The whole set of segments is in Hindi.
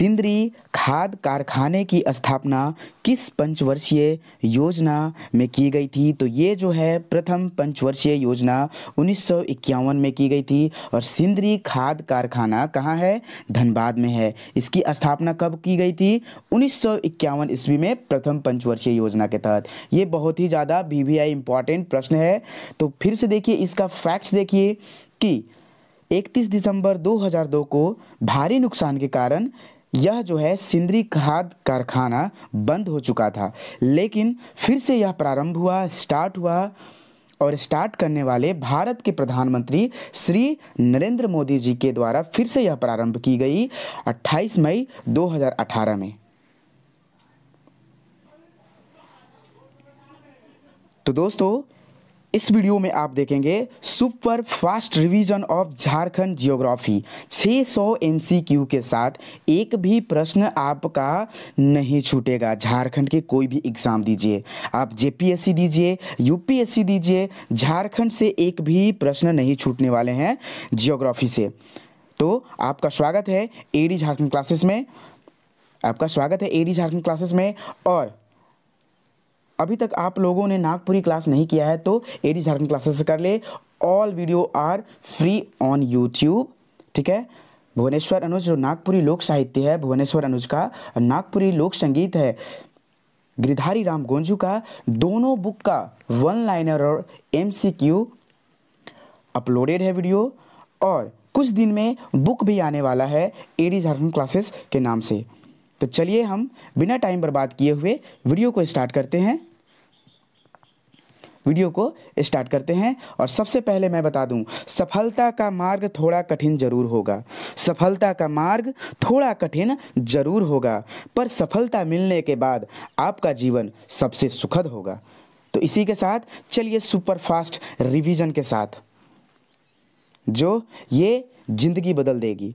सिंदरी खाद कारखाने की स्थापना किस पंचवर्षीय योजना में की गई थी तो ये जो है प्रथम पंचवर्षीय योजना उन्नीस में की गई थी और सिंदरी खाद कारखाना कहाँ है धनबाद में है इसकी स्थापना कब की गई थी उन्नीस ईस्वी में प्रथम पंचवर्षीय योजना के तहत ये बहुत ही ज़्यादा बी वी आई इम्पॉर्टेंट प्रश्न है तो फिर से देखिए इसका फैक्ट्स देखिए कि 31 दिसंबर 2002 को भारी नुकसान के कारण यह जो है सिंदरी खाद कारखाना बंद हो चुका था लेकिन फिर से यह प्रारंभ हुआ स्टार्ट हुआ और स्टार्ट करने वाले भारत के प्रधानमंत्री श्री नरेंद्र मोदी जी के द्वारा फिर से यह प्रारंभ की गई 28 मई 2018 में तो दोस्तों इस वीडियो में आप देखेंगे super fast revision of Jharkhand geography 600 MCQ के साथ एक भी प्रश्न आपका नहीं छूटेगा झारखंड के कोई भी एग्ज़ाम दीजिए आप जेपीएससी दीजिए यूपीएससी दीजिए झारखंड से एक भी प्रश्न नहीं छूटने वाले हैं जियोग्राफी से तो आपका स्वागत है एडी झारखंड क्लासेस में आपका स्वागत है एडी झारखंड क्लासेस में और अभी तक आप लोगों ने नागपुरी क्लास नहीं किया है तो ए डी झारखंड क्लासेस से कर ले all video are free on YouTube ठीक है भुवनेश्वर अनुज जो नागपुरी लोक साहित्य है भुवनेश्वर अनुज का नागपुरी लोक संगीत है गिरधारी राम गोंजू का दोनों बुक का वन लाइनर और क्यू अपलोडेड है वीडियो और कुछ दिन में बुक भी आने वाला है एडी झारखंड क्लासेस के नाम से तो चलिए हम बिना टाइम बर्बाद किए हुए वीडियो को स्टार्ट करते हैं वीडियो को स्टार्ट करते हैं और सबसे पहले मैं बता दूं सफलता का मार्ग थोड़ा कठिन जरूर होगा सफलता का मार्ग थोड़ा कठिन जरूर होगा पर सफलता मिलने के बाद आपका जीवन सबसे सुखद होगा तो इसी के साथ चलिए सुपर फास्ट रिवीजन के साथ जो ये ज़िंदगी बदल देगी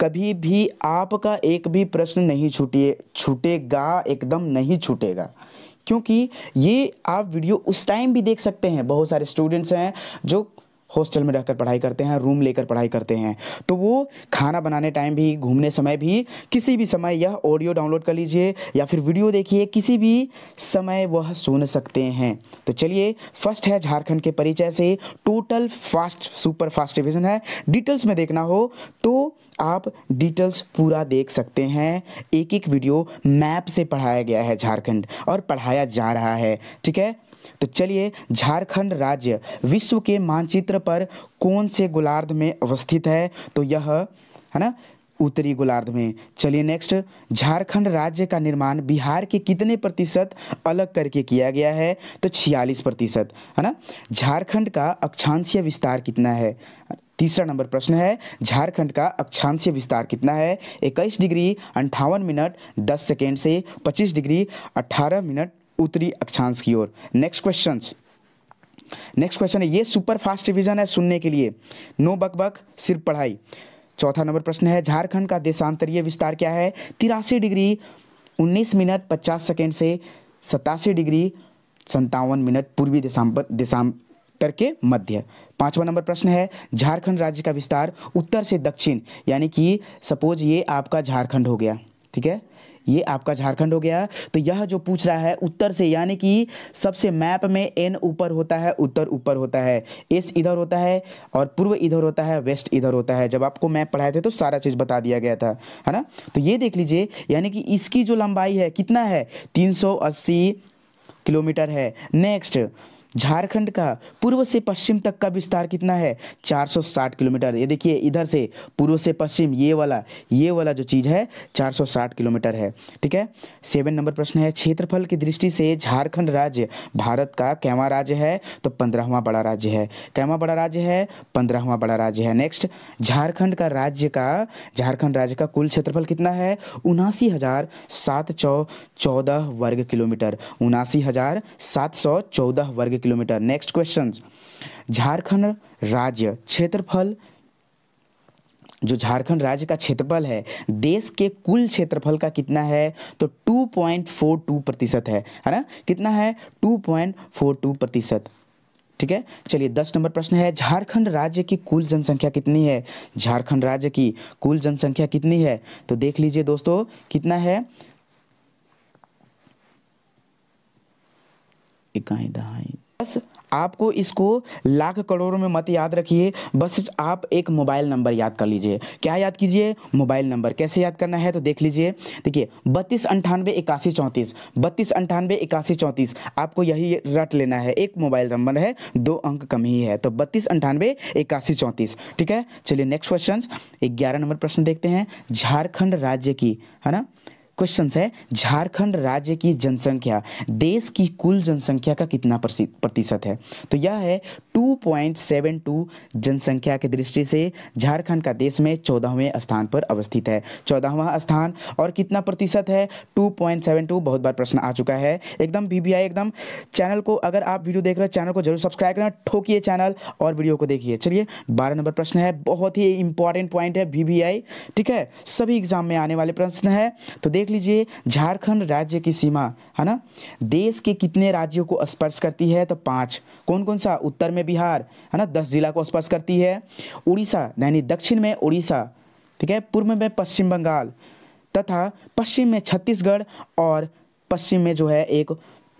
कभी भी आपका एक भी प्रश्न नहीं छूटिए छूटेगा एकदम नहीं छूटेगा क्योंकि ये आप वीडियो उस टाइम भी देख सकते हैं बहुत सारे स्टूडेंट्स हैं जो हॉस्टल में रहकर पढ़ाई करते हैं रूम लेकर पढ़ाई करते हैं तो वो खाना बनाने टाइम भी घूमने समय भी किसी भी समय यह ऑडियो डाउनलोड कर लीजिए या फिर वीडियो देखिए किसी भी समय वह सुन सकते हैं तो चलिए फर्स्ट है झारखंड के परिचय से total fast super fast division है डिटेल्स में देखना हो तो आप डिटेल्स पूरा देख सकते हैं एक एक वीडियो मैप से पढ़ाया गया है झारखंड और पढ़ाया जा रहा है ठीक है तो चलिए झारखंड राज्य विश्व के मानचित्र पर कौन से गोलार्ध में अवस्थित है तो यह है ना उत्तरी गोलार्ध में चलिए नेक्स्ट झारखंड राज्य का निर्माण बिहार के कितने प्रतिशत अलग करके किया गया है तो छियालीस प्रतिशत है ना झारखंड का अक्षांशीय विस्तार कितना है तीसरा नंबर प्रश्न है झारखंड का अक्षांशीय विस्तार कितना है इक्कीस डिग्री अंठावन मिनट दस सेकेंड से पच्चीस डिग्री अट्ठारह मिनट उत्तरी अक्षांश की ओर नेक्स्ट क्वेश्चन नेक्स्ट क्वेश्चन है ये सुपर फास्ट रिविजन है सुनने के लिए नो बक बक सिर्फ पढ़ाई चौथा नंबर प्रश्न है झारखंड का देशांतरीय विस्तार क्या है तिरासी डिग्री उन्नीस मिनट पचास सेकेंड से सतासी डिग्री संतावन मिनट पूर्वी दिशांतर दिशांतर के मध्य पांचवा नंबर प्रश्न है झारखंड राज्य का विस्तार उत्तर से दक्षिण यानी कि सपोज ये आपका झारखंड हो गया ठीक है ये आपका झारखंड हो गया तो यह जो पूछ रहा है उत्तर से यानी कि सबसे मैप में एन ऊपर होता है उत्तर ऊपर होता है एस इधर होता है और पूर्व इधर होता है वेस्ट इधर होता है जब आपको मैप पढ़ाए थे तो सारा चीज़ बता दिया गया था है ना तो ये देख लीजिए यानी कि इसकी जो लंबाई है कितना है तीन किलोमीटर है नेक्स्ट झारखंड का पूर्व से पश्चिम तक का विस्तार कितना है 460 किलोमीटर ये देखिए इधर से पूर्व से पश्चिम ये वाला ये वाला जो चीज़ है 460 किलोमीटर है ठीक है सेवन नंबर प्रश्न है क्षेत्रफल की दृष्टि से झारखंड राज्य भारत का कैमा राज्य है तो पंद्रहवा बड़ा राज्य है कैमा बड़ा राज्य है पंद्रहवा बड़ा राज्य है नेक्स्ट झारखंड का राज्य का झारखंड राज्य का कुल क्षेत्रफल कितना है उनासी हजार सात चौदह वर्ग किलोमीटर उनासी हजार सात सौ चौदह वर्ग किलोमीटर नेक्स्ट क्वेश्चन झारखंड राज्य क्षेत्रफल जो झारखंड राज्य का क्षेत्रफल है देश के कुल क्षेत्रफल का कितना है तो 2.42 प्रतिशत है है ना कितना है 2.42 प्रतिशत ठीक है चलिए दस नंबर प्रश्न है झारखंड राज्य की कुल जनसंख्या कितनी है झारखंड राज्य की कुल जनसंख्या कितनी है तो देख लीजिए दोस्तों कितना है इकाई दहाई बस आपको इसको लाख करोड़ों में मत याद रखिए बस आप एक मोबाइल नंबर याद कर लीजिए क्या याद कीजिए मोबाइल नंबर कैसे याद करना है तो देख लीजिए देखिए बत्तीस अंठानवे इक्यासी चौंतीस बत्तीस अंठानवे इक्यासी चौंतीस आपको यही रट लेना है एक मोबाइल नंबर है दो अंक कम ही है तो बत्तीस अंठानवे इक्यासी चौंतीस ठीक है चलिए नेक्स्ट क्वेश्चन ग्यारह नंबर प्रश्न देखते हैं झारखंड राज्य की है ना क्वेश्चन है झारखंड राज्य की जनसंख्या देश की कुल जनसंख्या का कितना प्रतिशत है तो यह है 2.72 जनसंख्या की दृष्टि से झारखंड का देश में चौदहवें स्थान पर अवस्थित है चौदहवा स्थान और कितना प्रतिशत है 2.72 बहुत बार प्रश्न आ चुका है एकदम वी एकदम चैनल को अगर आप वीडियो देख रहे हो चैनल को जरूर सब्सक्राइब करना ठोकिए चैनल और वीडियो को देखिए चलिए बारह नंबर प्रश्न है बहुत ही इंपॉर्टेंट पॉइंट है वी ठीक है सभी एग्जाम में आने वाले प्रश्न है तो देख लीजिए झारखंड राज्य की सीमा है ना देश के कितने राज्यों को स्पर्श करती है तो पाँच कौन कौन सा उत्तर में बिहार है ना दस जिला को स्पर्श करती है उड़ीसा यानी दक्षिण में उड़ीसा ठीक है पूर्व में पश्चिम बंगाल तथा पश्चिम में छत्तीसगढ़ और पश्चिम में जो है एक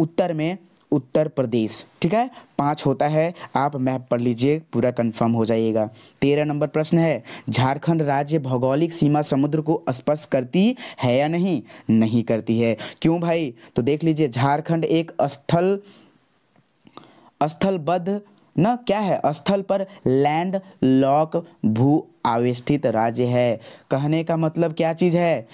उत्तर में उत्तर प्रदेश ठीक है पांच होता है आप मैप पढ़ लीजिए पूरा कंफर्म हो जाइएगा तेरह नंबर प्रश्न है झारखंड राज्य भौगोलिक सीमा समुद्र को स्पर्श करती है या नहीं नहीं करती है क्यों भाई तो देख लीजिए झारखंड एक स्थल स्थलबद्ध न क्या है स्थल पर लैंड लॉक भू आवेष्टित राज्य है कहने का मतलब क्या चीज़ है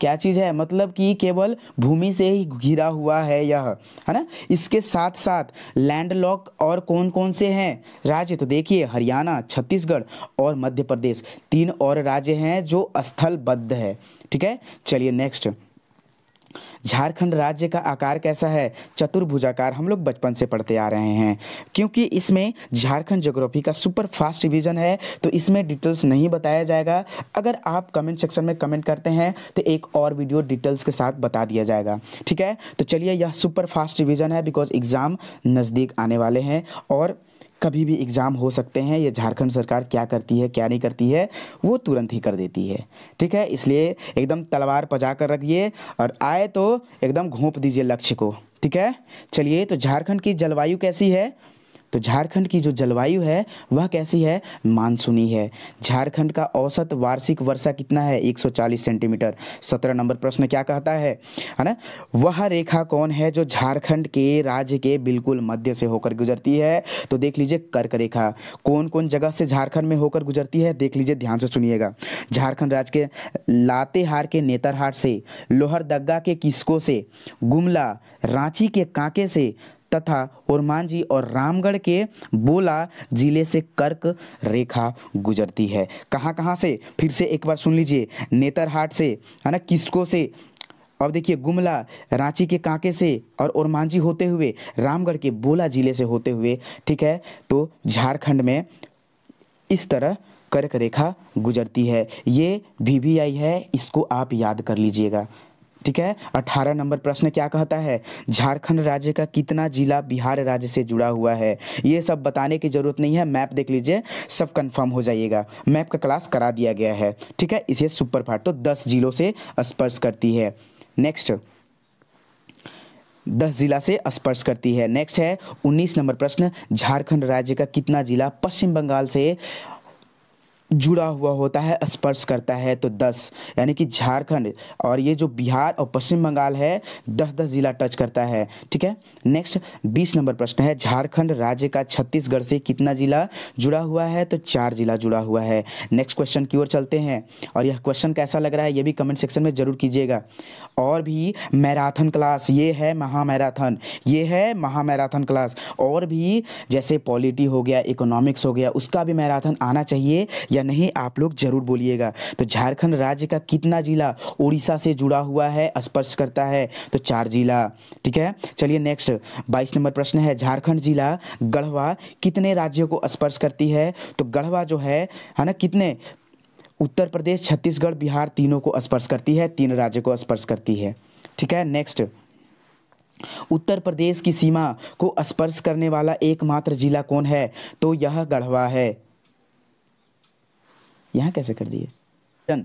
क्या चीज़ है मतलब कि केवल भूमि से ही घिरा हुआ है यह है ना इसके साथ साथ लैंडलॉक और कौन कौन से हैं राज्य तो देखिए हरियाणा छत्तीसगढ़ और मध्य प्रदेश तीन और राज्य हैं जो स्थलबद्ध है ठीक है चलिए नेक्स्ट झारखंड राज्य का आकार कैसा है चतुर्भुजाकार हम लोग बचपन से पढ़ते आ रहे हैं क्योंकि इसमें झारखंड ज्योग्राफी का सुपर फास्ट रिवीजन है तो इसमें डिटेल्स नहीं बताया जाएगा अगर आप कमेंट सेक्शन में कमेंट करते हैं तो एक और वीडियो डिटेल्स के साथ बता दिया जाएगा ठीक है तो चलिए यह सुपर फास्ट रिविज़न है बिकॉज एग्ज़ाम नज़दीक आने वाले हैं और कभी भी एग्ज़ाम हो सकते हैं ये झारखंड सरकार क्या करती है क्या नहीं करती है वो तुरंत ही कर देती है ठीक है इसलिए एकदम तलवार पजा कर रखिए और आए तो एकदम घोंप दीजिए लक्ष्य को ठीक है चलिए तो झारखंड की जलवायु कैसी है तो झारखंड की जो जलवायु है वह कैसी है मानसूनी है झारखंड का औसत वार्षिक वर्षा कितना है 140 सेंटीमीटर 17 नंबर प्रश्न क्या कहता है है ना वह रेखा कौन है जो झारखंड के राज्य के बिल्कुल मध्य से होकर गुजरती है तो देख लीजिए कर्क रेखा कौन कौन जगह से झारखंड में होकर गुजरती है देख लीजिए ध्यान से सुनिएगा झारखंड राज्य के लातेहार के नेतरहाट से लोहरदगा के किस्को से गुमला रांची के कांके से तथा ओरमांझी और रामगढ़ के बोला जिले से कर्क रेखा गुजरती है कहाँ कहाँ से फिर से एक बार सुन लीजिए नेतरहाट से है ना किसको से अब देखिए गुमला रांची के कांके से और ओरमांझी होते हुए रामगढ़ के बोला जिले से होते हुए ठीक है तो झारखंड में इस तरह कर्क रेखा गुजरती है ये वी है इसको आप याद कर लीजिएगा ठीक है अठारह नंबर प्रश्न क्या कहता है झारखंड राज्य का कितना जिला बिहार राज्य से जुड़ा हुआ है ये सब बताने की जरूरत नहीं है मैप देख लीजिए सब कंफर्म हो जाइएगा मैप का क्लास करा दिया गया है ठीक है इसे सुपर फाट तो दस जिलों से स्पर्श करती है नेक्स्ट दस जिला से स्पर्श करती है नेक्स्ट है उन्नीस नंबर प्रश्न झारखंड राज्य का कितना जिला पश्चिम बंगाल से जुड़ा हुआ होता है स्पर्श करता है तो दस यानी कि झारखंड और ये जो बिहार और पश्चिम बंगाल है दस दस जिला टच करता है ठीक है नेक्स्ट बीस नंबर प्रश्न है झारखंड राज्य का छत्तीसगढ़ से कितना जिला जुड़ा हुआ है तो चार जिला जुड़ा हुआ है नेक्स्ट क्वेश्चन की ओर चलते हैं और यह क्वेश्चन कैसा लग रहा है ये भी कमेंट सेक्शन में ज़रूर कीजिएगा और भी मैराथन क्लास ये है महामैराथन ये है महामैराथन क्लास और भी जैसे पॉलिटी हो गया इकोनॉमिक्स हो गया उसका भी मैराथन आना चाहिए या नहीं आप लोग जरूर बोलिएगा तो झारखंड राज्य का कितना जिला उड़ीसा से जुड़ा हुआ है स्पर्श करता है तो चार जिला ठीक है चलिए नेक्स्ट बाईस नंबर प्रश्न है झारखंड जिला गढ़वा कितने राज्यों को स्पर्श करती है तो गढ़वा जो है है ना कितने उत्तर प्रदेश छत्तीसगढ़ बिहार तीनों को स्पर्श करती है तीन राज्यों को स्पर्श करती है ठीक है नेक्स्ट उत्तर प्रदेश की सीमा को स्पर्श करने वाला एकमात्र जिला कौन है तो यह गढ़वा है यहाँ कैसे कर दिए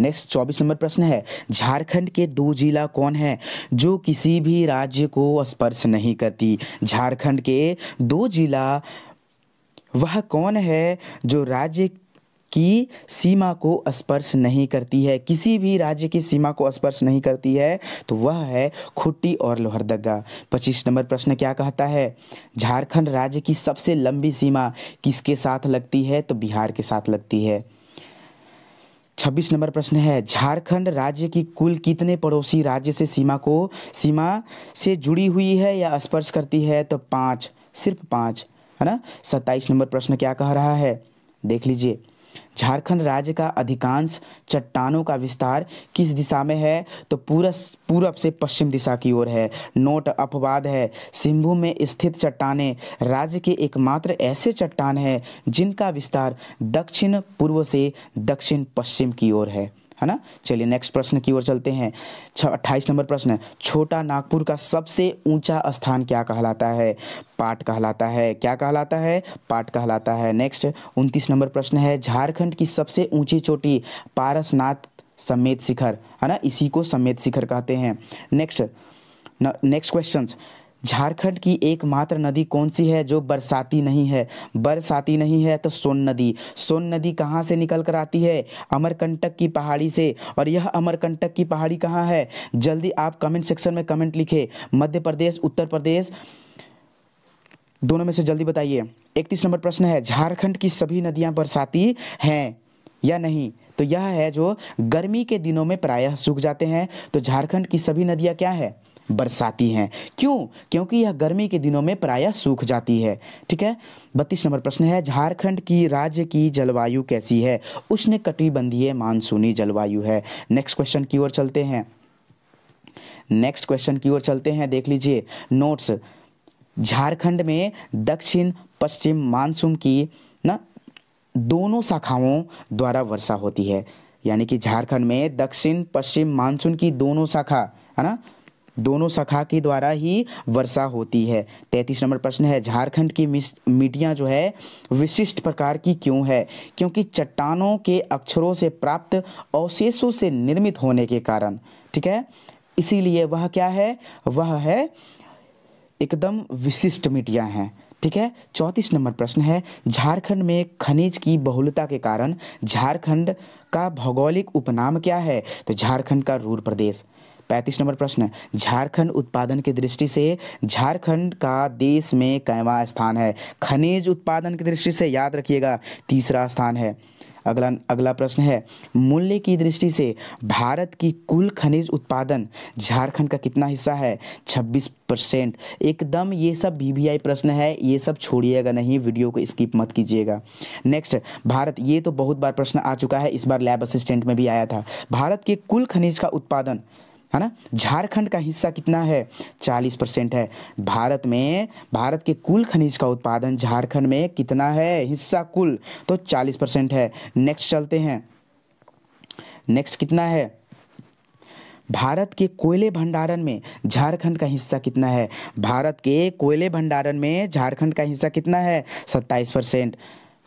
नेक्स्ट चौबीस नंबर प्रश्न है झारखंड के दो जिला कौन है जो किसी भी राज्य को स्पर्श नहीं करती झारखंड के दो जिला वह कौन है जो राज्य की सीमा को स्पर्श नहीं करती है किसी भी राज्य की सीमा को स्पर्श नहीं करती है तो वह है खुट्टी और लोहरदगा पच्चीस नंबर प्रश्न क्या कहता है झारखंड राज्य की सबसे लंबी सीमा किसके साथ लगती है तो बिहार के साथ लगती है छब्बीस नंबर प्रश्न है झारखंड राज्य की कुल कितने पड़ोसी राज्य से सीमा को सीमा से जुड़ी हुई है या स्पर्श करती है तो पांच सिर्फ पांच है ना सत्ताईस नंबर प्रश्न क्या कह रहा है देख लीजिए झारखंड राज्य का अधिकांश चट्टानों का विस्तार किस दिशा में है तो पूरा पूरब से पश्चिम दिशा की ओर है नोट अपवाद है सिंभू में स्थित चट्टाने राज्य के एकमात्र ऐसे चट्टान है जिनका विस्तार दक्षिण पूर्व से दक्षिण पश्चिम की ओर है है ना चलिए नेक्स्ट प्रश्न की ओर चलते हैं अट्ठाईस नंबर प्रश्न छोटा नागपुर का सबसे ऊंचा स्थान क्या कहलाता है पाट कहलाता है क्या कहलाता है पाट कहलाता है नेक्स्ट उनतीस नंबर प्रश्न है झारखंड की सबसे ऊंची चोटी पारसनाथ समेत शिखर है ना इसी को समेत शिखर कहते हैं नेक्स्ट नेक्स्ट क्वेश्चंस झारखंड की एकमात्र नदी कौन सी है जो बरसाती नहीं है बरसाती नहीं है तो सोन नदी सोन नदी कहाँ से निकल कर आती है अमरकंटक की पहाड़ी से और यह अमरकंटक की पहाड़ी कहाँ है जल्दी आप कमेंट सेक्शन में कमेंट लिखे मध्य प्रदेश उत्तर प्रदेश दोनों में से जल्दी बताइए इकतीस नंबर प्रश्न है झारखंड की सभी नदियाँ बरसाती हैं या नहीं तो यह है जो गर्मी के दिनों में प्रायः सूख जाते हैं तो झारखंड की सभी नदियाँ क्या है बरसाती हैं क्यों क्योंकि यह गर्मी के दिनों में प्रायः सूख जाती है ठीक है बत्तीस नंबर प्रश्न है झारखंड की राज्य की जलवायु कैसी है उसने कटिबंधीय मानसूनी जलवायु है नेक्स्ट क्वेश्चन की ओर चलते हैं नेक्स्ट क्वेश्चन की ओर चलते हैं देख लीजिए नोट्स झारखंड में दक्षिण पश्चिम मानसून की ना दोनों शाखाओं द्वारा वर्षा होती है यानी कि झारखंड में दक्षिण पश्चिम मानसून की दोनों शाखा है ना दोनों शाखा के द्वारा ही वर्षा होती है तैतीस नंबर प्रश्न है झारखंड की मिट्टियाँ जो है विशिष्ट प्रकार की क्यों है क्योंकि चट्टानों के अक्षरों से प्राप्त अवशेषों से निर्मित होने के कारण ठीक है इसीलिए वह क्या है वह है एकदम विशिष्ट मिट्टियाँ हैं ठीक है चौंतीस नंबर प्रश्न है झारखंड में खनिज की बहुलता के कारण झारखंड का भौगोलिक उपनाम क्या है तो झारखंड का रूर प्रदेश पैंतीस नंबर प्रश्न झारखंड उत्पादन की दृष्टि से झारखंड का देश में कैवा स्थान है खनिज उत्पादन की दृष्टि से याद रखिएगा तीसरा स्थान है अगला अगला प्रश्न है मूल्य की दृष्टि से भारत की कुल खनिज उत्पादन झारखंड का कितना हिस्सा है 26 परसेंट एकदम ये सब वी प्रश्न है ये सब छोड़िएगा नहीं वीडियो को स्किप मत कीजिएगा नेक्स्ट भारत ये तो बहुत बार प्रश्न आ चुका है इस बार लैब असिस्टेंट में भी आया था भारत के कुल खनिज का उत्पादन है ना झारखंड का हिस्सा कितना है 40 परसेंट है भारत में भारत के कुल खनिज का उत्पादन झारखंड में कितना है हिस्सा कुल तो 40 परसेंट है नेक्स्ट चलते हैं नेक्स्ट कितना है भारत के कोयले भंडारण में झारखंड का हिस्सा कितना है भारत के कोयले भंडारण में झारखंड का हिस्सा कितना है सत्ताईस परसेंट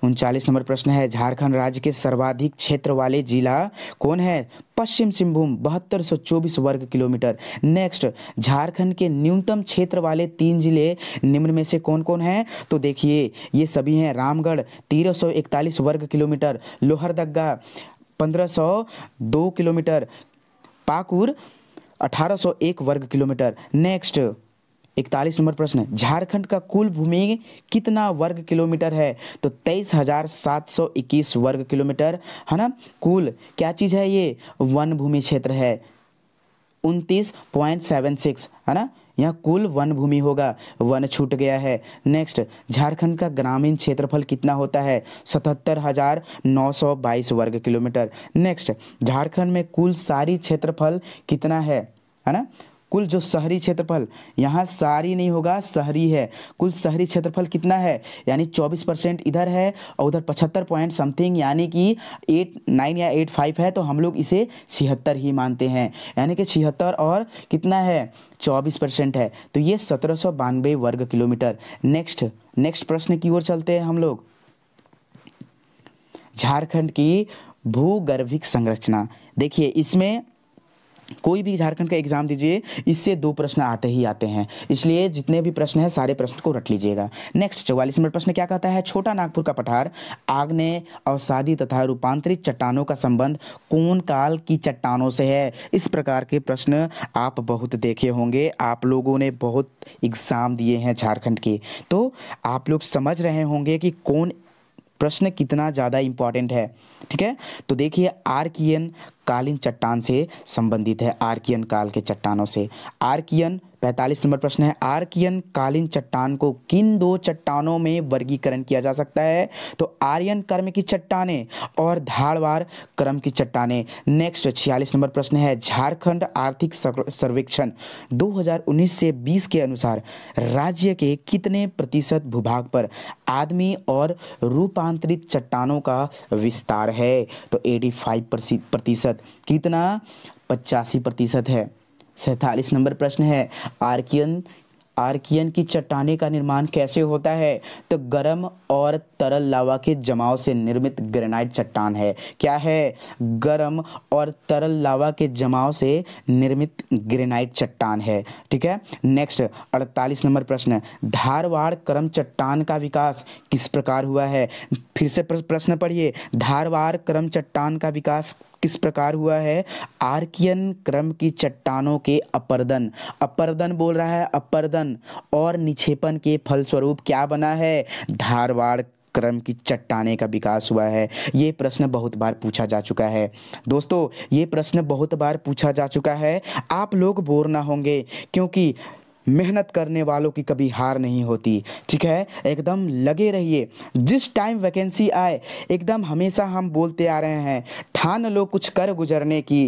उनचालीस नंबर प्रश्न है झारखंड राज्य के सर्वाधिक क्षेत्र वाले जिला कौन है पश्चिम सिंहभूम बहत्तर सौ चौबीस वर्ग किलोमीटर नेक्स्ट झारखंड के न्यूनतम क्षेत्र वाले तीन जिले निम्न में से कौन कौन हैं तो देखिए ये सभी हैं रामगढ़ तेरह सौ इकतालीस वर्ग किलोमीटर लोहरदग्गा पंद्रह सौ दो किलोमीटर पाकुर अठारह सौ एक वर्ग किलोमीटर नेक्स्ट इकतालीस नंबर प्रश्न झारखंड का कुल भूमि कितना वर्ग किलोमीटर है तो तेईस हजार सात सौ इक्कीस वर्ग किलोमीटर है ना कुल क्या चीज़ है ये वन भूमि क्षेत्र है उनतीस पॉइंट सेवन सिक्स है ना यहाँ कुल वन भूमि होगा वन छूट गया है नेक्स्ट झारखंड का ग्रामीण क्षेत्रफल कितना होता है सतहत्तर हजार नौ सौ बाईस वर्ग किलोमीटर नेक्स्ट झारखंड में कुल सारी क्षेत्रफल कितना है है ना कुल जो शहरी क्षेत्रफल यहाँ सारी नहीं होगा शहरी है कुल शहरी क्षेत्रफल कितना है यानी 24 परसेंट इधर है और उधर पचहत्तर पॉइंट समथिंग यानी कि एट नाइन या एट फाइव है तो हम लोग इसे छिहत्तर ही मानते हैं यानी कि छिहत्तर और कितना है चौबीस परसेंट है तो ये सत्रह सौ बानवे वर्ग किलोमीटर नेक्स्ट नेक्स्ट प्रश्न की ओर चलते हैं हम लोग झारखंड की भूगर्भिक संरचना देखिए इसमें कोई भी झारखंड का एग्ज़ाम दीजिए इससे दो प्रश्न आते ही आते हैं इसलिए जितने भी प्रश्न हैं सारे प्रश्न को रट लीजिएगा नेक्स्ट चौवालीस नंबर प्रश्न क्या कहता है छोटा नागपुर का पठार आग्ने अवसादी तथा रूपांतरित चट्टानों का संबंध कौन काल की चट्टानों से है इस प्रकार के प्रश्न आप बहुत देखे होंगे आप लोगों ने बहुत एग्ज़ाम दिए हैं झारखंड के तो आप लोग समझ रहे होंगे कि कौन प्रश्न कितना ज़्यादा इम्पॉर्टेंट है ठीक है तो देखिए आर की एन कालीन चट्टान से संबंधित है आर्कियन काल के चट्टानों से आर्कियन पैंतालीस नंबर प्रश्न है आर्कियन कालीन चट्टान को किन दो चट्टानों में वर्गीकरण किया जा सकता है तो आर्यन कर्म की चट्टाने और धारवार कर्म की चट्टाने नेक्स्ट छियालीस नंबर प्रश्न है झारखंड आर्थिक सर्वेक्षण 2019 से 20 के अनुसार राज्य के कितने प्रतिशत भूभाग पर आदमी और रूपांतरित चट्टानों का विस्तार है तो फाइव प्रतिशत कितना पचासी प्रतिशत है सैतालीस नंबर प्रश्न है आर्कियन आर्कियन की चट्टाने का निर्माण कैसे होता है तो गर्म और तरल लावा के जमाव से निर्मित ग्रेनाइट चट्टान है क्या है गर्म और तरल लावा के जमाव से निर्मित ग्रेनाइट चट्टान है ठीक है नेक्स्ट 48 नंबर प्रश्न धारवाड़ क्रम चट्टान का विकास किस प्रकार हुआ है फिर से प्रश्न पढ़िए धारवाड़ क्रम चट्टान का विकास किस प्रकार हुआ है आर्कियन क्रम की चट्टानों के अपरदन अपरदन बोल रहा है अपरदन और निक्षेपन के फलस्वरूप क्या बना है धारवाड़ क्रम की चट्टाने का विकास हुआ है ये प्रश्न बहुत बार पूछा जा चुका है दोस्तों ये प्रश्न बहुत बार पूछा जा चुका है आप लोग बोर ना होंगे क्योंकि मेहनत करने वालों की कभी हार नहीं होती ठीक है एकदम लगे रहिए जिस टाइम वैकेंसी आए एकदम हमेशा हम बोलते आ रहे हैं ठान लो कुछ कर गुजरने की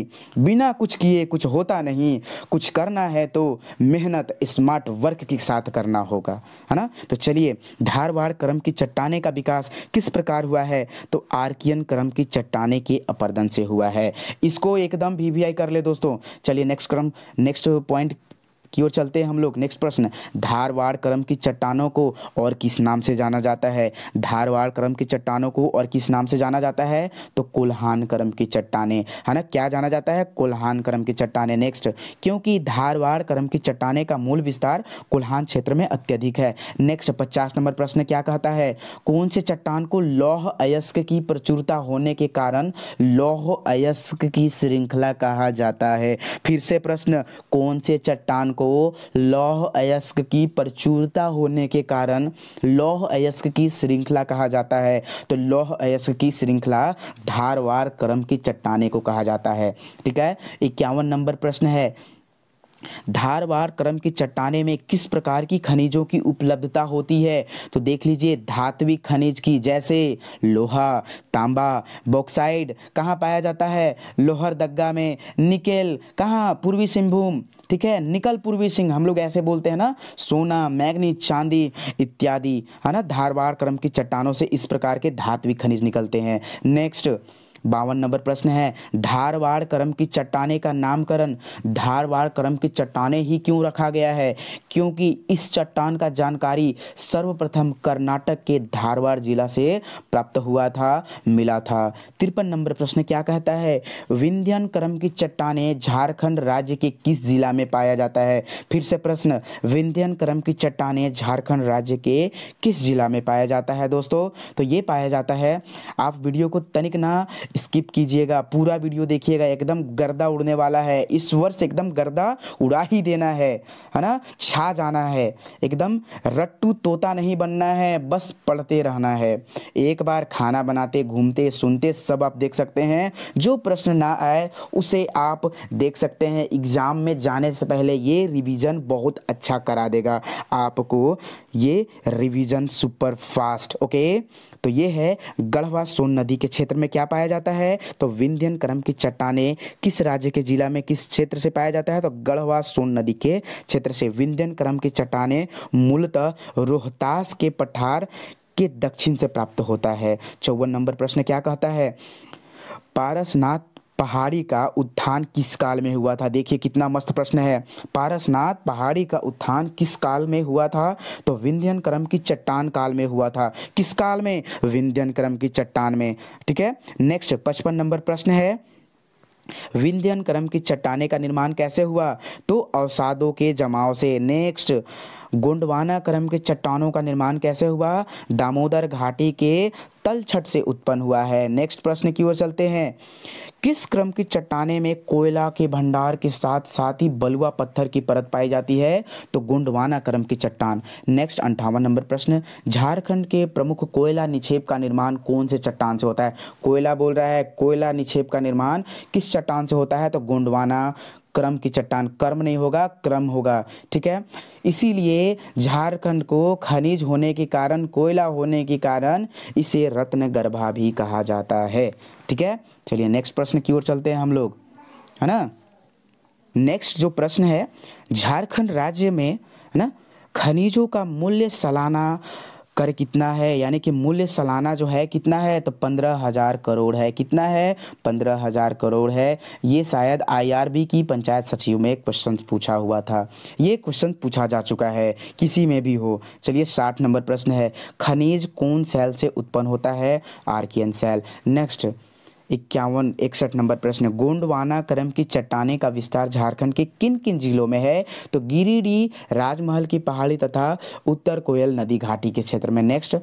बिना कुछ किए कुछ होता नहीं कुछ करना है तो मेहनत स्मार्ट वर्क के साथ करना होगा है ना तो चलिए धारवाड़ क्रम की चट्टाने का विकास किस प्रकार हुआ है तो आर्कियन क्रम की चट्टाने के अपर्दन से हुआ है इसको एकदम वी कर ले दोस्तों चलिए नेक्स्ट क्रम नेक्स्ट पॉइंट की ओर चलते हैं हम लोग नेक्स्ट प्रश्न धारवाड़ क्रम की चट्टानों को और किस नाम से जाना जाता है धारवाड़ क्रम की चट्टानों को और किस नाम से जाना जाता है तो कुल्हान क्रम की चट्टाने है ना क्या जाना जाता है कुल्हान क्रम की चट्टाने नेक्स्ट क्योंकि धारवाड़ क्रम की चट्टाने का मूल विस्तार कुल्हान क्षेत्र में अत्यधिक है नेक्स्ट पचास नंबर प्रश्न क्या कहता है कौन से चट्टान को लौह अयस्क की प्रचुरता होने के कारण लौह अयस्क की श्रृंखला कहा जाता है फिर से प्रश्न कौन से चट्टान को लौह अयस्क की प्रचुरता होने के कारण लौह अयस्क की श्रृंखला कहा जाता है तो लौह अयस्क की श्रृंखला धारवार क्रम की चट्टाने को कहा जाता है ठीक है इक्यावन नंबर प्रश्न है धारवार क्रम की चट्टाने में किस प्रकार की खनिजों की उपलब्धता होती है तो देख लीजिए धात्विक खनिज की जैसे लोहा तांबा बॉक्साइड कहाँ पाया जाता है लोहरदग्गा में निकेल कहाँ पूर्वी सिंहभूम ठीक है निकल पूर्वी सिंह हम लोग ऐसे बोलते हैं ना सोना मैग्नी चांदी इत्यादि है ना धारवार क्रम की चट्टानों से इस प्रकार के धात्विक खनिज निकलते हैं नेक्स्ट बावन नंबर प्रश्न है धारवाड़ क्रम की चट्टाने का नामकरण धारवाड़ क्रम की चट्टाने ही क्यों रखा गया है क्योंकि इस चट्टान का जानकारी सर्वप्रथम कर्नाटक के धारवाड़ जिला से प्राप्त हुआ था मिला था तिरपन नंबर प्रश्न क्या कहता है विंध्यन क्रम की चट्टाने झारखंड राज्य के किस जिला में पाया जाता है फिर से प्रश्न विंध्यन क्रम की चट्टाने झारखंड राज्य के किस जिला में पाया जाता है दोस्तों तो ये पाया जाता है आप वीडियो को तनिक ना स्किप कीजिएगा पूरा वीडियो देखिएगा एकदम गर्दा उड़ने वाला है इस वर्ष एकदम गर्दा उड़ा ही देना है है ना छा जाना है एकदम रट्टू तोता नहीं बनना है बस पढ़ते रहना है एक बार खाना बनाते घूमते सुनते सब आप देख सकते हैं जो प्रश्न ना आए उसे आप देख सकते हैं एग्ज़ाम में जाने से पहले ये रिवीजन बहुत अच्छा करा देगा आपको ये रिवीजन सुपर फास्ट ओके तो ये है गढ़वा सोन नदी के क्षेत्र में क्या पाया जाता है तो विंध्यन क्रम की चट्टाने किस राज्य के जिला में किस क्षेत्र से पाया जाता है तो गढ़वा सोन नदी के क्षेत्र से विंध्यन क्रम की चट्टाने मूलतः रोहतास के पठार के दक्षिण से प्राप्त होता है चौवन नंबर प्रश्न क्या कहता है पारसनाथ पहाड़ी का उत्थान किस काल में हुआ था देखिए कितना मस्त प्रश्न है पारसनाथ पहाड़ी का उत्थान किस काल में हुआ था तो विंध्यन क्रम की चट्टान काल में हुआ था किस काल में विंध्यन क्रम की चट्टान में ठीक है नेक्स्ट पचपन नंबर प्रश्न है विंध्यन क्रम की चट्टाने का निर्माण कैसे हुआ तो अवसादों के जमाव से नेक्स्ट गोंडवाना क्रम के चट्टानों का निर्माण कैसे हुआ दामोदर घाटी के तलछट से उत्पन्न हुआ है नेक्स्ट प्रश्न की ओर चलते हैं किस क्रम की चट्टाने में कोयला के भंडार के साथ साथ ही बलुआ पत्थर की परत पाई जाती है तो गुंडवाना क्रम की चट्टान नेक्स्ट अंठावन नंबर प्रश्न झारखंड के प्रमुख कोयला निक्षेप का निर्माण कौन से चट्टान से होता है कोयला बोल रहा है कोयला निक्षेप का निर्माण किस चट्टान से होता है तो गोंडवाना क्रम की चट्टान कर्म नहीं होगा क्रम होगा ठीक है इसीलिए झारखंड को खनिज होने के कारण कोयला होने के कारण इसे रत्न गर्भा भी कहा जाता है ठीक है चलिए नेक्स्ट प्रश्न की ओर चलते हैं हम लोग है ना नेक्स्ट जो प्रश्न है झारखंड राज्य में है ना खनिजों का मूल्य सालाना कर कितना है यानी कि मूल्य सालाना जो है कितना है तो पंद्रह हज़ार करोड़ है कितना है पंद्रह हज़ार करोड़ है ये शायद आईआरबी की पंचायत सचिव में एक क्वेश्चन पूछा हुआ था ये क्वेश्चन पूछा जा चुका है किसी में भी हो चलिए साठ नंबर प्रश्न है खनिज कौन सेल से उत्पन्न होता है आर्कियन सेल नेक्स्ट इक्यावन इकसठ नंबर प्रश्न गोंडवाना क्रम की चट्टाने का विस्तार झारखंड के किन किन जिलों में है तो गिरिडीह राजमहल की पहाड़ी तथा उत्तर कोयल नदी घाटी के क्षेत्र में नेक्स्ट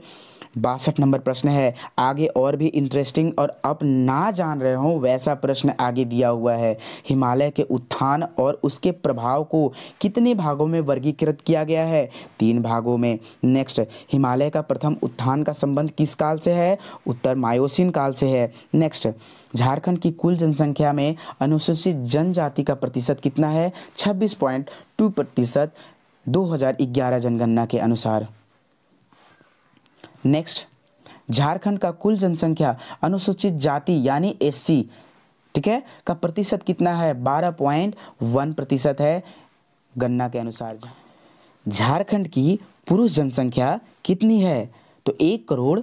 बासठ नंबर प्रश्न है आगे और भी इंटरेस्टिंग और अब ना जान रहे हो वैसा प्रश्न आगे दिया हुआ है हिमालय के उत्थान और उसके प्रभाव को कितने भागों में वर्गीकृत किया गया है तीन भागों में नेक्स्ट हिमालय का प्रथम उत्थान का संबंध किस काल से है उत्तर मायोसिन काल से है नेक्स्ट झारखंड की कुल जनसंख्या में अनुसूचित जनजाति का प्रतिशत कितना है टू प्रतिशत ग्यारह जनगणना के अनुसार नेक्स्ट झारखंड का कुल जनसंख्या अनुसूचित जाति यानी एस ठीक है का प्रतिशत कितना है बारह पॉइंट वन प्रतिशत है गणना के अनुसार झारखंड की पुरुष जनसंख्या कितनी है तो एक करोड़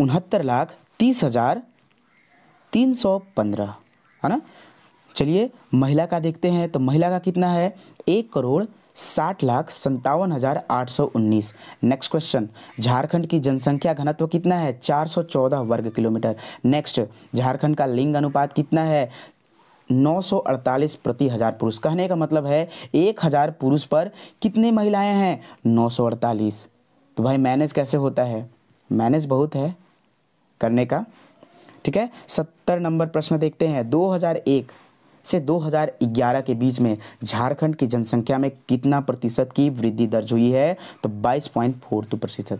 उनहत्तर लाख तीस हजार तीन सौ पंद्रह है ना चलिए महिला का देखते हैं तो महिला का कितना है एक करोड़ साठ लाख संतावन हज़ार आठ सौ उन्नीस नेक्स्ट क्वेश्चन झारखंड की जनसंख्या घनत्व कितना है चार सौ चौदह वर्ग किलोमीटर नेक्स्ट झारखंड का लिंग अनुपात कितना है 948 प्रति हजार पुरुष कहने का मतलब है एक हजार पुरुष पर कितने महिलाएं हैं 948 तो भाई मैनेज कैसे होता है मैनेज बहुत है करने का ठीक है सत्तर नंबर प्रश्न देखते हैं 2001 से 2011 के बीच में झारखंड की जनसंख्या में कितना प्रतिशत की वृद्धि दर्ज हुई है तो बाईस प्रतिशत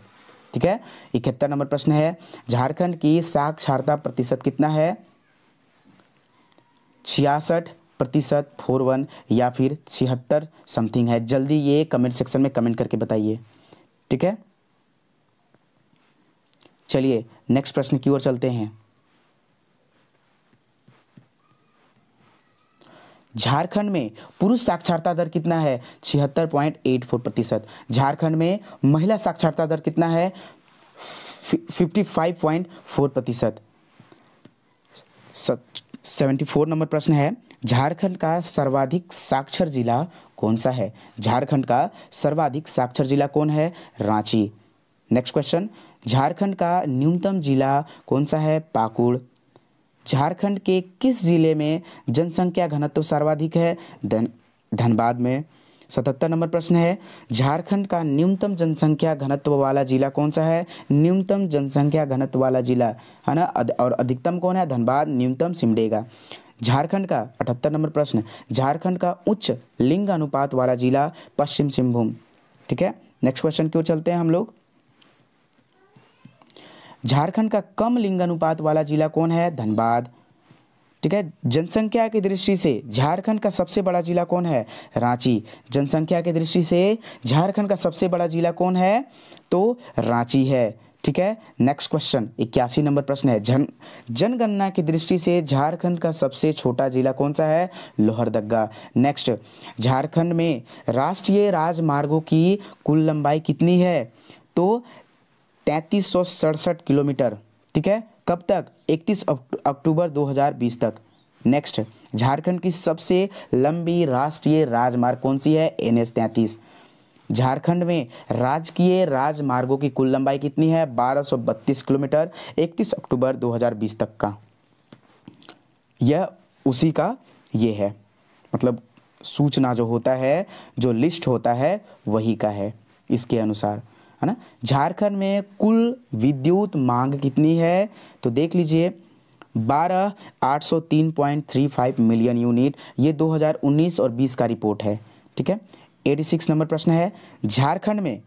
ठीक है इकहत्तर नंबर प्रश्न है झारखंड की साक्षरता प्रतिशत कितना है छियासठ प्रतिशत फोर वन या फिर छिहत्तर समथिंग है जल्दी ये कमेंट सेक्शन में कमेंट करके बताइए ठीक है चलिए नेक्स्ट प्रश्न की ओर चलते हैं झारखंड में पुरुष साक्षरता दर कितना है छिहत्तर पॉइंट एट फोर प्रतिशत झारखंड में महिला साक्षरता दर कितना है फिफ्टी फाइव पॉइंट फोर प्रतिशत सेवेंटी फोर नंबर प्रश्न है झारखंड का सर्वाधिक साक्षर जिला कौन सा है झारखंड का सर्वाधिक साक्षर जिला कौन है रांची नेक्स्ट क्वेश्चन झारखंड का न्यूनतम जिला कौन सा है पाकुड़ झारखंड के किस ज़िले में जनसंख्या घनत्व सर्वाधिक है धनबाद में सतहत्तर नंबर प्रश्न है झारखंड का न्यूनतम जनसंख्या घनत्व वाला जिला कौन सा है न्यूनतम जनसंख्या घनत्व वाला जिला है ना और अधिकतम कौन है धनबाद न्यूनतम सिमडेगा झारखंड का अठहत्तर नंबर प्रश्न झारखंड का उच्च लिंग अनुपात वाला जिला पश्चिम सिंहभूम ठीक है नेक्स्ट क्वेश्चन क्यों चलते हैं हम लोग झारखंड का कम लिंग अनुपात वाला जिला कौन है धनबाद ठीक है जनसंख्या की दृष्टि से झारखंड का सबसे बड़ा जिला कौन है रांची जनसंख्या की दृष्टि से झारखंड का सबसे बड़ा जिला कौन है तो रांची है ठीक है नेक्स्ट क्वेश्चन इक्यासी नंबर प्रश्न है जन जनगणना की दृष्टि से झारखंड का सबसे छोटा जिला कौन सा है लोहरदगा नेक्स्ट झारखंड में राष्ट्रीय राजमार्गों की कुल लंबाई कितनी है तो तैंतीस किलोमीटर ठीक है कब तक 31 अक्टूबर 2020 तक नेक्स्ट झारखंड की सबसे लंबी राष्ट्रीय राजमार्ग कौन सी है एन एस झारखंड में राजकीय राजमार्गों की कुल लंबाई कितनी है 1232 किलोमीटर 31 अक्टूबर 2020 तक का यह उसी का ये है मतलब सूचना जो होता है जो लिस्ट होता है वही का है इसके अनुसार है ना झारखंड में कुल विद्युत मांग कितनी है तो देख लीजिए बारह आठ सौ तीन point three five million unit ये 2019 और 20 का रिपोर्ट है ठीक है 86 नंबर प्रश्न है झारखंड में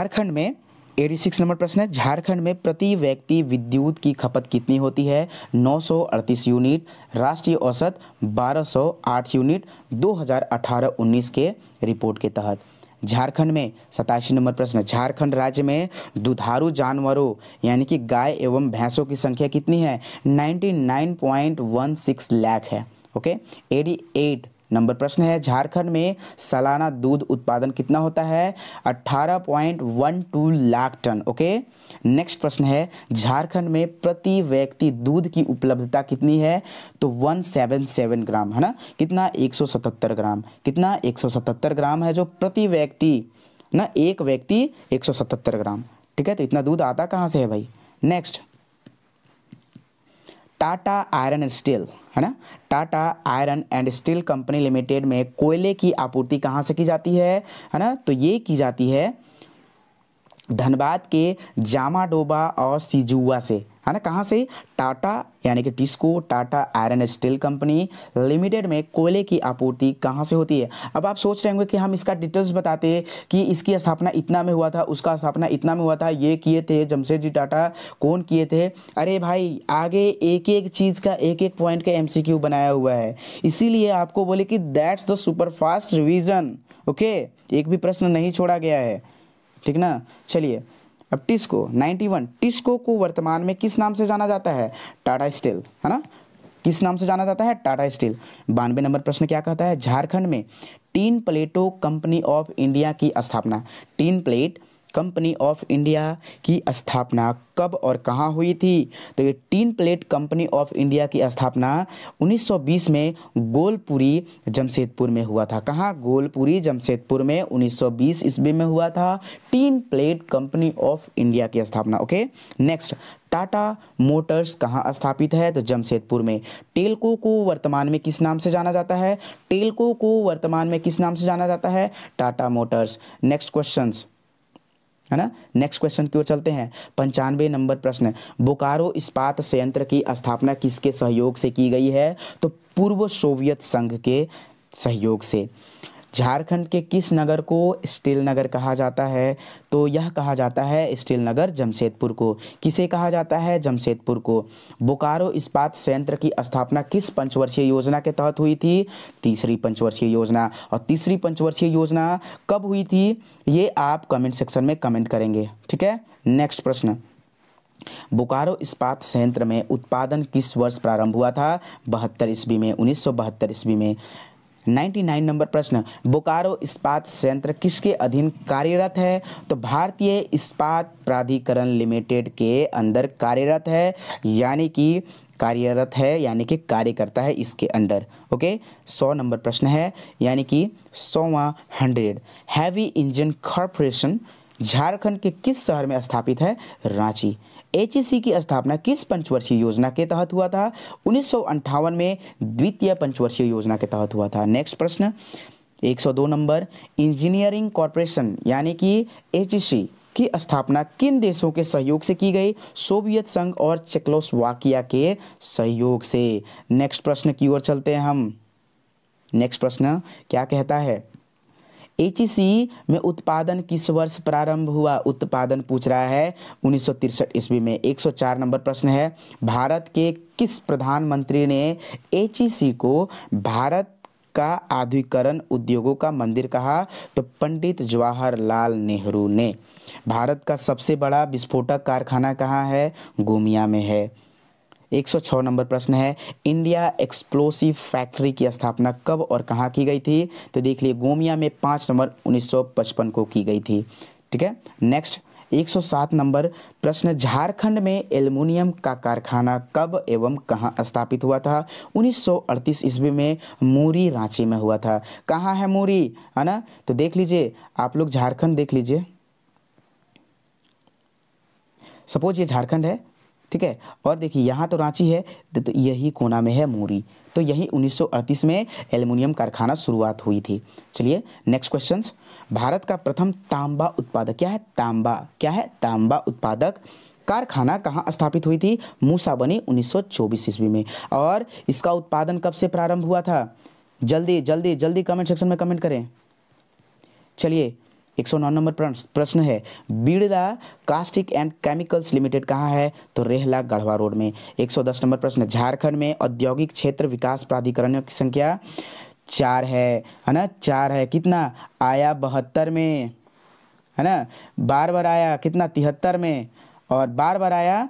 झारखंड में एटी सिक्स नंबर प्रश्न है झारखंड में प्रति व्यक्ति विद्युत की खपत कितनी होती है 938 यूनिट राष्ट्रीय औसत 1208 यूनिट 2018-19 के रिपोर्ट के तहत झारखंड में सतासी नंबर प्रश्न झारखंड राज्य में दुधारू जानवरों यानी कि गाय एवं भैंसों की संख्या कितनी है 99.16 लाख है ओके 88 नंबर प्रश्न है झारखंड में सालाना दूध उत्पादन कितना होता है 18.12 लाख टन ओके नेक्स्ट प्रश्न है झारखंड में प्रति व्यक्ति दूध की उपलब्धता कितनी है तो 177 ग्राम है ना कितना 177 ग्राम कितना 177 ग्राम है जो प्रति व्यक्ति ना एक व्यक्ति 177 ग्राम ठीक है तो इतना दूध आता कहाँ से है भाई नेक्स्ट टाटा आयरन स्टील है ना Tata iron and steel company limited में कोयले की आपूर्ति कहाँ से की जाती है है ना तो ये की जाती है धनबाद के जामाडोबा और सिजुआ से है ना कहाँ से टाटा यानी कि TISCO Tata iron steel company limited में कोयले की आपूर्ति कहाँ से होती है अब आप सोच रहे होंगे कि हम इसका डिटेल्स बताते कि इसकी स्थापना इतना में हुआ था उसका स्थापना इतना में हुआ था ये किए थे जमशेद जी टाटा कौन किए थे अरे भाई आगे एक एक चीज़ का एक एक पॉइंट का एम बनाया हुआ है इसीलिए आपको बोले कि that's the super fast revision okay एक भी प्रश्न नहीं छोड़ा गया है ठीक ना चलिए अब टिस्को 91 टिस्को को वर्तमान में किस नाम से जाना जाता है टाटा स्टील है ना किस नाम से जाना जाता है टाटा स्टील बानवे नंबर प्रश्न क्या कहता है झारखंड में tin plate company of India की स्थापना tin plate company of India की स्थापना कब और कहाँ हुई थी तो ये tin plate company of India की स्थापना 1920 में गोलपुरी जमशेदपुर में हुआ था कहाँ गोलपुरी जमशेदपुर में 1920 ईस्वी में हुआ था tin plate company of India की स्थापना ओके नेक्स्ट टाटा मोटर्स कहाँ स्थापित है तो जमशेदपुर में टेलको को वर्तमान में किस नाम से जाना जाता है टेलको को वर्तमान में किस नाम से जाना जाता है टाटा मोटर्स नेक्स्ट क्वेश्चंस है ना नेक्स्ट क्वेश्चन की ओर चलते हैं पंचानवे नंबर प्रश्न बोकारो इस्पात संयंत्र की स्थापना किसके सहयोग से की गई है तो पूर्व सोवियत संघ के सहयोग से झारखंड के किस नगर को स्टील नगर कहा जाता है तो यह कहा जाता है स्टील नगर जमशेदपुर को किसे कहा जाता है जमशेदपुर को बोकारो इस्पात संयंत्र की स्थापना किस पंचवर्षीय योजना के तहत हुई थी तीसरी पंचवर्षीय योजना और तीसरी पंचवर्षीय योजना कब हुई थी ये आप कमेंट सेक्शन में कमेंट करेंगे ठीक है नेक्स्ट प्रश्न बोकारो इस्पात संयंत्र में उत्पादन किस वर्ष प्रारंभ हुआ था बहत्तर ईस्वी में उन्नीस ईस्वी में 99 नंबर प्रश्न बोकारो इस्पात संयंत्र किसके अधीन कार्यरत है तो भारतीय इस्पात प्राधिकरण लिमिटेड के अंदर कार्यरत है यानी कि कार्यरत है यानी कि कार्य करता है इसके अंडर ओके सौ नंबर प्रश्न है यानी कि सोवा hundred heavy engine corporation Jharkhand के किस शहर में स्थापित है रांची एच की स्थापना किस पंचवर्षीय योजना के तहत हुआ था उन्नीस में द्वितीय पंचवर्षीय योजना के तहत हुआ था नेक्स्ट प्रश्न 102 नंबर इंजीनियरिंग कॉरपोरेशन यानी कि एच की स्थापना किन देशों के सहयोग से की गई सोवियत संघ और चेक्लोस्वाकिया के सहयोग से नेक्स्ट प्रश्न की ओर चलते हैं हम नेक्स्ट प्रश्न क्या कहता है एच में उत्पादन किस वर्ष प्रारंभ हुआ उत्पादन पूछ रहा है उन्नीस ईस्वी में 104 नंबर प्रश्न है भारत के किस प्रधानमंत्री ने एच को भारत का आधुनिकरण उद्योगों का मंदिर कहा तो पंडित जवाहरलाल नेहरू ने भारत का सबसे बड़ा विस्फोटक कारखाना कहाँ है गोमिया में है 106 नंबर प्रश्न है इंडिया एक्सप्लोसिव फैक्ट्री की स्थापना कब और कहाँ की गई थी तो देख लिए गोमिया में पाँच नंबर 1955 को की गई थी ठीक है नेक्स्ट 107 नंबर प्रश्न झारखंड में एल्युमिनियम का कारखाना कब एवं कहाँ स्थापित हुआ था 1938 ईस्वी में मूरी रांची में हुआ था कहाँ है मूरी है ना तो देख लीजिए आप लोग झारखंड देख लीजिए सपोज ये झारखंड है ठीक है और देखिए यहाँ तो रांची है तो, तो यही कोना में है मोरी तो यही 1938 में एल्युमिनियम कारखाना शुरुआत हुई थी चलिए नेक्स्ट क्वेश्चन भारत का प्रथम तांबा उत्पादक क्या है तांबा क्या है तांबा उत्पादक कारखाना कहाँ स्थापित हुई थी मूसाबनी 1924 ईस्वी में और इसका उत्पादन कब से प्रारंभ हुआ था जल्दी जल्दी जल्दी कमेंट सेक्शन में कमेंट करें चलिए एक सौ नौ नंबर प्रश्न है बीड़दा कास्टिक एंड केमिकल्स लिमिटेड कहाँ है तो रेहला गढ़वा रोड में एक सौ दस नंबर प्रश्न झारखंड में औद्योगिक क्षेत्र विकास प्राधिकरणों की संख्या चार है है ना चार है कितना आया बहत्तर में है ना बार बार आया कितना तिहत्तर में और बार बार आया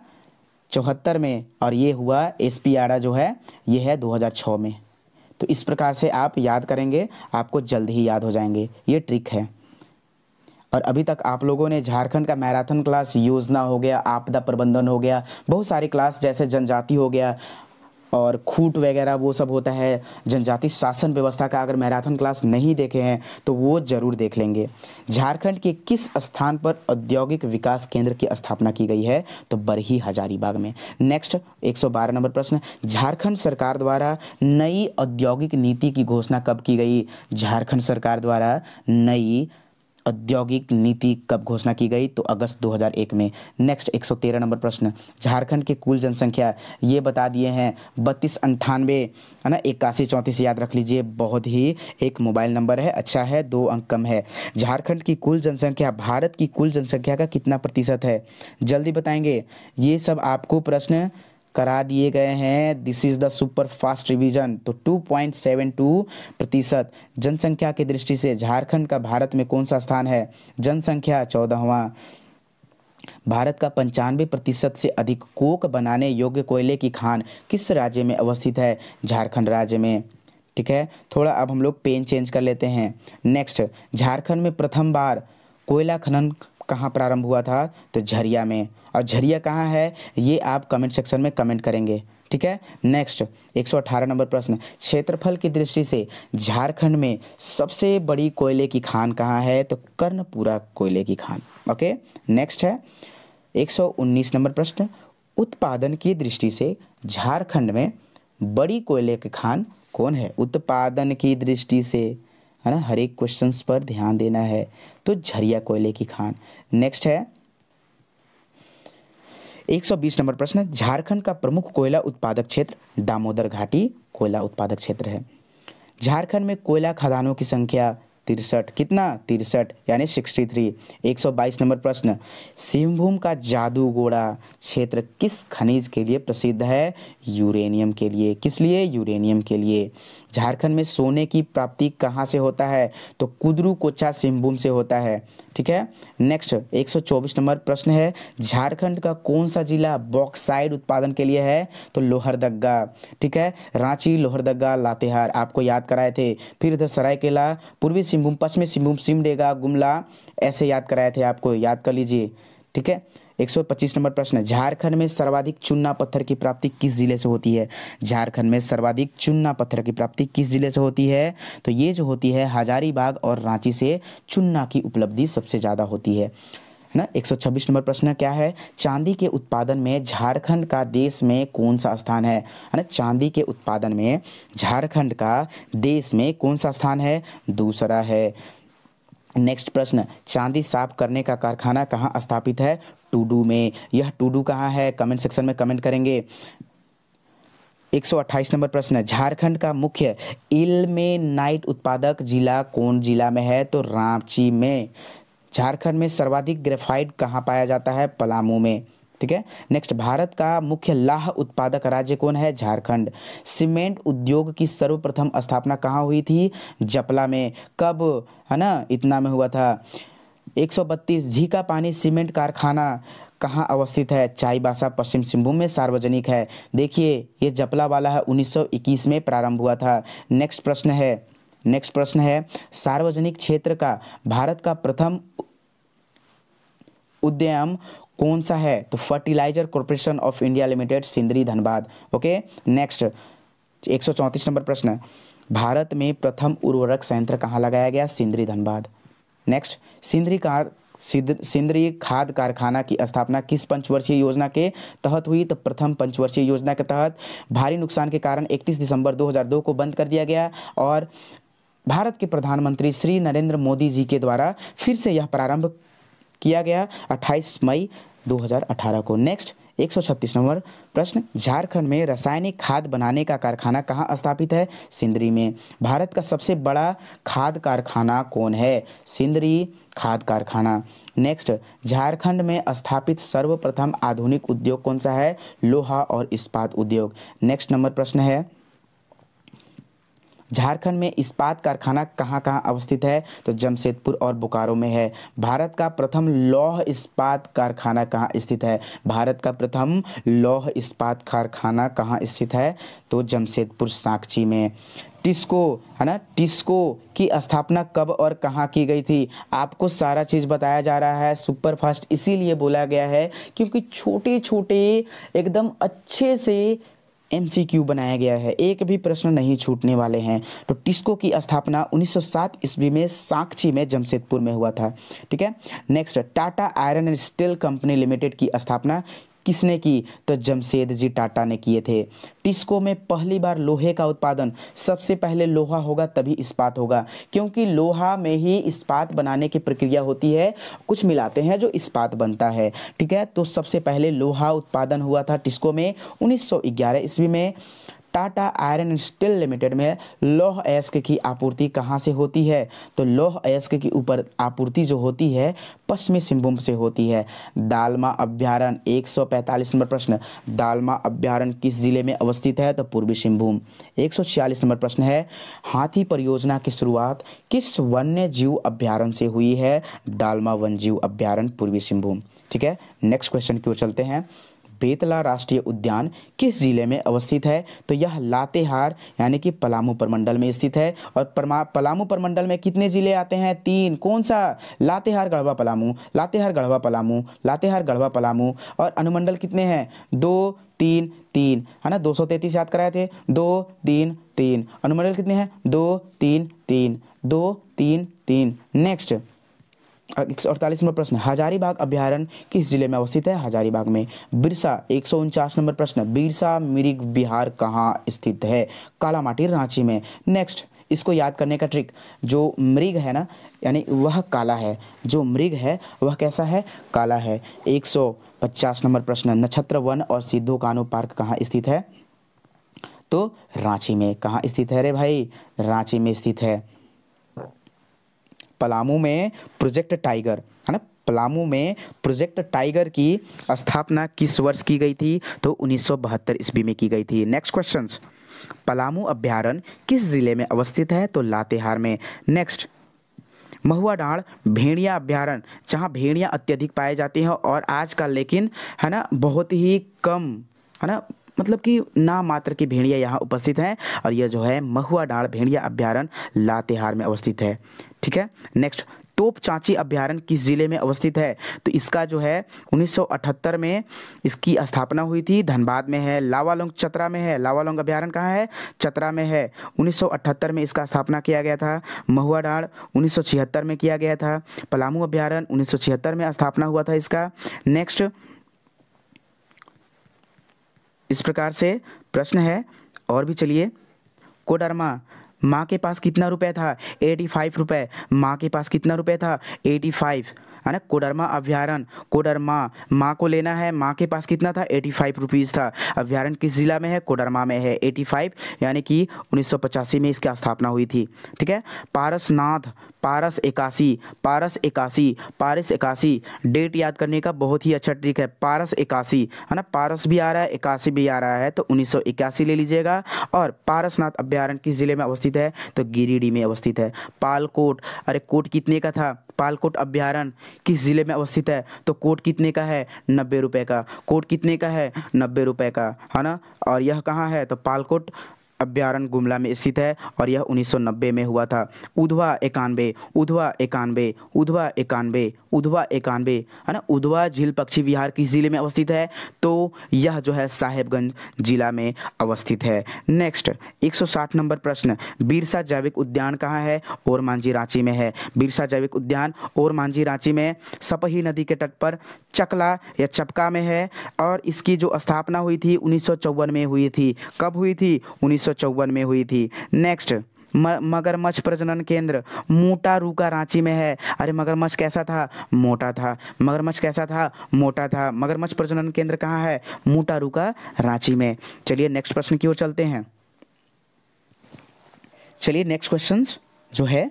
चौहत्तर में और ये हुआ एस पी आर जो है ये है 2006 में तो इस प्रकार से आप याद करेंगे आपको जल्द ही याद हो जाएंगे ये ट्रिक है और अभी तक आप लोगों ने झारखंड का मैराथन क्लास योजना हो गया आपदा प्रबंधन हो गया बहुत सारी क्लास जैसे जनजाति हो गया और खूट वगैरह वो सब होता है जनजाति शासन व्यवस्था का अगर मैराथन क्लास नहीं देखे हैं तो वो जरूर देख लेंगे झारखंड के किस स्थान पर औद्योगिक विकास केंद्र की स्थापना की गई है तो बरही हजारीबाग में नेक्स्ट 112 नंबर प्रश्न झारखंड सरकार द्वारा नई औद्योगिक नीति की घोषणा कब की गई झारखंड सरकार द्वारा नई औद्योगिक नीति कब घोषणा की गई तो अगस्त 2001 में नेक्स्ट 113 नंबर प्रश्न झारखंड की कुल जनसंख्या ये बता दिए हैं बत्तीस अंठानवे है ना इक्यासी चौंतीस याद रख लीजिए बहुत ही एक मोबाइल नंबर है अच्छा है दो अंक कम है झारखंड की कुल जनसंख्या भारत की कुल जनसंख्या का कितना प्रतिशत है जल्दी बताएंगे ये सब आपको प्रश्न करा दिए गए हैं this is the super fast revision तो 2.72 प्रतिशत जनसंख्या की दृष्टि से झारखंड का भारत में कौन सा स्थान है जनसंख्या चौदहवा भारत का पंचानवे प्रतिशत से अधिक कोक बनाने योग्य कोयले की खान किस राज्य में अवस्थित है झारखंड राज्य में ठीक है थोड़ा अब हम लोग पेन चेंज कर लेते हैं नेक्स्ट झारखंड में प्रथम बार कोयला खनन कहाँ प्रारंभ हुआ था तो झरिया में और झरिया कहाँ है ये आप कमेंट सेक्शन में कमेंट करेंगे ठीक है नेक्स्ट 118 नंबर प्रश्न क्षेत्रफल की दृष्टि से झारखंड में सबसे बड़ी कोयले की खान कहाँ है तो कर्णपुरा कोयले की खान ओके नेक्स्ट है 119 नंबर प्रश्न उत्पादन की दृष्टि से झारखंड में बड़ी कोयले की खान कौन है उत्पादन की दृष्टि से है ना हर एक क्वेश्चन पर ध्यान देना है तो झरिया कोयले की खान नेक्स्ट है 120 नंबर प्रश्न है झारखंड का प्रमुख कोयला उत्पादक क्षेत्र दामोदर घाटी कोयला उत्पादक क्षेत्र है झारखंड में कोयला खदानों की संख्या तिरसठ कितना तिरसठ यानी सिक्सटी थ्री एक सौ बाईस नंबर प्रश्न सिंहभूम का जादूगोड़ा क्षेत्र किस खनिज के लिए प्रसिद्ध है यूरेनियम के लिए किस लिए यूरेनियम के लिए झारखंड में सोने की प्राप्ति कहाँ से होता है तो कुदरू कोचा सिंहभूम से होता है ठीक है नेक्स्ट 124 नंबर प्रश्न है झारखंड का कौन सा जिला बॉक्साइड उत्पादन के लिए है तो लोहरदगा ठीक है रांची लोहरदगा लातेहार आपको याद कराए थे फिर इधर सरायकेला पूर्वी सिंहभूम पश्चिमी सिंहभूम सिमडेगा गुमला ऐसे याद कराए थे आपको याद कर लीजिए ठीक है 125 नंबर प्रश्न झारखंड में सर्वाधिक चुना पत्थर की प्राप्ति किस जिले से होती है झारखंड में सर्वाधिक चुना पत्थर की प्राप्ति किस जिले से होती है तो ये जो होती है हजारीबाग और रांची से चुना की उपलब्धि सबसे ज़्यादा होती है है ना 126 नंबर प्रश्न क्या है चांदी के उत्पादन में झारखंड का देश में कौन सा स्थान है है ना चांदी के उत्पादन में झारखंड का देश में कौन सा स्थान है दूसरा है नेक्स्ट प्रश्न चांदी साफ करने का कारखाना कहाँ स्थापित है टूडू में यह टूडू कहाँ है कमेंट सेक्शन में कमेंट करेंगे 128 नंबर प्रश्न झारखंड का मुख्य नाइट उत्पादक जिला कौन जिला में है तो रांची में झारखंड में सर्वाधिक ग्रेफाइट कहाँ पाया जाता है पलामू में ठीक है नेक्स्ट भारत का मुख्य लाह उत्पादक राज्य कौन है झारखंड सीमेंट उद्योग की सर्वप्रथम स्थापना कहाँ हुई थी जपला में कब है ना इतना में हुआ था 132 झी का पानी सीमेंट कारखाना कहाँ अवस्थित है चाईबासा पश्चिम सिंहभूम में सार्वजनिक है देखिए ये जपला वाला है 1921 में प्रारंभ हुआ था नेक्स्ट प्रश्न है नेक्स्ट प्रश्न है सार्वजनिक क्षेत्र का भारत का प्रथम उद्यम कौन सा है तो fertilizer corporation of India limited Sindri Dhanbad okay next एक नंबर प्रश्न भारत में प्रथम उर्वरक संयंत्र कहाँ लगाया गया सिंदरी धनबाद नेक्स्ट सिंदरी कार सिंदरी खाद कारखाना की स्थापना किस पंचवर्षीय योजना के तहत हुई तो प्रथम पंचवर्षीय योजना के तहत भारी नुकसान के कारण 31 दिसंबर 2002 को बंद कर दिया गया और भारत के प्रधानमंत्री श्री नरेंद्र मोदी जी के द्वारा फिर से यह प्रारंभ किया गया 28 मई 2018 को नेक्स्ट 136 नंबर प्रश्न झारखंड में रासायनिक खाद बनाने का कारखाना कहाँ स्थापित है सिंदरी में भारत का सबसे बड़ा खाद कारखाना कौन है सिंदरी खाद कारखाना नेक्स्ट झारखंड में स्थापित सर्वप्रथम आधुनिक उद्योग कौन सा है लोहा और इस्पात उद्योग नेक्स्ट नंबर प्रश्न है झारखंड में इस्पात कारखाना कहाँ कहाँ अवस्थित है तो जमशेदपुर और बोकारो में है भारत का प्रथम लौह इस्पात कारखाना कहाँ स्थित है भारत का प्रथम लौह इस्पात कारखाना कहाँ स्थित है तो जमशेदपुर साक्षी में टिस्को है ना टिस्को की स्थापना कब और कहाँ की गई थी आपको सारा चीज़ बताया जा रहा है सुपर फास्ट इसीलिए बोला गया है क्योंकि छोटे छोटे एकदम अच्छे से एमसीक्यू बनाया गया है एक भी प्रश्न नहीं छूटने वाले हैं तो टिस्को की स्थापना 1907 ईस्वी में साक्षी में जमशेदपुर में हुआ था ठीक है next Tata iron and steel company limited की स्थापना किसने की तो जमशेद जी टाटा ने किए थे टिस्को में पहली बार लोहे का उत्पादन सबसे पहले लोहा होगा तभी इस्पात होगा क्योंकि लोहा में ही इस्पात बनाने की प्रक्रिया होती है कुछ मिलाते हैं जो इस्पात बनता है ठीक है तो सबसे पहले लोहा उत्पादन हुआ था टिस्को में 1911 ईस्वी में Tata iron and steel limited में लोह अयस्क की आपूर्ति कहाँ से होती है तो लोह अयस्क की ऊपर आपूर्ति जो होती है पश्चिमी सिंहभूम से होती है दालमा अभ्यारण 145 नंबर प्रश्न दालमा अभ्यारण किस जिले में अवस्थित है तो पूर्वी सिंहभूम 146 नंबर प्रश्न है हाथी परियोजना की शुरुआत किस वन्य जीव अभ्यारण से हुई है दालमा वन जीव अभ्यारण पूर्वी सिंहभूम ठीक है नेक्स्ट क्वेश्चन की ओर चलते हैं बेतला राष्ट्रीय उद्यान किस जिले में अवस्थित है तो यह लातेहार यानी कि पलामू प्रमंडल में स्थित है और पलामू प्रमंडल में कितने जिले आते हैं तीन कौन सा लातेहार गढ़वा पलामू लातेहार गढ़वा पलामू लातेहार गढ़वा पलामू और अनुमंडल कितने हैं दो तीन तीन है ना दो सौ तैतीस याद कराए थे दो तीन तीन अनुमंडल कितने हैं दो तीन तीन दो तीन तीन नेक्स्ट अड़तालीसवा प्रश्न हजारीबाग अभ्यारण किस जिले में अवस्थित है हजारीबाग में बिरसा एक नंबर प्रश्न बिरसा मिरिक बिहार कहाँ स्थित है काला माटी रांची में नेक्स्ट इसको याद करने का ट्रिक जो मृग है ना यानी वह काला है जो मृग है वह कैसा है काला है 150 नंबर प्रश्न नक्षत्र वन और सिद्धो कानो पार्क कहाँ स्थित है तो रांची में कहाँ स्थित है अरे भाई रांची में स्थित है पलामू में प्रोजेक्ट टाइगर है ना पलामू में प्रोजेक्ट टाइगर की स्थापना किस वर्ष की गई थी तो बहत्तर ईस्वी में की गई थी नेक्स्ट क्वेश्चन पलामू अभ्यारण किस जिले में अवस्थित है तो लातेहार में नेक्स्ट महुआ डांड भेड़िया अभ्यारण जहाँ भेड़िया अत्यधिक पाए जाते हैं और आज का लेकिन है ना बहुत ही कम है ना मतलब कि ना मात्र की भेड़िया यहाँ उपस्थित हैं और यह जो है महुआ डांड भेड़िया अभ्यारण लातेहार में अवस्थित है ठीक है नेक्स्ट तोप चाची अभ्यारण किस जिले में अवस्थित है तो इसका जो है 1978 में इसकी स्थापना हुई थी धनबाद में है लावालोंग चतरा में है लावालोंग अभ्यारण कहाँ है चतरा में है 1978 में इसका स्थापना किया गया था महुआ डाड़ उन्नीस में किया गया था पलामू अभ्यारण उन्नीस में स्थापना हुआ था इसका नेक्स्ट इस प्रकार से प्रश्न है और भी चलिए कोडरमा माँ के पास कितना रुपए था एटी फाइव रुपये माँ के पास कितना रुपए था एटी फाइव है ना कोडरमा अभ्यारण कोडरमा माँ को लेना है माँ के पास कितना था एटी फाइव रुपीज़ था अभ्यारण किस ज़िला में है कोडरमा में है एटी फाइव यानी कि उन्नीस सौ पचासी में इसकी स्थापना हुई थी ठीक है पारसनाथ पारस इक्यासी पारस इक्यासी पारस इक्यासी डेट याद करने का बहुत ही अच्छा ट्रिक है पारस इक्यासी है ना पारस भी आ रहा है इक्यासी भी आ रहा है तो उन्नीस ले लीजिएगा और पारसनाथ अभ्यारण्य किस जिले में अवस्थित है तो गिरिडीह में अवस्थित है पालकोट अरे कोट कितने का था पालकोट अभ्यारण किस ज़िले में अवस्थित है तो कोट कितने का है नब्बे रुपये का कोट कितने का है नब्बे रुपये का है ना और यह कहाँ है तो पालकोट अभ्यारण गुमला में स्थित है और यह 1990 में हुआ था उधवा इक्यानवे उधवा इक्यानवे उधवा इक्यानवे उधवा इक्यानवे है ना उधवा झील पक्षी विहार किस जिले में अवस्थित है तो यह जो है साहेबगंज जिला में अवस्थित है नेक्स्ट 160 नंबर प्रश्न बिरसा जैविक उद्यान कहाँ है और मांझी रांची में है बिरसा जैविक उद्यान और मांझी रांची में सपही नदी के तट पर चकला या चपका में है और इसकी जो स्थापना हुई थी उन्नीस में हुई थी कब हुई थी उन्नीस 1954 में हुई थी नेक्स्ट मगरमच्छ प्रजनन केंद्र मोटा रूका रांची में है अरे मगरमच्छ कैसा था मोटा था मगरमच्छ कैसा था मोटा था मगरमच्छ प्रजनन केंद्र कहाँ है मोटा रूका रांची में चलिए नेक्स्ट प्रश्न की ओर चलते हैं चलिए नेक्स्ट क्वेश्चन जो है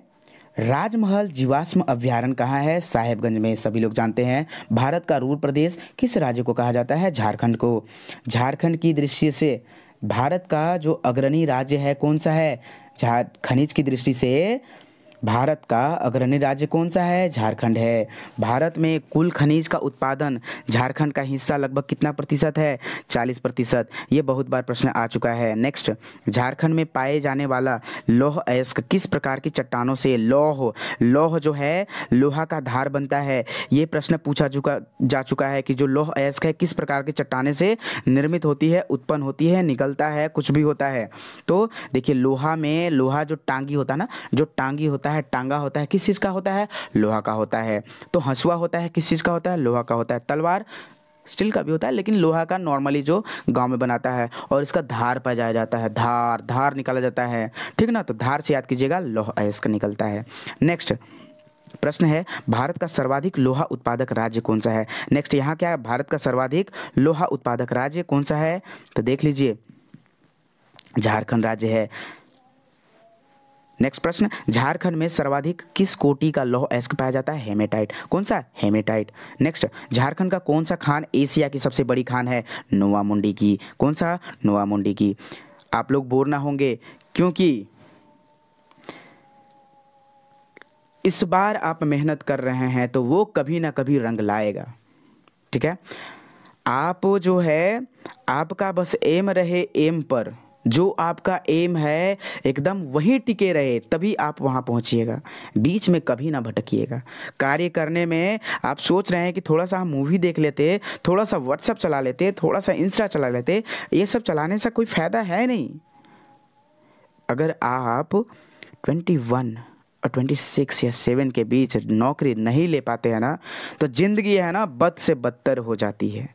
राजमहल जीवाश्म अभ्यारण कहाँ है साहेबगंज में सभी लोग जानते हैं भारत का रूर प्रदेश किस राज्य को कहा जाता है झारखंड को झारखंड की दृष्टि से भारत का जो अग्रणी राज्य है कौन सा है खनिज की दृष्टि से भारत का अग्रणी राज्य कौन सा है झारखंड है भारत में कुल खनिज का उत्पादन झारखंड का हिस्सा लगभग कितना प्रतिशत है 40 प्रतिशत ये बहुत बार प्रश्न आ चुका है नेक्स्ट झारखंड में पाए जाने वाला लौह अयस्क किस प्रकार की चट्टानों से लौह लौह जो है लोहा का धार बनता है ये प्रश्न पूछा चुका जा चुका है कि जो लौह अयस्क है किस प्रकार की चट्टाने से निर्मित होती है उत्पन्न होती है निकलता है कुछ भी होता है तो देखिए लोहा में लोहा जो टांगी होता है ना जो टांगी होता है है टांगा होता है किस चीज़ का होता है लोहा का होता है तो हंसुआ होता है किस चीज़ का होता है लोहा का होता है तलवार स्टील का भी होता है लेकिन लोहा का नॉर्मली जो गांव में बनाता है और इसका धार पाया जाता है धार धार निकाला जाता है ठीक ना तो धार से याद कीजिएगा लोहा इसका निकलता है नेक्स्ट प्रश्न है भारत का सर्वाधिक लोहा उत्पादक राज्य कौन सा है नेक्स्ट यहाँ क्या है भारत का सर्वाधिक लोहा उत्पादक राज्य कौन सा है तो देख लीजिए झारखंड राज्य है नेक्स्ट प्रश्न झारखंड में सर्वाधिक किस कोटि का लौह अयस्क पाया जाता है हेमेटाइट कौन सा हेमेटाइट नेक्स्ट झारखंड का कौन सा खान एशिया की सबसे बड़ी खान है नोवामुंडी की कौन सा नोवामुंडी की आप लोग बोर ना होंगे क्योंकि इस बार आप मेहनत कर रहे हैं तो वो कभी ना कभी रंग लाएगा ठीक है आप जो है आपका बस एम रहे एम पर जो आपका एम है एकदम वहीं टिके रहे तभी आप वहाँ पहुँचिएगा बीच में कभी ना भटकिएगा कार्य करने में आप सोच रहे हैं कि थोड़ा सा हम मूवी देख लेते थोड़ा सा व्हाट्सअप चला लेते थोड़ा सा इंस्टा चला लेते ये सब चलाने से कोई फ़ायदा है नहीं अगर आप ट्वेंटी वन और ट्वेंटी सिक्स या सेवन के बीच नौकरी नहीं ले पाते हैं ना तो ज़िंदगी है ना बद से बदतर हो जाती है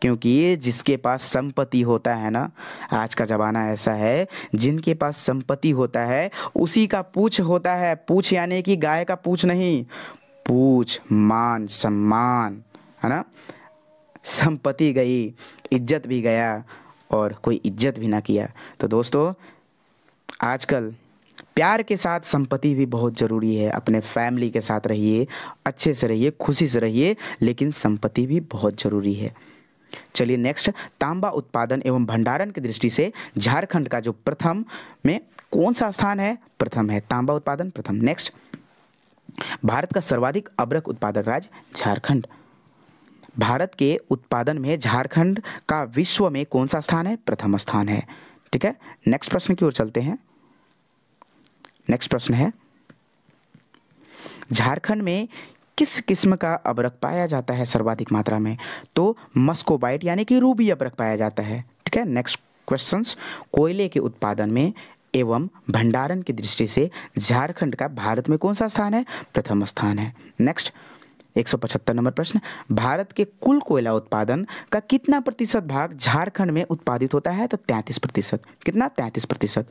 क्योंकि ये जिसके पास संपत्ति होता है ना आज का ज़माना ऐसा है जिनके पास संपत्ति होता है उसी का पूछ होता है पूछ यानी कि गाय का पूछ नहीं पूछ मान सम्मान है ना संपत्ति गई इज्जत भी गया और कोई इज्जत भी ना किया तो दोस्तों आजकल प्यार के साथ संपत्ति भी बहुत ज़रूरी है अपने फैमिली के साथ रहिए अच्छे से रहिए खुशी से रहिए लेकिन संपत्ति भी बहुत ज़रूरी है चलिए नेक्स्ट तांबा उत्पादन एवं भंडारण की दृष्टि से झारखंड का जो प्रथम में कौन सा स्थान है प्रथम है तांबा उत्पादन प्रथम नेक्स्ट भारत का सर्वाधिक अब्रक उत्पादक राज्य झारखंड भारत के उत्पादन में झारखंड का विश्व में कौन सा स्थान है प्रथम स्थान है ठीक है नेक्स्ट प्रश्न की ओर चलते हैं नेक्स्ट प्रश्न है झारखंड में किस किस्म का अबरक पाया जाता है सर्वाधिक मात्रा में तो मस्कोबाइट यानी कि रूबी अबरक पाया जाता है ठीक है नेक्स्ट क्वेश्चंस कोयले के उत्पादन में एवं भंडारण की दृष्टि से झारखंड का भारत में कौन सा स्थान है प्रथम स्थान है नेक्स्ट एक नंबर प्रश्न भारत के कुल कोयला उत्पादन का कितना प्रतिशत भाग झारखंड में उत्पादित होता है तो तैंतीस प्रतिशत कितना तैंतीस प्रतिशत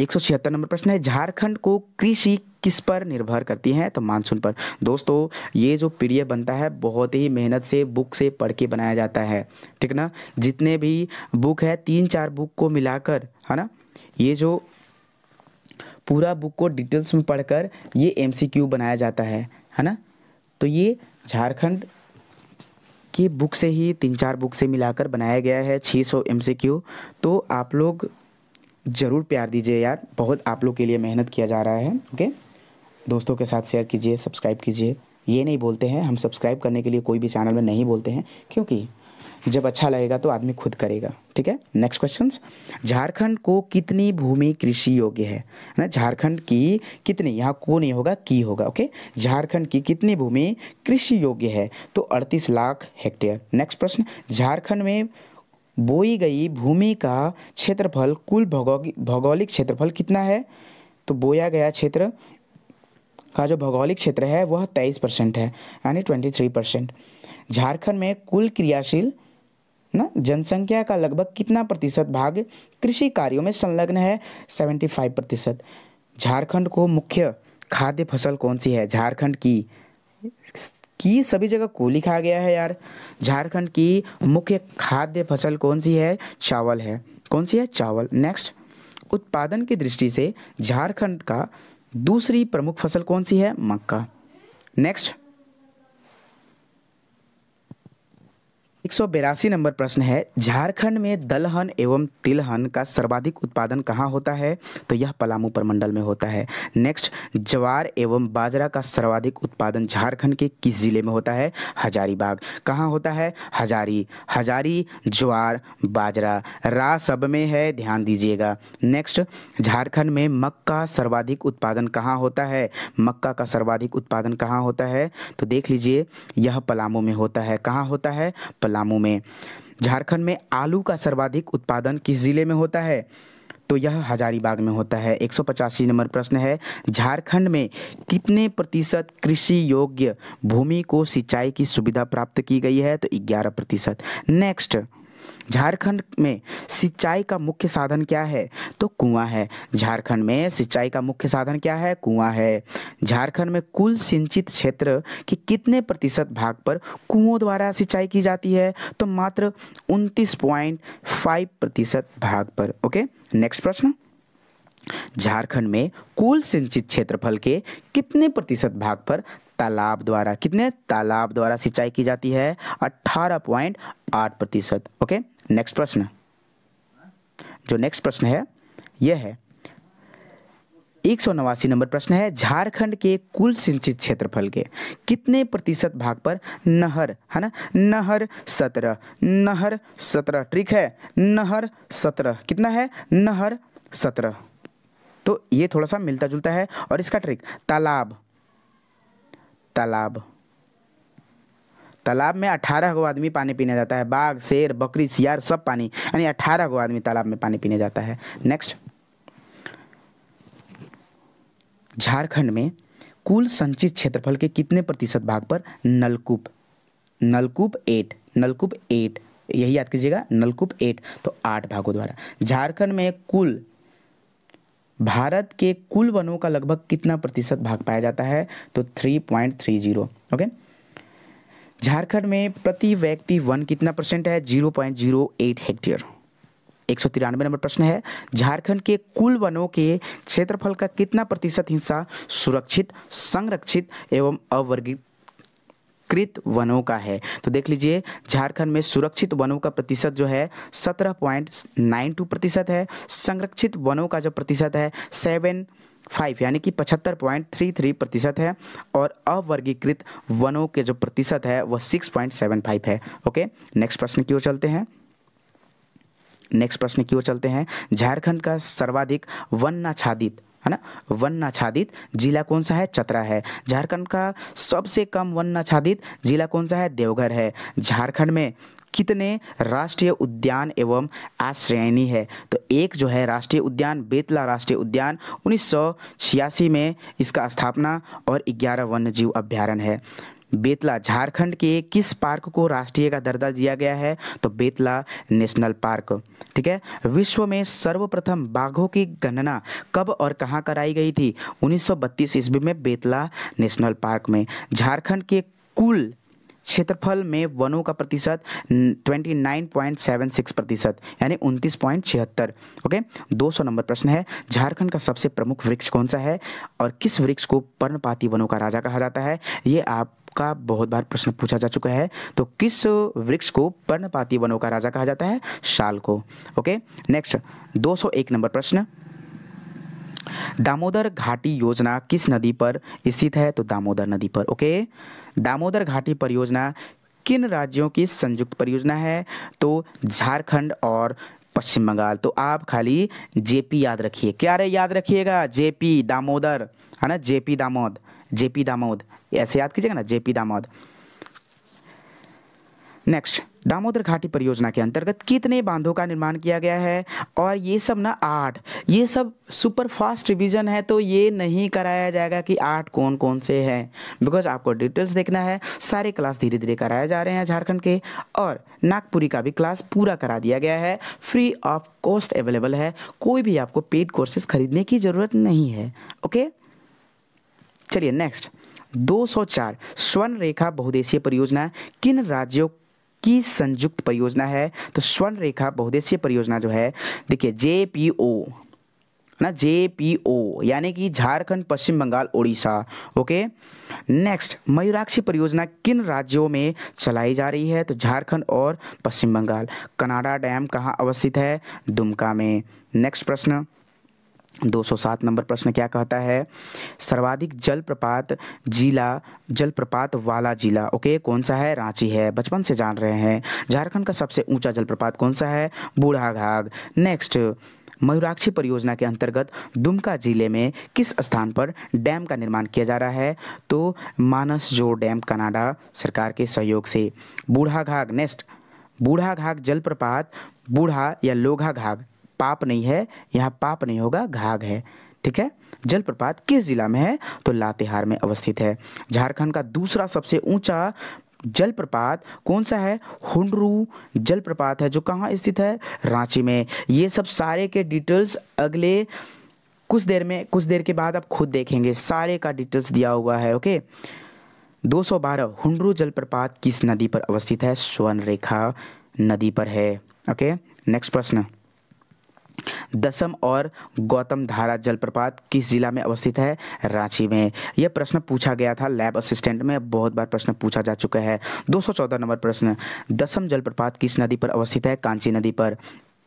एक नंबर प्रश्न है झारखंड को कृषि किस पर निर्भर करती है तो मानसून पर दोस्तों ये जो पीडीएफ बनता है बहुत ही मेहनत से बुक से पढ़ के बनाया जाता है ठीक ना जितने भी बुक है तीन चार बुक को मिलाकर है ना ये जो पूरा बुक को डिटेल्स में पढ़कर ये एमसीक्यू बनाया जाता है है ना तो ये झारखंड की बुक से ही तीन चार बुक से मिलाकर बनाया गया है 600 एमसीक्यू तो आप लोग ज़रूर प्यार दीजिए यार बहुत आप लोग के लिए मेहनत किया जा रहा है ओके दोस्तों के साथ शेयर कीजिए सब्सक्राइब कीजिए ये नहीं बोलते हैं हम सब्सक्राइब करने के लिए कोई भी चैनल में नहीं बोलते हैं क्योंकि जब अच्छा लगेगा तो आदमी खुद करेगा ठीक है नेक्स्ट क्वेश्चन झारखंड को कितनी भूमि कृषि योग्य है ना झारखंड की कितनी यहाँ को नहीं होगा की होगा ओके झारखंड की कितनी भूमि कृषि योग्य है तो अड़तीस लाख हेक्टेयर नेक्स्ट प्रश्न झारखंड में बोई गई भूमि का क्षेत्रफल कुल भौगोलिक क्षेत्रफल कितना है तो बोया गया क्षेत्र का जो भौगोलिक क्षेत्र है वह तेईस परसेंट है यानी ट्वेंटी थ्री परसेंट झारखंड में कुल क्रियाशील ना जनसंख्या का लगभग कितना प्रतिशत भाग कृषि कार्यों में संलग्न है सेवेंटी फाइव प्रतिशत झारखंड को मुख्य खाद्य फसल कौन सी है झारखंड की की सभी जगह को लिखा गया है यार झारखंड की मुख्य खाद्य फसल कौन सी है चावल है कौन सी है चावल नेक्स्ट उत्पादन की दृष्टि से झारखंड का दूसरी प्रमुख फसल कौन सी है मक्का नेक्स्ट एक नंबर प्रश्न है झारखंड में दलहन एवं तिलहन का सर्वाधिक उत्पादन कहाँ होता है तो यह पलामू प्रमंडल में होता है नेक्स्ट ज्वार एवं बाजरा का सर्वाधिक उत्पादन झारखंड के किस जिले में होता है हजारीबाग कहाँ होता है हजारी हजारी ज्वार बाजरा रा सब में है ध्यान दीजिएगा नेक्स्ट झारखंड में मक्का सर्वाधिक उत्पादन कहाँ होता है मक्का का सर्वाधिक उत्पादन कहाँ होता है तो देख लीजिए यह पलामू में होता है कहाँ होता है पलामू पलामू में झारखंड में आलू का सर्वाधिक उत्पादन किस ज़िले में होता है तो यह हजारीबाग में होता है एक नंबर प्रश्न है झारखंड में कितने प्रतिशत कृषि योग्य भूमि को सिंचाई की सुविधा प्राप्त की गई है तो 11 प्रतिशत नेक्स्ट झारखंड में सिंचाई का मुख्य साधन क्या है तो कुआं है झारखंड में सिंचाई का मुख्य साधन क्या है कुआं है झारखंड में कुल सिंचित क्षेत्र के कितने प्रतिशत भाग पर कुओं द्वारा सिंचाई की जाती है तो मात्र उनतीस पॉइंट फाइव प्रतिशत भाग पर ओके नेक्स्ट प्रश्न झारखंड में कुल सिंचित क्षेत्रफल के कितने प्रतिशत भाग पर तालाब द्वारा कितने तालाब द्वारा सिंचाई की जाती है अट्ठारह पॉइंट आठ प्रतिशत ओके नेक्स्ट प्रश्न जो नेक्स्ट प्रश्न है यह है एक सौ नवासी नंबर प्रश्न है झारखंड के कुल सिंचित क्षेत्रफल के कितने प्रतिशत भाग पर नहर है ना नहर सत्रह नहर सत्रह ट्रिक है नहर सत्रह कितना है नहर सत्रह तो ये थोड़ा सा मिलता जुलता है और इसका ट्रिक तालाब तालाब तालाब में अठारह गो आदमी पानी पीने जाता है बाघ शेर बकरी सियार सब पानी यानी अठारह गो आदमी तालाब में पानी पीने जाता है नेक्स्ट झारखंड में कुल संचित क्षेत्रफल के कितने प्रतिशत भाग पर नलकूप नलकूप एट नलकूप एट यही याद कीजिएगा नलकूप एट तो आठ भागों द्वारा झारखंड में कुल भारत के कुल वनों का लगभग कितना प्रतिशत भाग पाया जाता है तो 3.30 ओके झारखंड में प्रति व्यक्ति वन कितना परसेंट है 0.08 हेक्टेयर एक नंबर प्रश्न है झारखंड के कुल वनों के क्षेत्रफल का कितना प्रतिशत हिस्सा सुरक्षित संरक्षित एवं अवर्गित कृत वनों का है तो देख लीजिए झारखंड में सुरक्षित वनों का प्रतिशत जो है सत्रह पॉइंट नाइन टू प्रतिशत है संरक्षित वनों का जो प्रतिशत है सेवन फाइव यानी कि पचहत्तर पॉइंट थ्री थ्री प्रतिशत है और अवर्गीकृत वनों के जो प्रतिशत है वह सिक्स पॉइंट सेवन फाइव है ओके नेक्स्ट प्रश्न की ओर चलते हैं नेक्स्ट प्रश्न की ओर चलते हैं झारखंड का सर्वाधिक वन आच्छादित है ना वन आच्छादित जिला कौन सा है चतरा है झारखंड का सबसे कम वन आच्छादित जिला कौन सा है देवघर है झारखंड में कितने राष्ट्रीय उद्यान एवं आश्रयनी है तो एक जो है राष्ट्रीय उद्यान बेतला राष्ट्रीय उद्यान उन्नीस में इसका स्थापना और ग्यारह वन्य जीव अभ्यारण्य है बेतला झारखंड के किस पार्क को राष्ट्रीय का दर्जा दिया गया है तो बेतला नेशनल पार्क ठीक है विश्व में सर्वप्रथम बाघों की गणना कब और कहाँ कराई गई थी 1932 ईस्वी में बेतला नेशनल पार्क में झारखंड के कुल क्षेत्रफल में वनों का प्रतिशत 29.76 प्रतिशत यानी उनतीस पॉइंट छिहत्तर ओके 200 नंबर प्रश्न है झारखंड का सबसे प्रमुख वृक्ष कौन सा है और किस वृक्ष को पर्णपाती वनों का राजा कहा जाता है ये आप का बहुत बार प्रश्न पूछा जा चुका है तो किस वृक्ष को पर्णपाती वनों का राजा कहा जाता है शाल को ओके नेक्स्ट 201 नंबर प्रश्न दामोदर घाटी योजना किस नदी पर स्थित है तो दामोदर नदी पर ओके दामोदर घाटी परियोजना किन राज्यों की संयुक्त परियोजना है तो झारखंड और पश्चिम बंगाल तो आप खाली जेपी याद रखिए क्या रे याद रखिएगा जेपी दामोदर है ना जेपी दामोदर जेपी दामोद ऐसे याद कीजिएगा ना जेपी दामोद नेक्स्ट दामोदर घाटी परियोजना के अंतर्गत कितने बांधों का निर्माण किया गया है और ये सब ना आठ ये सब सुपर फास्ट रिवीजन है तो ये नहीं कराया जाएगा कि आठ कौन कौन से हैं बिकॉज आपको डिटेल्स देखना है सारे क्लास धीरे धीरे कराए जा रहे हैं झारखंड के और नागपुरी का भी क्लास पूरा करा दिया गया है फ्री ऑफ कॉस्ट अवेलेबल है कोई भी आपको पेड कोर्सेज खरीदने की ज़रूरत नहीं है ओके चलिए नेक्स्ट 204 स्वर्ण रेखा बहुदेशीय परियोजना किन राज्यों की संयुक्त परियोजना है तो स्वर्ण रेखा बहुदेशीय परियोजना जो है देखिए जे पी ओ ना जे पी ओ यानी कि झारखंड पश्चिम बंगाल उड़ीसा ओके नेक्स्ट मयूराक्षी परियोजना किन राज्यों में चलाई जा रही है तो झारखंड और पश्चिम बंगाल कनाडा डैम कहाँ अवस्थित है दुमका में नेक्स्ट प्रश्न 207 नंबर प्रश्न क्या कहता है सर्वाधिक जलप्रपात जिला जलप्रपात वाला जिला ओके कौन सा है रांची है बचपन से जान रहे हैं झारखंड का सबसे ऊंचा जलप्रपात कौन सा है बूढ़ा घाघ नेक्स्ट मयूराक्षी परियोजना के अंतर्गत दुमका जिले में किस स्थान पर डैम का निर्माण किया जा रहा है तो मानस जोड़ डैम कनाडा सरकार के सहयोग से बूढ़ा नेक्स्ट बूढ़ा जलप्रपात बूढ़ा या लोघा घाघ पाप नहीं है यहाँ पाप नहीं होगा घाघ है ठीक है जलप्रपात किस जिला में है तो लातेहार में अवस्थित है झारखंड का दूसरा सबसे ऊंचा जलप्रपात कौन सा है हुंडरू जलप्रपात है जो कहाँ स्थित है रांची में ये सब सारे के डिटेल्स अगले कुछ देर में कुछ देर के बाद आप खुद देखेंगे सारे का डिटेल्स दिया हुआ है ओके 212 हुंडरू जलप्रपात किस नदी पर अवस्थित है स्वर्ण रेखा नदी पर है ओके नेक्स्ट प्रश्न दसम और गौतम धारा जलप्रपात किस जिला में अवस्थित है रांची में यह प्रश्न पूछा गया था लैब असिस्टेंट में बहुत बार प्रश्न पूछा जा चुका है 214 नंबर प्रश्न दसम जलप्रपात किस नदी पर अवस्थित है कांची नदी पर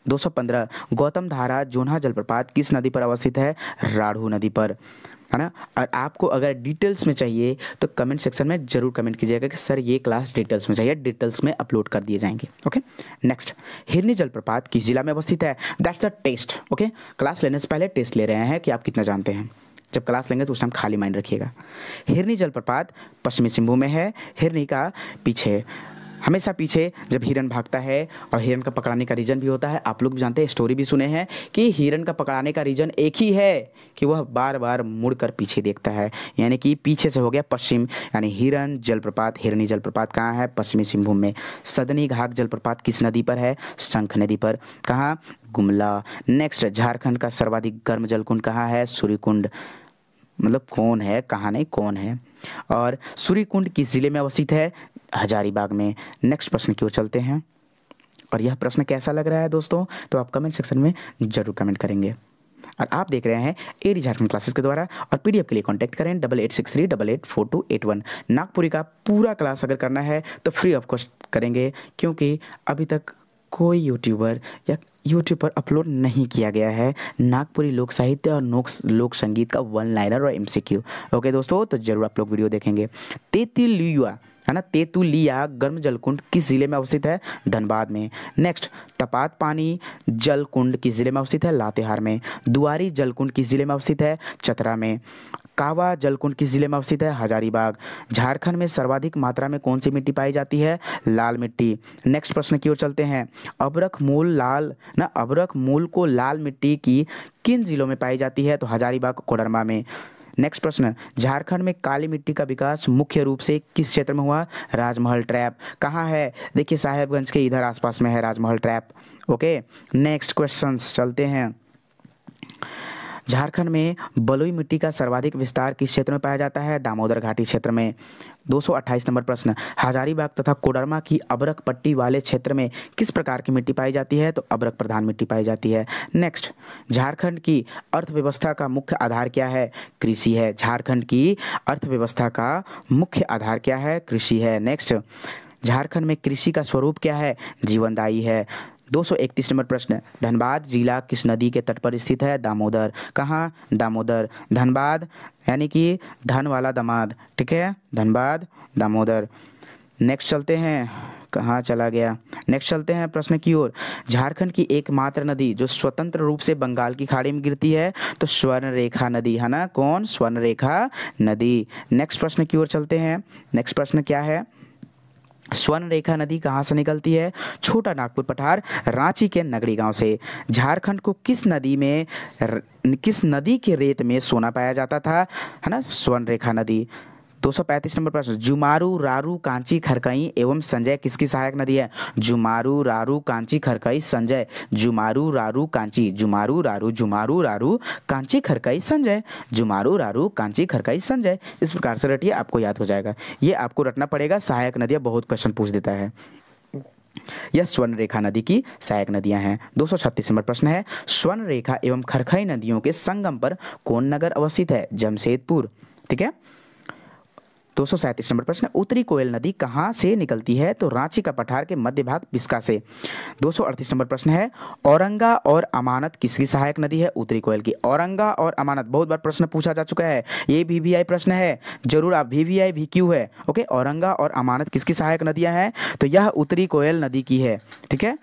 215 गौतम धारा जोन्हा जलप्रपात किस नदी पर अवस्थित है राढ़ू नदी पर है ना और आपको अगर डिटेल्स में चाहिए तो कमेंट सेक्शन में ज़रूर कमेंट कीजिएगा कि सर ये क्लास डिटेल्स में चाहिए डिटेल्स में अपलोड कर दिए जाएंगे ओके नेक्स्ट हिरनी जलप्रपात किस जिला में अवस्थित है that's the test okay class लेने से पहले टेस्ट ले रहे हैं कि आप कितना जानते हैं जब क्लास लेंगे तो उस टाइम खाली माइंड रखिएगा हिरनी जलप्रपात पश्चिमी सिंहभूम में है हिरनी का पीछे हमेशा पीछे जब हिरन भागता है और हिरन का पकड़ाने का रीज़न भी होता है आप लोग जानते हैं स्टोरी भी सुने हैं कि हिरन का पकड़ाने का रीज़न एक ही है कि वह बार बार मुड़ कर पीछे देखता है यानी कि पीछे से हो गया पश्चिम यानी हिरन जलप्रपात हिरनी जलप्रपात कहाँ है पश्चिमी सिंहभूम में सदनी घाघ जलप्रपात किस नदी पर है शंख नदी पर कहाँ गुमला नेक्स्ट झारखंड का सर्वाधिक गर्म जलकुंड कहाँ है सूर्यकुंड मतलब कौन है कहाँ नहीं कौन है और सूर्यकुंड किस ज़िले में अवस्थित है हजारीबाग में नेक्स्ट प्रश्न की ओर चलते हैं और यह प्रश्न कैसा लग रहा है दोस्तों तो आप कमेंट सेक्शन में ज़रूर कमेंट करेंगे और आप देख रहे हैं डी झारखंड क्लासेस के द्वारा और पीडीएफ के लिए कांटेक्ट करें double eight six three double eight four two eight one Nagpuri का पूरा क्लास अगर करना है तो फ्री ऑफ कॉस्ट करेंगे क्योंकि अभी तक कोई यूट्यूबर या यूट्यूब पर अपलोड नहीं किया गया है नागपुरी लोक साहित्य और लोक लोक संगीत का वन लाइनर और एमसीक्यू ओके दोस्तों तो जरूर आप लोग वीडियो देखेंगे तेतिलुआ है ना तेतुलिया गर्म जलकुंड किस जिले में अवस्थित है धनबाद में नेक्स्ट तपात पानी जलकुंड किस जिले में अवस्थित है लातेहार में दुआरी जलकुंड किस जिले में अवस्थित है चतरा में कावा जलकुंड किस जिले में अवस्थित है हजारीबाग झारखंड में सर्वाधिक मात्रा में कौन सी मिट्टी पाई जाती है लाल मिट्टी नेक्स्ट प्रश्न की ओर चलते हैं अबरक मूल लाल ना अबरक मूल को लाल मिट्टी की किन जिलों में पाई जाती है तो हजारीबाग कोडरमा में नेक्स्ट प्रश्न झारखंड में काली मिट्टी का विकास मुख्य रूप से किस क्षेत्र में हुआ राजमहल ट्रैप कहाँ है देखिए साहेबगंज के इधर आसपास में है राजमहल ट्रैप ओके नेक्स्ट क्वेश्चंस चलते हैं झारखंड में बलुई मिट्टी का सर्वाधिक विस्तार किस क्षेत्र में पाया जाता है दामोदर घाटी क्षेत्र में 228 नंबर प्रश्न हजारीबाग तथा कोडरमा की अबरक पट्टी वाले क्षेत्र में किस प्रकार की मिट्टी पाई जाती है तो अबरक प्रधान मिट्टी पाई जाती है नेक्स्ट झारखंड की अर्थव्यवस्था का मुख्य आधार क्या है कृषि है झारखंड की अर्थव्यवस्था का मुख्य आधार क्या है कृषि है नेक्स्ट झारखंड में कृषि का स्वरूप क्या है जीवनदायी है 231 नंबर प्रश्न धनबाद जिला किस नदी के तट पर स्थित है दामोदर कहाँ दामोदर धनबाद यानी कि धन वाला दामाद ठीक है धनबाद दामोदर नेक्स्ट चलते हैं कहाँ चला गया नेक्स्ट चलते हैं प्रश्न की ओर झारखंड की एकमात्र नदी जो स्वतंत्र रूप से बंगाल की खाड़ी में गिरती है तो स्वर्ण रेखा नदी है ना कौन स्वर्ण रेखा नदी नेक्स्ट प्रश्न की ओर चलते हैं नेक्स्ट प्रश्न क्या है स्वर्ण रेखा नदी कहाँ से निकलती है छोटा नागपुर पठार रांची के नगड़ी गांव से झारखंड को किस नदी में किस नदी के रेत में सोना पाया जाता था है ना स्वर्ण रेखा नदी पैंतीस नंबर प्रश्न जुमारू रारू कांची खरकई एवं संजय किसकी सहायक नदी है जुमारू रारू कांची खरकई संजय जुमारू रारू कांची जुमारू रारू जुमारू रारू कांची खरकई संजय जुमारू रारू कांची खरकई संजय इस प्रकार से रटिए आपको याद हो जाएगा ये आपको रटना पड़ेगा सहायक नदियाँ बहुत क्वेश्चन पूछ देता है यह स्वर्ण रेखा नदी की सहायक नदियां हैं दो सौ नंबर प्रश्न है स्वर्ण रेखा एवं खरखई नदियों के संगम पर कौन नगर अवस्थित है जमशेदपुर ठीक है दो नंबर प्रश्न उत्तरी कोयल नदी कहाँ से निकलती है तो रांची का पठार के मध्य भाग पिस्का से दो नंबर प्रश्न है औरंगा और अमानत किसकी सहायक नदी है उत्तरी कोयल की औरंगा और अमानत बहुत बार प्रश्न पूछा जा चुका है ये वीवीआई प्रश्न है जरूर आप वीवीआई भी क्यू है ओके औरंगा और अमानत किसकी सहायक नदियाँ हैं तो यह उत्तरी कोयल नदी की है ठीक है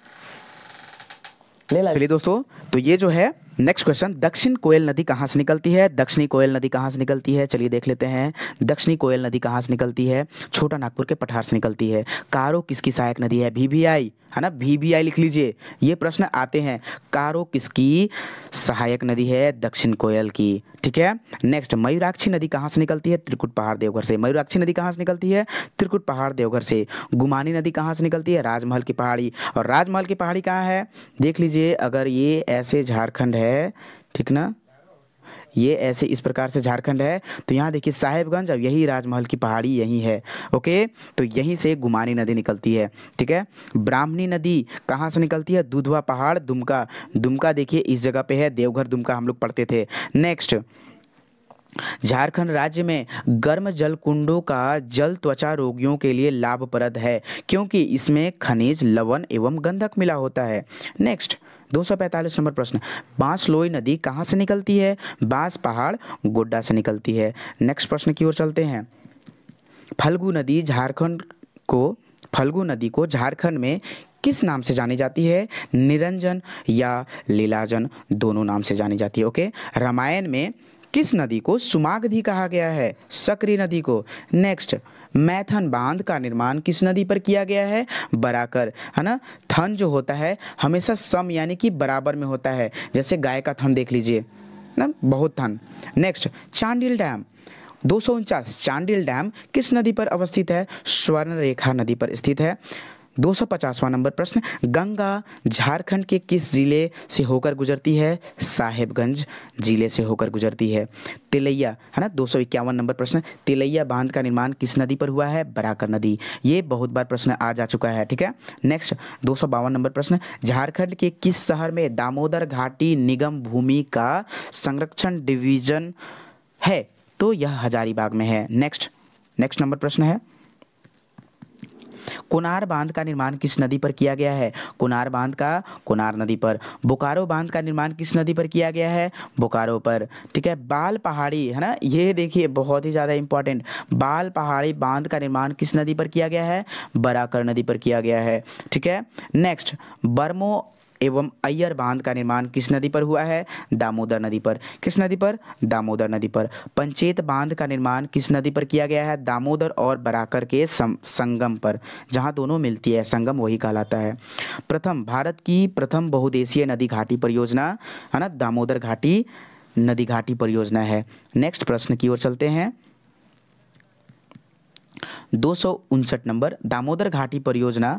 चलिए दोस्तों तो ये जो है नेक्स्ट क्वेश्चन दक्षिण कोयल नदी कहाँ से निकलती है दक्षिणी कोयल नदी कहाँ से निकलती है चलिए देख लेते हैं दक्षिणी कोयल नदी कहाँ से निकलती है छोटा नागपुर के पठार से निकलती है कारो किसकी सहायक नदी है भी आई है ना वी लिख लीजिए ये प्रश्न आते हैं कारो किसकी सहायक नदी है दक्षिण कोयल की ठीक है नेक्स्ट मयूराक्षी नदी कहाँ से निकलती है त्रिकुट पहाड़ देवघर से मयूराक्षी नदी कहाँ से निकलती है त्रिकुट पहाड़ देवघर से गुमानी नदी कहाँ से निकलती है राजमहल की पहाड़ी और राजमहल की पहाड़ी कहाँ है देख लीजिए अगर ये ऐसे झारखंड है ठीक ना ये ऐसे इस प्रकार से झारखंड है तो यहाँ देखिए साहेबगंज अब यही राजमहल की पहाड़ी यही है ओके तो यहीं से गुमानी नदी निकलती है ठीक है ब्राह्मणी नदी कहाँ से निकलती है दुधवा पहाड़ दुमका दुमका देखिए इस जगह पे है देवघर दुमका हम लोग पढ़ते थे नेक्स्ट झारखंड राज्य में गर्म जल कुंडों का जल त्वचा रोगियों के लिए लाभप्रद है क्योंकि इसमें खनिज लवण एवं गंधक मिला होता है नेक्स्ट दो सौ पैंतालीस नंबर प्रश्न बांस लोई नदी कहाँ से निकलती है बांस पहाड़ गोड्डा से निकलती है नेक्स्ट प्रश्न की ओर चलते हैं फल्गु नदी झारखंड को फल्गु नदी को झारखंड में किस नाम से जानी जाती है निरंजन या लीलाजन दोनों नाम से जानी जाती है ओके रामायण में किस नदी को सुमागधी कहा गया है सक्री नदी को नेक्स्ट मैथन बांध का निर्माण किस नदी पर किया गया है बराकर है ना थन जो होता है हमेशा सम यानी कि बराबर में होता है जैसे गाय का थन देख लीजिए ना बहुत थन नेक्स्ट चांडिल डैम दो चांडिल डैम किस नदी पर अवस्थित है स्वर्ण रेखा नदी पर स्थित है दो सौ पचासवां नंबर प्रश्न गंगा झारखंड के किस ज़िले से होकर गुजरती है साहेबगंज ज़िले से होकर गुजरती है तिलैया है ना दो सौ इक्यावन नंबर प्रश्न तिलैया बांध का निर्माण किस नदी पर हुआ है बराकर नदी ये बहुत बार प्रश्न आ जा चुका है ठीक है नेक्स्ट दो सौ बावन नंबर प्रश्न झारखंड के किस शहर में दामोदर घाटी निगम भूमि का संरक्षण डिवीजन है तो यह हजारीबाग में है नेक्स्ट नेक्स्ट नंबर प्रश्न है कुनार बांध का निर्माण किस नदी पर किया गया है कुनार बांध का कुनार नदी पर बोकारो बांध का निर्माण किस नदी पर किया गया है बोकारो पर ठीक है बाल पहाड़ी है ना ये देखिए बहुत ही ज़्यादा इंपॉर्टेंट बाल पहाड़ी बांध का निर्माण किस नदी पर किया गया है बराकर नदी पर किया गया है ठीक है नेक्स्ट बर्मो एवं अय्यर बांध का निर्माण किस नदी पर हुआ है दामोदर नदी पर किस नदी पर दामोदर नदी पर पंचेत बांध का निर्माण किस नदी पर किया गया है दामोदर और बराकर के संगम पर जहाँ दोनों मिलती है संगम वही कहलाता है प्रथम भारत की प्रथम बहुदेशीय नदी घाटी परियोजना है ना दामोदर घाटी नदी घाटी परियोजना है नेक्स्ट प्रश्न की ओर चलते हैं दो नंबर दामोदर घाटी परियोजना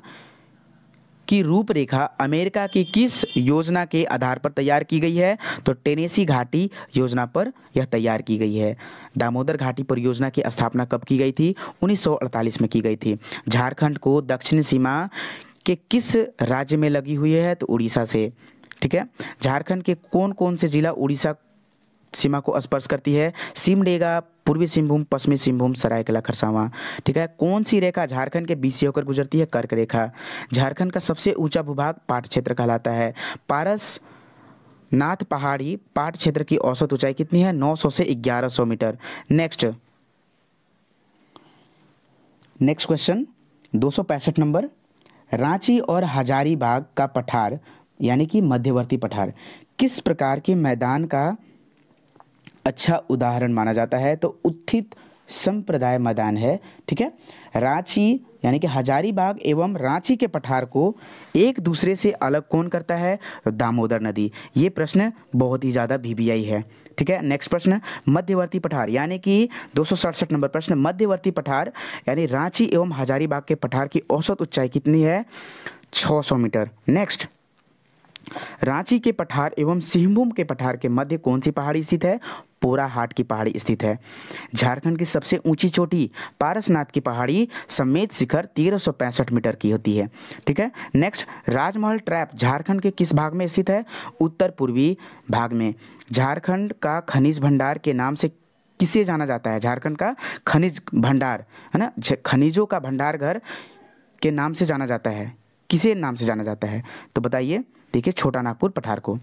की रूपरेखा अमेरिका की किस योजना के आधार पर तैयार की गई है तो टेनेसी घाटी योजना पर यह तैयार की गई है दामोदर घाटी परियोजना की स्थापना कब की गई थी 1948 में की गई थी झारखंड को दक्षिण सीमा के किस राज्य में लगी हुई है तो उड़ीसा से ठीक है झारखंड के कौन कौन से जिला उड़ीसा सीमा को स्पर्श करती है सिमडेगा पूर्वी सिंहभूम पश्चिमी सिंहभूम सरायकला खरसावा ठीक है कौन सी रेखा झारखंड के बीच से होकर गुजरती है कर्क रेखा झारखंड का सबसे ऊंचा भूभाग पाट क्षेत्र कहलाता है पारस नाथ पहाड़ी पाट क्षेत्र की औसत ऊंचाई कितनी है 900 से 1100 मीटर नेक्स्ट नेक्स्ट क्वेश्चन दो नंबर रांची और हजारीबाग का पठार यानी कि मध्यवर्ती पठार किस प्रकार के मैदान का अच्छा उदाहरण माना जाता है तो उत्थित संप्रदाय मैदान है ठीक है रांची यानी कि हजारीबाग एवं रांची के पठार को एक दूसरे से अलग कौन करता है दामोदर नदी ये प्रश्न बहुत ही ज़्यादा वी है ठीक है नेक्स्ट प्रश्न मध्यवर्ती पठार यानी कि दो नंबर प्रश्न मध्यवर्ती पठार यानी रांची एवं हजारीबाग के पठार की औसत ऊंचाई कितनी है 600 मीटर नेक्स्ट रांची के पठार एवं सिंहभूम के पठार के मध्य कौन सी पहाड़ी स्थित है पोराहाट की पहाड़ी स्थित है झारखंड की सबसे ऊंची चोटी पारसनाथ की पहाड़ी समेत शिखर तेरह मीटर की होती है ठीक है नेक्स्ट राजमहल ट्रैप झारखंड के किस भाग में स्थित है उत्तर पूर्वी भाग में झारखंड का खनिज भंडार के नाम से किसे जाना जाता है झारखंड का खनिज भंडार है ना खनिजों का भंडार घर के नाम से जाना जाता है किसे नाम से जाना जाता है तो बताइए देखिए छोटा नागपुर पठार को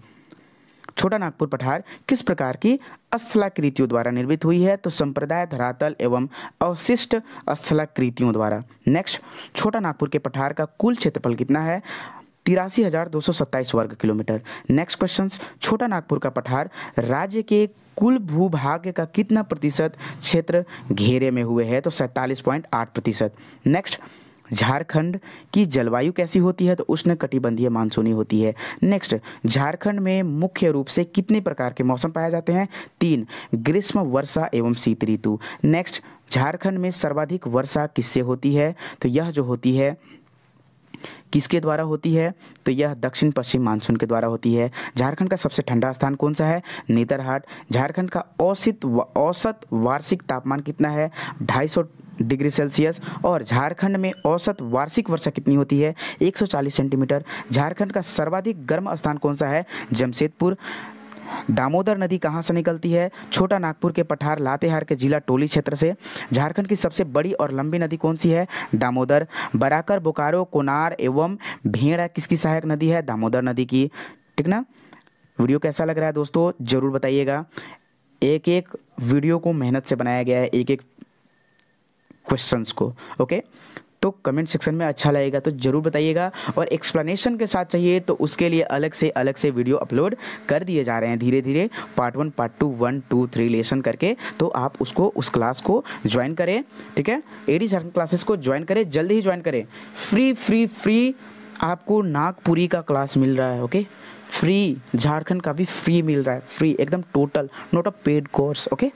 छोटा नागपुर पठार किस प्रकार की अस्थलाकृतियों द्वारा निर्मित हुई है तो संप्रदाय धरातल एवं अवशिष्ट अस्थलाकृतियों द्वारा नेक्स्ट छोटा नागपुर के पठार का कुल क्षेत्रफल कितना है तिरासी हजार दो सौ सत्ताईस वर्ग किलोमीटर नेक्स्ट क्वेश्चन छोटा नागपुर का पठार राज्य के कुल भूभाग का कितना प्रतिशत क्षेत्र घेरे में हुए है तो सैंतालीस पॉइंट आठ प्रतिशत नेक्स्ट झारखंड की जलवायु कैसी होती है तो उष्ण कटिबंधीय मानसूनी होती है नेक्स्ट झारखंड में मुख्य रूप से कितने प्रकार के मौसम पाए जाते हैं तीन ग्रीष्म वर्षा एवं शीत ऋतु नेक्स्ट झारखंड में सर्वाधिक वर्षा किससे होती है तो यह जो होती है किसके द्वारा होती है तो यह दक्षिण पश्चिम मानसून के द्वारा होती है झारखंड का सबसे ठंडा स्थान कौन सा है नेतरहाट झारखंड का औसत औसत वार्षिक तापमान कितना है ढाई डिग्री सेल्सियस और झारखंड में औसत वार्षिक वर्षा कितनी होती है 140 सेंटीमीटर झारखंड का सर्वाधिक गर्म स्थान कौन सा है जमशेदपुर दामोदर नदी कहाँ से निकलती है छोटा नागपुर के पठार लातेहार के जिला टोली क्षेत्र से झारखंड की सबसे बड़ी और लंबी नदी कौन सी है दामोदर बराकर बोकारो कोनार एवं भेड़ा किसकी सहायक नदी है दामोदर नदी की ठीक ना वीडियो कैसा लग रहा है दोस्तों ज़रूर बताइएगा एक एक वीडियो को मेहनत से बनाया गया है एक एक क्वेश्चंस को ओके तो कमेंट सेक्शन में अच्छा लगेगा तो ज़रूर बताइएगा और एक्सप्लेनेशन के साथ चाहिए तो उसके लिए अलग से अलग से वीडियो अपलोड कर दिए जा रहे हैं धीरे धीरे part one part two one two three lesson करके तो आप उसको उस क्लास को ज्वाइन करें ठीक है एडी सर क्लासेस को ज्वाइन करें जल्द ही ज्वाइन करें फ्री फ्री फ्री आपको नागपुरी का क्लास मिल रहा है ओके फ्री झारखंड का भी फ्री मिल रहा है फ्री एकदम total not a paid course okay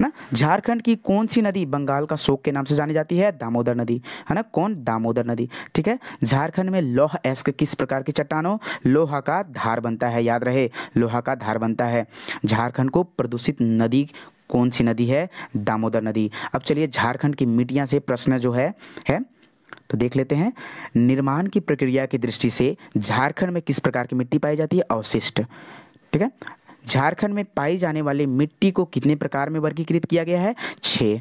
ना झारखंड की कौन सी नदी बंगाल का शोक के नाम से जानी जाती है दामोदर नदी है ना कौन दामोदर नदी ठीक है झारखंड में लोह एस्क किस प्रकार की चट्टानों लोहा का धार बनता है याद रहे लोहा का धार बनता है झारखंड को प्रदूषित नदी कौन सी नदी है दामोदर नदी अब चलिए झारखंड की मीडिया से प्रश्न जो है है तो देख लेते हैं निर्माण की प्रक्रिया की दृष्टि से झारखंड में किस प्रकार की मिट्टी पाई जाती है अवशिष्ट ठीक है झारखंड में पाई जाने वाली मिट्टी को कितने प्रकार में वर्गीकृत किया गया है छः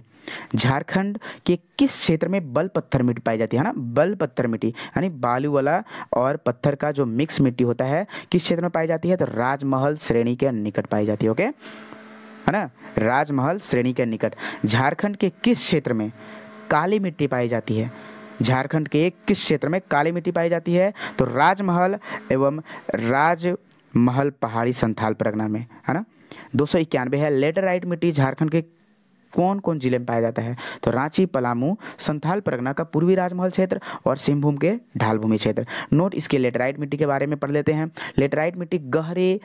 झारखंड के किस क्षेत्र में बल पत्थर मिट्टी पाई जाती है ना बल पत्थर मिट्टी यानी बालू वाला और पत्थर का जो मिक्स मिट्टी होता है किस क्षेत्र में पाई जाती है तो राजमहल श्रेणी के निकट पाई जाती है ओके है ना राजमहल श्रेणी के निकट झारखंड के किस क्षेत्र में काली मिट्टी पाई जाती है झारखंड के किस क्षेत्र में काली मिट्टी पाई जाती है तो राजमहल एवं राज महल पहाड़ी संथाल परगना में है ना दो सौ इक्यानवे है लेटराइट मिट्टी झारखंड के कौन कौन जिले में पाया जाता है तो रांची पलामू संथाल परगना का पूर्वी राजमहल क्षेत्र और सिंहभूम के ढालभूमि क्षेत्र नोट इसके लेटराइट मिट्टी के बारे में पढ़ लेते हैं लेटराइट मिट्टी गहरे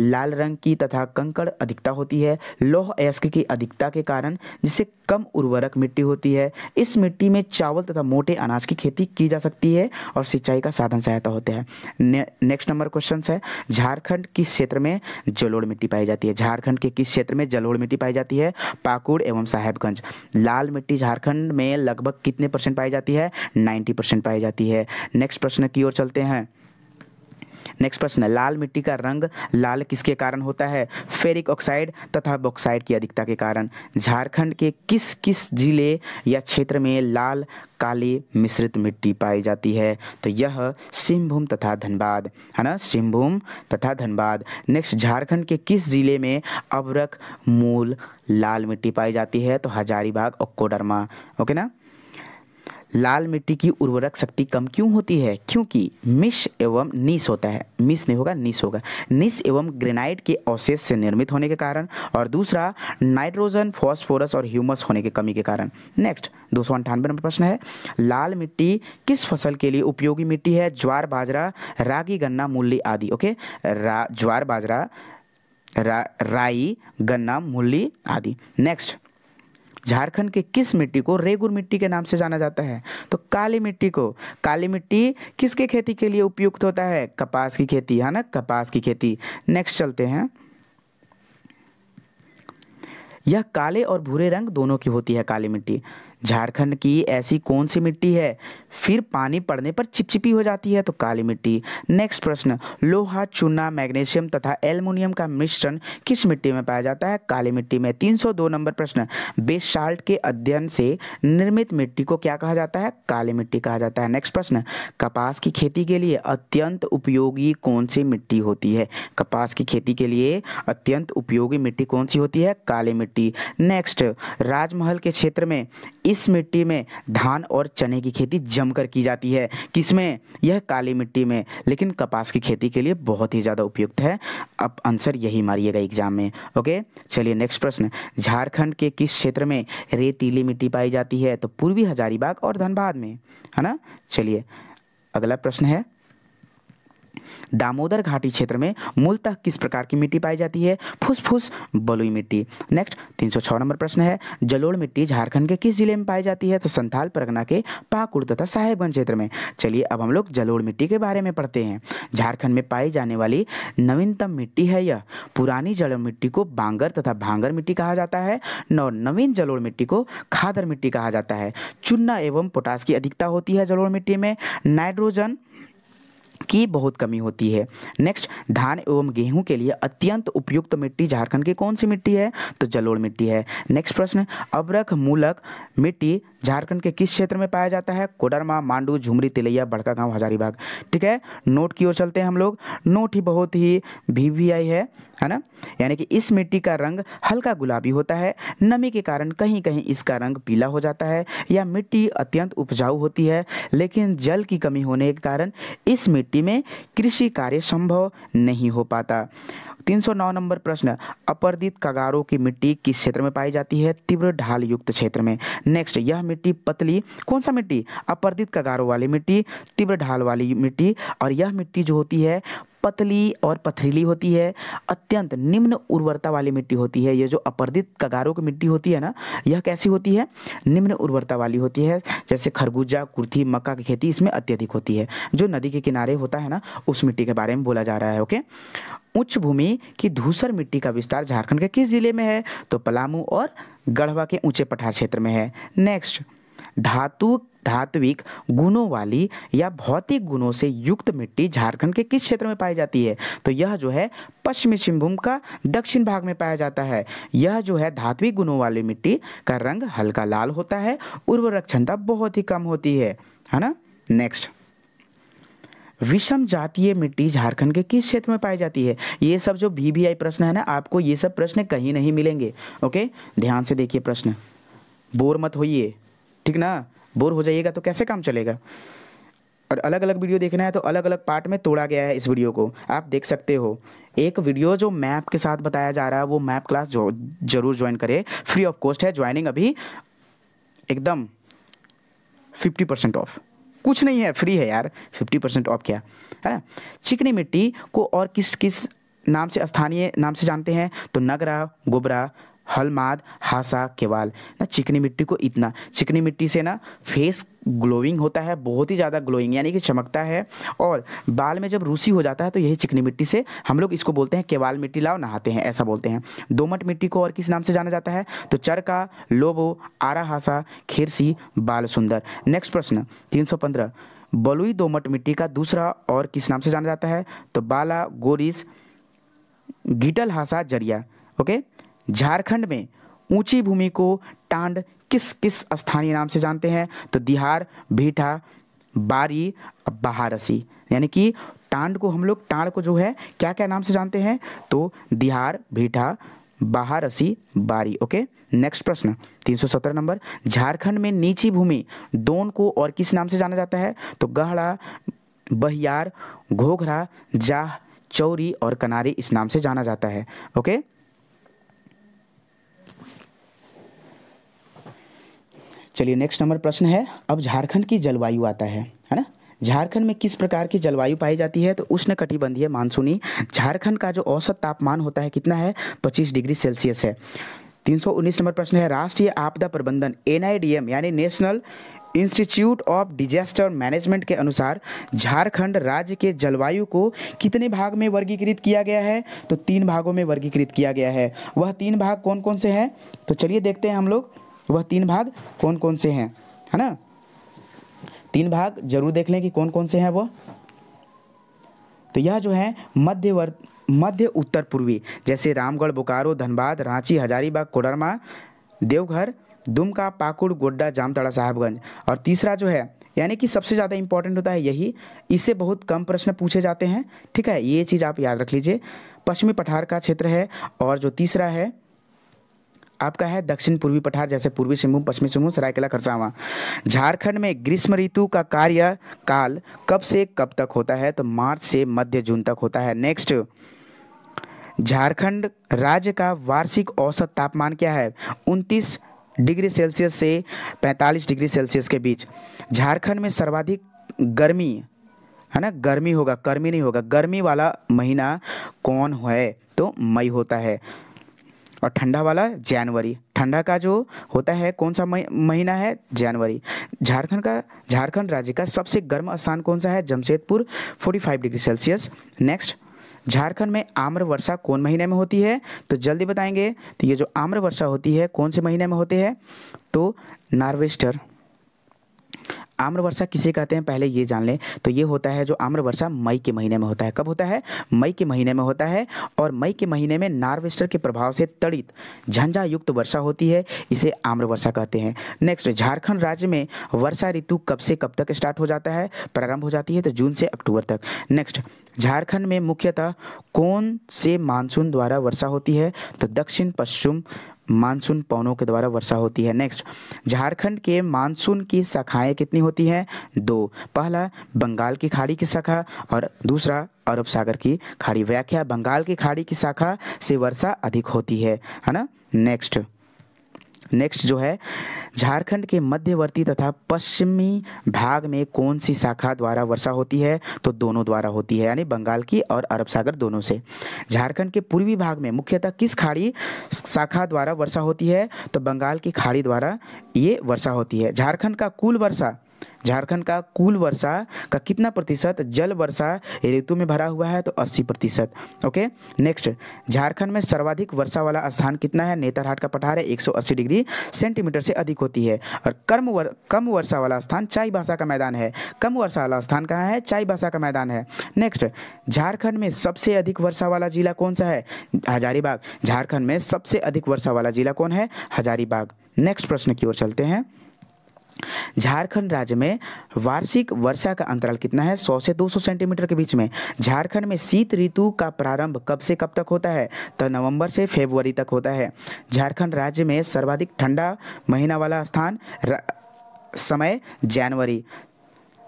लाल रंग की तथा कंकड़ अधिकता होती है लोह अयस्क की अधिकता के कारण जिससे कम उर्वरक मिट्टी होती है इस मिट्टी में चावल तथा मोटे अनाज की खेती की जा सकती है और सिंचाई का साधन सहायता होता है ने, नेक्स्ट नंबर क्वेश्चन है झारखंड किस क्षेत्र में जलोड़ मिट्टी पाई जाती है झारखंड के किस क्षेत्र में जलोड़ मिट्टी पाई जाती है पाकुड़ एवं साहेबगंज लाल मिट्टी झारखंड में लगभग कितने परसेंट पाई जाती है नाइन्टी परसेंट पाई जाती है नेक्स्ट प्रश्न की ओर चलते हैं नेक्स्ट प्रश्न है लाल मिट्टी का रंग लाल किसके कारण होता है फेरिक ऑक्साइड तथा बॉक्साइड की अधिकता के कारण झारखंड के किस किस जिले या क्षेत्र में लाल काली मिश्रित मिट्टी पाई जाती है तो यह सिंहभूम तथा धनबाद है ना सिंहभूम तथा धनबाद नेक्स्ट झारखंड के किस जिले में अबरक मूल लाल मिट्टी पाई जाती है तो हजारीबाग और कोडरमा ओके ना लाल मिट्टी की उर्वरक शक्ति कम क्यों होती है क्योंकि मिश एवं निस होता है मिस नहीं होगा नीस होगा नीस एवं ग्रेनाइट के अवशेष से निर्मित होने के कारण और दूसरा नाइट्रोजन फॉस्फोरस और ह्यूमस होने की कमी के कारण नेक्स्ट दो सौ अंठानवे नंबर प्रश्न है लाल मिट्टी किस फसल के लिए उपयोगी मिट्टी है ज्वार बाजरा रागी गन्ना मूली आदि ओके ज्वार बाजरा रा, राई गन्ना मूली आदि नेक्स्ट झारखंड के किस मिट्टी को रेगुर मिट्टी के नाम से जाना जाता है तो काली मिट्टी को काली मिट्टी किसके खेती के लिए उपयुक्त होता है कपास की खेती है ना कपास की खेती नेक्स्ट चलते हैं यह काले और भूरे रंग दोनों की होती है काली मिट्टी झारखंड की ऐसी कौन सी मिट्टी है फिर पानी पड़ने पर चिपचिपी हो जाती है तो काली मिट्टी नेक्स्ट प्रश्न लोहा चूना मैग्नीशियम तथा एल्युमिनियम का मिश्रण किस मिट्टी में पाया जाता है काली मिट्टी में 302 नंबर प्रश्न बेसाल्ट के अध्ययन से निर्मित मिट्टी को क्या कहा जाता है काली मिट्टी कहा जाता है नेक्स्ट प्रश्न कपास की खेती के लिए अत्यंत उपयोगी कौन सी मिट्टी होती है कपास की खेती के लिए अत्यंत उपयोगी मिट्टी कौन सी होती है काली मिट्टी नेक्स्ट राजमहल के क्षेत्र में इस इस मिट्टी में धान और चने की खेती जमकर की जाती है किसमें यह काली मिट्टी में लेकिन कपास की खेती के लिए बहुत ही ज़्यादा उपयुक्त है अब आंसर यही मारिएगा एग्जाम में ओके चलिए नेक्स्ट प्रश्न झारखंड के किस क्षेत्र में रेतीली मिट्टी पाई जाती है तो पूर्वी हजारीबाग और धनबाद में है ना चलिए अगला प्रश्न है दामोदर घाटी क्षेत्र में मूलतः किस प्रकार की मिट्टी पाई जाती है फुसफुस बलुई मिट्टी नेक्स्ट तीन नंबर प्रश्न है जलोड़ मिट्टी झारखंड के किस जिले में पाई जाती है तो संथाल परगना के पाकुड़ तथा साहेबगंज क्षेत्र में चलिए अब हम लोग जलोड़ मिट्टी के बारे में पढ़ते हैं झारखंड में पाई जाने वाली नवीनतम मिट्टी है यह पुरानी जलोड़ मिट्टी को बांगर तथा भांगर मिट्टी कहा जाता है और नवीन जलोड़ मिट्टी को खादर मिट्टी कहा जाता है चूना एवं पोटास की अधिकता होती है जलोड़ मिट्टी में नाइट्रोजन की बहुत कमी होती है नेक्स्ट धान एवं गेहूं के लिए अत्यंत उपयुक्त मिट्टी झारखंड की कौन सी मिट्टी है तो जलोड़ मिट्टी है नेक्स्ट प्रश्न अब्रक मूलक मिट्टी झारखंड के किस क्षेत्र में पाया जाता है कोडरमा मांडू झुमरी तिलैया बड़का गाँव हजारीबाग ठीक है नोट की ओर चलते हैं हम लोग नोट ही बहुत ही भी वी आई है है ना यानी कि इस मिट्टी का रंग हल्का गुलाबी होता है नमी के कारण कहीं कहीं इसका रंग पीला हो जाता है या मिट्टी अत्यंत उपजाऊ होती है लेकिन जल की कमी होने के कारण इस मिट्टी में कृषि कार्य संभव नहीं हो पाता 309 नंबर प्रश्न अपरदित कगारों की मिट्टी किस क्षेत्र में पाई जाती है तीव्र ढाल युक्त क्षेत्र में नेक्स्ट यह मिट्टी पतली कौन सा मिट्टी अपरदित कगारों वाली मिट्टी तीव्र ढाल वाली मिट्टी और यह मिट्टी जो होती है पतली और पथरीली होती है अत्यंत निम्न उर्वरता वाली मिट्टी होती है ये जो अपर्दित कगारों की मिट्टी होती है ना यह कैसी होती है निम्न उर्वरता वाली होती है जैसे खरगुजा कुर्थी मक्का की खेती इसमें अत्यधिक होती है जो नदी के किनारे होता है ना उस मिट्टी के बारे में बोला जा रहा है ओके उच्च भूमि की धूसर मिट्टी का विस्तार झारखंड के किस जिले में है तो पलामू और गढ़वा के ऊंचे पठार क्षेत्र में है नेक्स्ट धातु धात्विक गुणों वाली या भौतिक गुणों से युक्त मिट्टी झारखंड के किस क्षेत्र में पाई जाती है तो यह जो है पश्चिमी सिंहभूम का दक्षिण भाग में पाया जाता है यह जो है धात्विक गुणों वाली मिट्टी का रंग हल्का लाल होता है उर्वरक क्षमता बहुत ही कम होती है है ना नेक्स्ट विषम जातीय मिट्टी झारखंड के किस क्षेत्र में पाई जाती है ये सब जो भी भी आई प्रश्न है ना आपको ये सब प्रश्न कहीं नहीं मिलेंगे ओके ध्यान से देखिए प्रश्न बोर मत होइए ठीक ना बोर हो जाइएगा तो कैसे काम चलेगा और अलग अलग वीडियो देखना है तो अलग अलग पार्ट में तोड़ा गया है इस वीडियो को आप देख सकते हो एक वीडियो जो मैप के साथ बताया जा रहा है वो मैप क्लास जो जरूर ज्वाइन करें फ्री ऑफ कॉस्ट है ज्वाइनिंग अभी एकदम फिफ्टी परसेंट ऑफ कुछ नहीं है फ्री है यार फिफ्टी परसेंट ऑफ क्या है ना चिकनी मिट्टी को और किस किस नाम से स्थानीय नाम से जानते हैं तो नगरा गोबरा हलमाद हासा केवाल ना चिकनी मिट्टी को इतना चिकनी मिट्टी से ना फेस ग्लोइंग होता है बहुत ही ज़्यादा ग्लोइंग यानी कि चमकता है और बाल में जब रूसी हो जाता है तो यही चिकनी मिट्टी से हम लोग इसको बोलते हैं केवाल मिट्टी लाओ नहाते हैं ऐसा बोलते हैं दोमट मिट्टी को और किस नाम से जाना जाता है तो चरका लोबो आरा हासा खिरसी बाल सुंदर नेक्स्ट प्रश्न तीन सौ पंद्रह बलुई दोमट मिट्टी का दूसरा और किस नाम से जाना जाता है तो बाला गोरिस गिटल हासा जरिया ओके okay? झारखंड में ऊंची भूमि को टांड किस किस स्थानीय नाम से जानते हैं तो दिहार भीठा बारी बहारसी यानी कि टांड को हम लोग टांड को जो है क्या क्या नाम से जानते हैं तो दिहार भीठा बहारसी बारी ओके नेक्स्ट प्रश्न 370 नंबर झारखंड में नीची भूमि दोन को और किस नाम से जाना जाता है तो गहड़ा बहियार घोघरा जाह चौरी और कनारी इस नाम से जाना जाता है ओके चलिए नेक्स्ट नंबर प्रश्न है अब झारखंड की जलवायु आता है है ना झारखंड में किस प्रकार की जलवायु पाई जाती है तो उष्ण कटिबंधीय मानसूनी झारखंड का जो औसत तापमान होता है कितना है 25 डिग्री सेल्सियस है 319 नंबर प्रश्न है राष्ट्रीय आपदा प्रबंधन एन यानी national institute of disaster management के अनुसार झारखंड राज्य के जलवायु को कितने भाग में वर्गीकृत किया गया है तो तीन भागों में वर्गीकृत किया गया है वह तीन भाग कौन कौन से हैं तो चलिए देखते हैं हम लोग वह तीन भाग कौन कौन से हैं है ना तीन भाग जरूर देख लें कि कौन कौन से हैं वो तो यह जो है मध्यवर्त मध्य उत्तर पूर्वी जैसे रामगढ़ बोकारो धनबाद रांची हजारीबाग कोडरमा देवघर दुमका पाकुड़ गोड्डा जामताड़ा साहबगंज और तीसरा जो है यानी कि सबसे ज़्यादा इंपॉर्टेंट होता है यही इससे बहुत कम प्रश्न पूछे जाते हैं ठीक है ये चीज़ आप याद रख लीजिए पश्चिमी पठार का क्षेत्र है और जो तीसरा है आपका है दक्षिण पूर्वी पठार जैसे पूर्वी सिंहभूम पश्चिमी सिंहभूम सरायकला खरसावा झारखंड में ग्रीष्म ऋतु का कार्य काल कब से कब तक होता है तो मार्च से मध्य जून तक होता है नेक्स्ट झारखंड राज्य का वार्षिक औसत तापमान क्या है उनतीस डिग्री सेल्सियस से पैंतालीस डिग्री सेल्सियस के बीच झारखंड में सर्वाधिक गर्मी है ना गर्मी होगा गर्मी नहीं होगा गर्मी वाला महीना कौन है तो मई होता है और ठंडा वाला जनवरी ठंडा का जो होता है कौन सा महीना है जनवरी झारखंड का झारखंड राज्य का सबसे गर्म स्थान कौन सा है Jamshedpur 45 degree Celsius next Jharkhand में आम्र वर्षा कौन महीने में होती है तो जल्दी बताएंगे तो ये जो आम्र वर्षा होती है कौन से महीने में होते हैं तो नार्वेस्टर आम्र वर्षा किसे कहते हैं पहले ये जान लें तो ये होता है जो आम्र वर्षा मई के महीने में होता है कब होता है मई के महीने में होता है और मई के महीने में नार्वेस्टर के प्रभाव से तड़ित झंझा युक्त वर्षा होती है इसे आम्र वर्षा कहते हैं नेक्स्ट झारखंड राज्य में वर्षा ऋतु कब से कब तक स्टार्ट हो जाता है प्रारंभ हो जाती है तो जून से अक्टूबर तक नेक्स्ट झारखंड में मुख्यतः कौन से मानसून द्वारा वर्षा होती है तो दक्षिण पश्चिम मानसून पवनों के द्वारा वर्षा होती है नेक्स्ट झारखंड के मानसून की शाखाएं कितनी होती हैं दो पहला बंगाल की खाड़ी की शाखा और दूसरा अरब सागर की खाड़ी व्याख्या बंगाल की खाड़ी की शाखा से वर्षा अधिक होती है है ना नेक्स्ट नेक्स्ट जो है झारखंड के मध्यवर्ती तथा पश्चिमी भाग में कौन सी शाखा द्वारा वर्षा होती है तो दोनों द्वारा होती है यानी बंगाल की और अरब सागर दोनों से झारखंड के पूर्वी भाग में मुख्यतः किस खाड़ी शाखा द्वारा वर्षा होती है तो बंगाल की खाड़ी द्वारा ये वर्षा होती है झारखंड का कुल वर्षा झारखंड का कुल वर्षा का कितना प्रतिशत जल वर्षा ऋतु में भरा हुआ है तो 80 प्रतिशत ओके नेक्स्ट झारखंड में सर्वाधिक वर्षा वाला स्थान कितना है नेतरहाट का पठार है 180 डिग्री सेंटीमीटर से अधिक होती है और कर्म वर, कम वर्षा वाला स्थान चाई भाषा का मैदान है कम वर्षा वाला स्थान कहाँ है चाई भाषा का मैदान है नेक्स्ट झारखंड में सबसे अधिक वर्षा वाला जिला कौन सा है हजारीबाग झारखंड में सबसे अधिक वर्षा वाला जिला कौन है हजारीबाग नेक्स्ट प्रश्न की ओर चलते हैं झारखंड राज्य में वार्षिक वर्षा का अंतराल कितना है 100 से 200 सेंटीमीटर के बीच में झारखंड में शीत ऋतु का प्रारंभ कब से कब तक होता है तो नवंबर से फरवरी तक होता है झारखंड राज्य में सर्वाधिक ठंडा महीना वाला स्थान समय जनवरी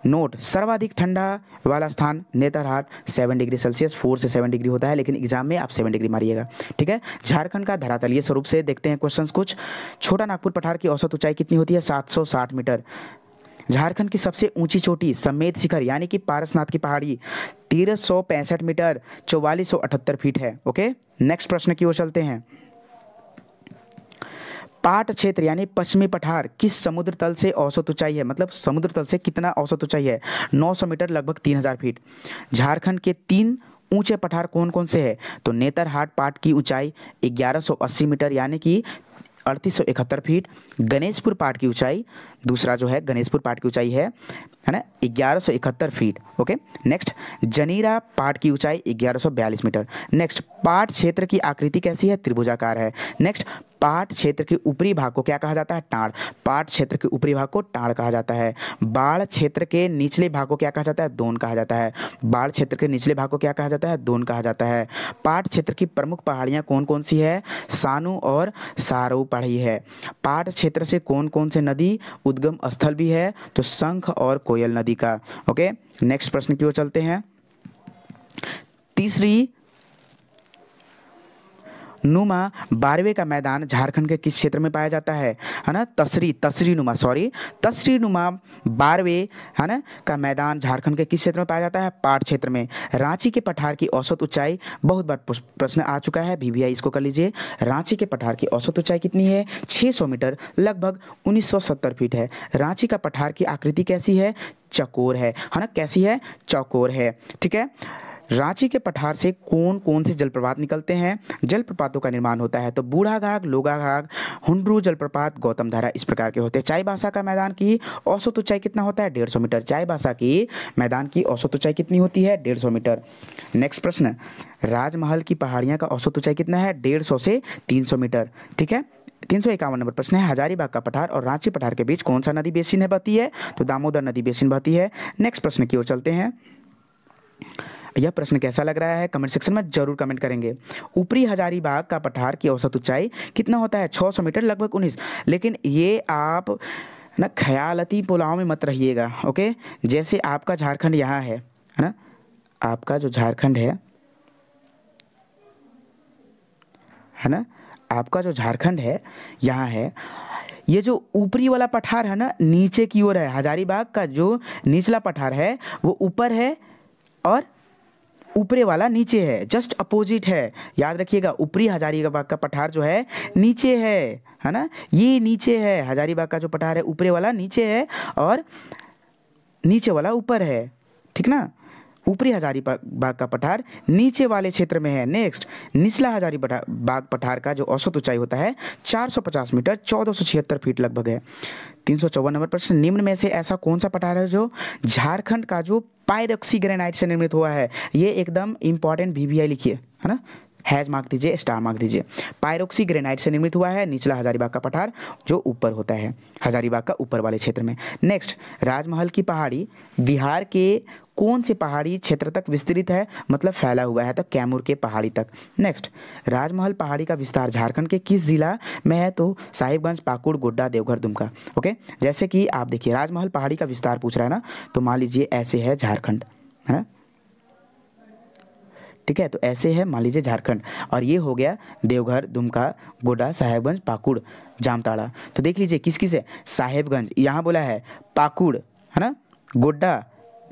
नोट सर्वाधिक ठंडा वाला स्थान Netarhat seven degree Celsius four से सेवन डिग्री होता है लेकिन एग्जाम में आप सेवन डिग्री मारिएगा ठीक है झारखंड का धरातलीय स्वरूप से देखते हैं क्वेश्चन कुछ छोटा नागपुर पठार की औसत ऊंचाई कितनी होती है सात मीटर झारखंड की सबसे ऊंची चोटी समेत शिखर यानी कि पारसनाथ की पहाड़ी तेरह मीटर चौवालीस फीट है ओके नेक्स्ट प्रश्न की ओर चलते हैं पाट क्षेत्र यानी पश्चिमी पठार किस समुद्र तल से औसत ऊंचाई है मतलब समुद्र तल से कितना औसत ऊंचाई है 900 मीटर लगभग 3000 फीट झारखंड के तीन ऊंचे पठार कौन कौन से है तो नेतरहाट पाट की ऊंचाई 1180 मीटर यानी कि अड़तीस फीट गणेशपुर पाट की ऊंचाई दूसरा जो है गणेशपुर पाट की ऊंचाई है है ना ग्यारह फीट ओके नेक्स्ट जनीरा पाट की ऊंचाई ग्यारह मीटर नेक्स्ट पाट क्षेत्र की आकृति कैसी है त्रिभुजाकार है नेक्स्ट पाठ क्षेत्र के ऊपरी भाग को क्या कहा जाता है टाड़ पाठ क्षेत्र के ऊपरी भाग को टाड़ कहा जाता है बाढ़ क्षेत्र के निचले भाग को क्या कहा जाता है दोन कहा जाता है बाढ़ क्षेत्र के निचले भाग को क्या कहा जाता है दोन कहा जाता है पाठ क्षेत्र की प्रमुख पहाड़ियाँ कौन कौन सी है सानू और सारो पढ़ी है पाठ क्षेत्र से कौन कौन से नदी उद्गम स्थल भी है तो शंख और कोयल नदी का ओके नेक्स्ट प्रश्न की ओर चलते हैं तीसरी नुमा बारहवें का मैदान झारखंड के किस क्षेत्र में पाया जाता है है ना तसरी तसरी नुमा सॉरी तसरी नुमा बारहवें है ना का मैदान झारखंड के किस क्षेत्र में पाया जाता है पाट क्षेत्र में रांची के पठार की औसत ऊंचाई बहुत बार प्रश्न आ चुका है वी इसको कर लीजिए रांची के पठार की औसत ऊंचाई कितनी है छः मीटर लगभग उन्नीस फीट है रांची का पठार की आकृति कैसी है चकोर है है ना कैसी है चकोर है ठीक है रांची के पठार से कौन कौन से जलप्रपात निकलते हैं जलप्रपातों का निर्माण होता है तो बूढ़ा घाग लोगा घाग हुडरू जलप्रपात गौतम धारा इस प्रकार के होते हैं चाय बासा का मैदान की औसत ऊंचाई कितना होता है डेढ़ सौ मीटर चाय बासा की मैदान की औसत ऊंचाई कितनी होती है डेढ़ सौ मीटर नेक्स्ट प्रश्न राजमहल की पहाड़ियाँ का औसत ऊंचाई कितना है डेढ़ सौ से तीन सौ मीटर ठीक है तीन सौ इक्यावन नंबर प्रश्न है हजारीबाग का पठार और रांची पठार के बीच कौन सा नदी बेसिन है बहती है तो दामोदर नदी बेसिन बहती है नेक्स्ट प्रश्न की ओर चलते हैं यह प्रश्न कैसा लग रहा है कमेंट सेक्शन में जरूर कमेंट करेंगे ऊपरी हजारीबाग का पठार की औसत ऊंचाई कितना होता है 600 मीटर लगभग 19 लेकिन ये आप ना ख्यालती पुलाव में मत रहिएगा ओके जैसे आपका झारखंड यहाँ है है ना आपका जो झारखंड है है ना आपका जो झारखंड है यहाँ है ये जो ऊपरी वाला पठार है ना नीचे की ओर है हजारीबाग का जो निचला पठार है वो ऊपर है और ऊपरे वाला नीचे है जस्ट अपोजिट है याद रखिएगा ऊपरी हजारीबाग का पठार जो है नीचे है है ना ये नीचे है हजारीबाग का जो पठार है ऊपरे वाला नीचे है और नीचे वाला ऊपर है ठीक ना ऊपरी हजारी बाग का पठार नीचे वाले क्षेत्र में है नेक्स्ट निचला हजारी बाग पठार का जो औसत ऊंचाई होता है 450 मीटर चौदह फीट लगभग है तीन नंबर प्रश्न निम्न में से ऐसा कौन सा पठार है जो झारखंड का जो पायरक्सी ग्रेनाइट से निर्मित हुआ है ये एकदम इंपॉर्टेंट वीवीआई लिखिए है ना हैज मार्क दीजिए स्टार मार्क दीजिए पायरोक्सी ग्रेनाइट से निर्मित हुआ है निचला हजारीबाग का पठार जो ऊपर होता है हजारीबाग का ऊपर वाले क्षेत्र में नेक्स्ट राजमहल की पहाड़ी बिहार के कौन से पहाड़ी क्षेत्र तक विस्तृत है मतलब फैला हुआ है तो कैमूर के पहाड़ी तक नेक्स्ट राजमहल पहाड़ी का विस्तार झारखंड के किस जिला में है तो साहिबगंज पाकुड़ गोड्डा देवघर दुमका ओके जैसे कि आप देखिए राजमहल पहाड़ी का विस्तार पूछ रहा है ना तो मान लीजिए ऐसे है झारखंड है ठीक है तो ऐसे है मान लीजिए झारखंड और ये हो गया देवघर दुमका गोडा साहेबगंज पाकुड़ जामताड़ा तो देख लीजिए किस किस है साहेबगंज यहाँ बोला है पाकुड़ है ना गोड्डा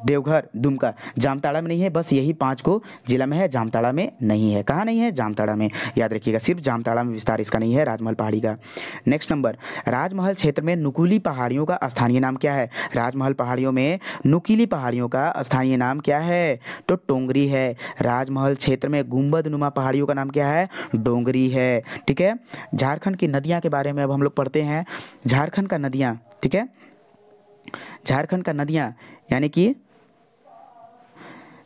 देवघर दुमका जामताड़ा में नहीं है बस यही पाँच को जिला में है जामताड़ा में नहीं है कहाँ नहीं है जामताड़ा में याद रखिएगा सिर्फ जामताड़ा में विस्तार इसका नहीं है राजमहल पहाड़ी का नेक्स्ट नंबर राजमहल क्षेत्र में नुकुली पहाड़ियों का स्थानीय नाम क्या है राजमहल पहाड़ियों में नुकीली पहाड़ियों का स्थानीय नाम क्या है तो टोंगरी है राजमहल क्षेत्र में गुम्बद नुमा पहाड़ियों का नाम क्या है डोंगरी है ठीक है झारखंड की नदियाँ के बारे में अब हम लोग पढ़ते हैं झारखंड का नदियाँ ठीक है झारखंड का नदियाँ यानी कि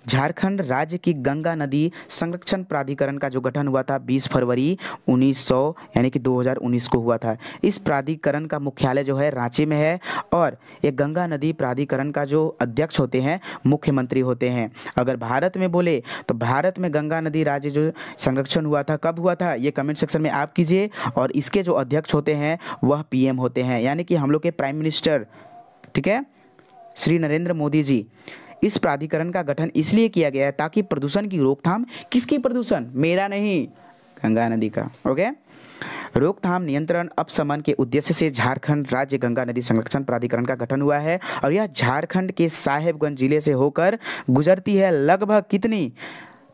झारखंड राज्य की गंगा नदी संरक्षण प्राधिकरण का जो गठन हुआ था 20 फरवरी 1900 यानी कि 2019 को हुआ था इस प्राधिकरण का मुख्यालय जो है रांची में है और ये गंगा नदी प्राधिकरण का जो अध्यक्ष होते हैं मुख्यमंत्री होते हैं अगर भारत में बोले तो भारत में गंगा नदी राज्य जो संरक्षण हुआ था कब हुआ था ये कमेंट सेक्शन में आप कीजिए और इसके जो अध्यक्ष होते हैं वह पी होते हैं यानी कि हम लोग के प्राइम मिनिस्टर ठीक है श्री नरेंद्र मोदी जी इस प्राधिकरण का गठन इसलिए किया गया है ताकि प्रदूषण की रोकथाम किसकी प्रदूषण मेरा नहीं गंगा नदी का ओके रोकथाम नियंत्रण अपशमन के उद्देश्य से झारखंड राज्य गंगा नदी संरक्षण प्राधिकरण का गठन हुआ है और यह झारखंड के साहेबगंज जिले से होकर गुजरती है लगभग कितनी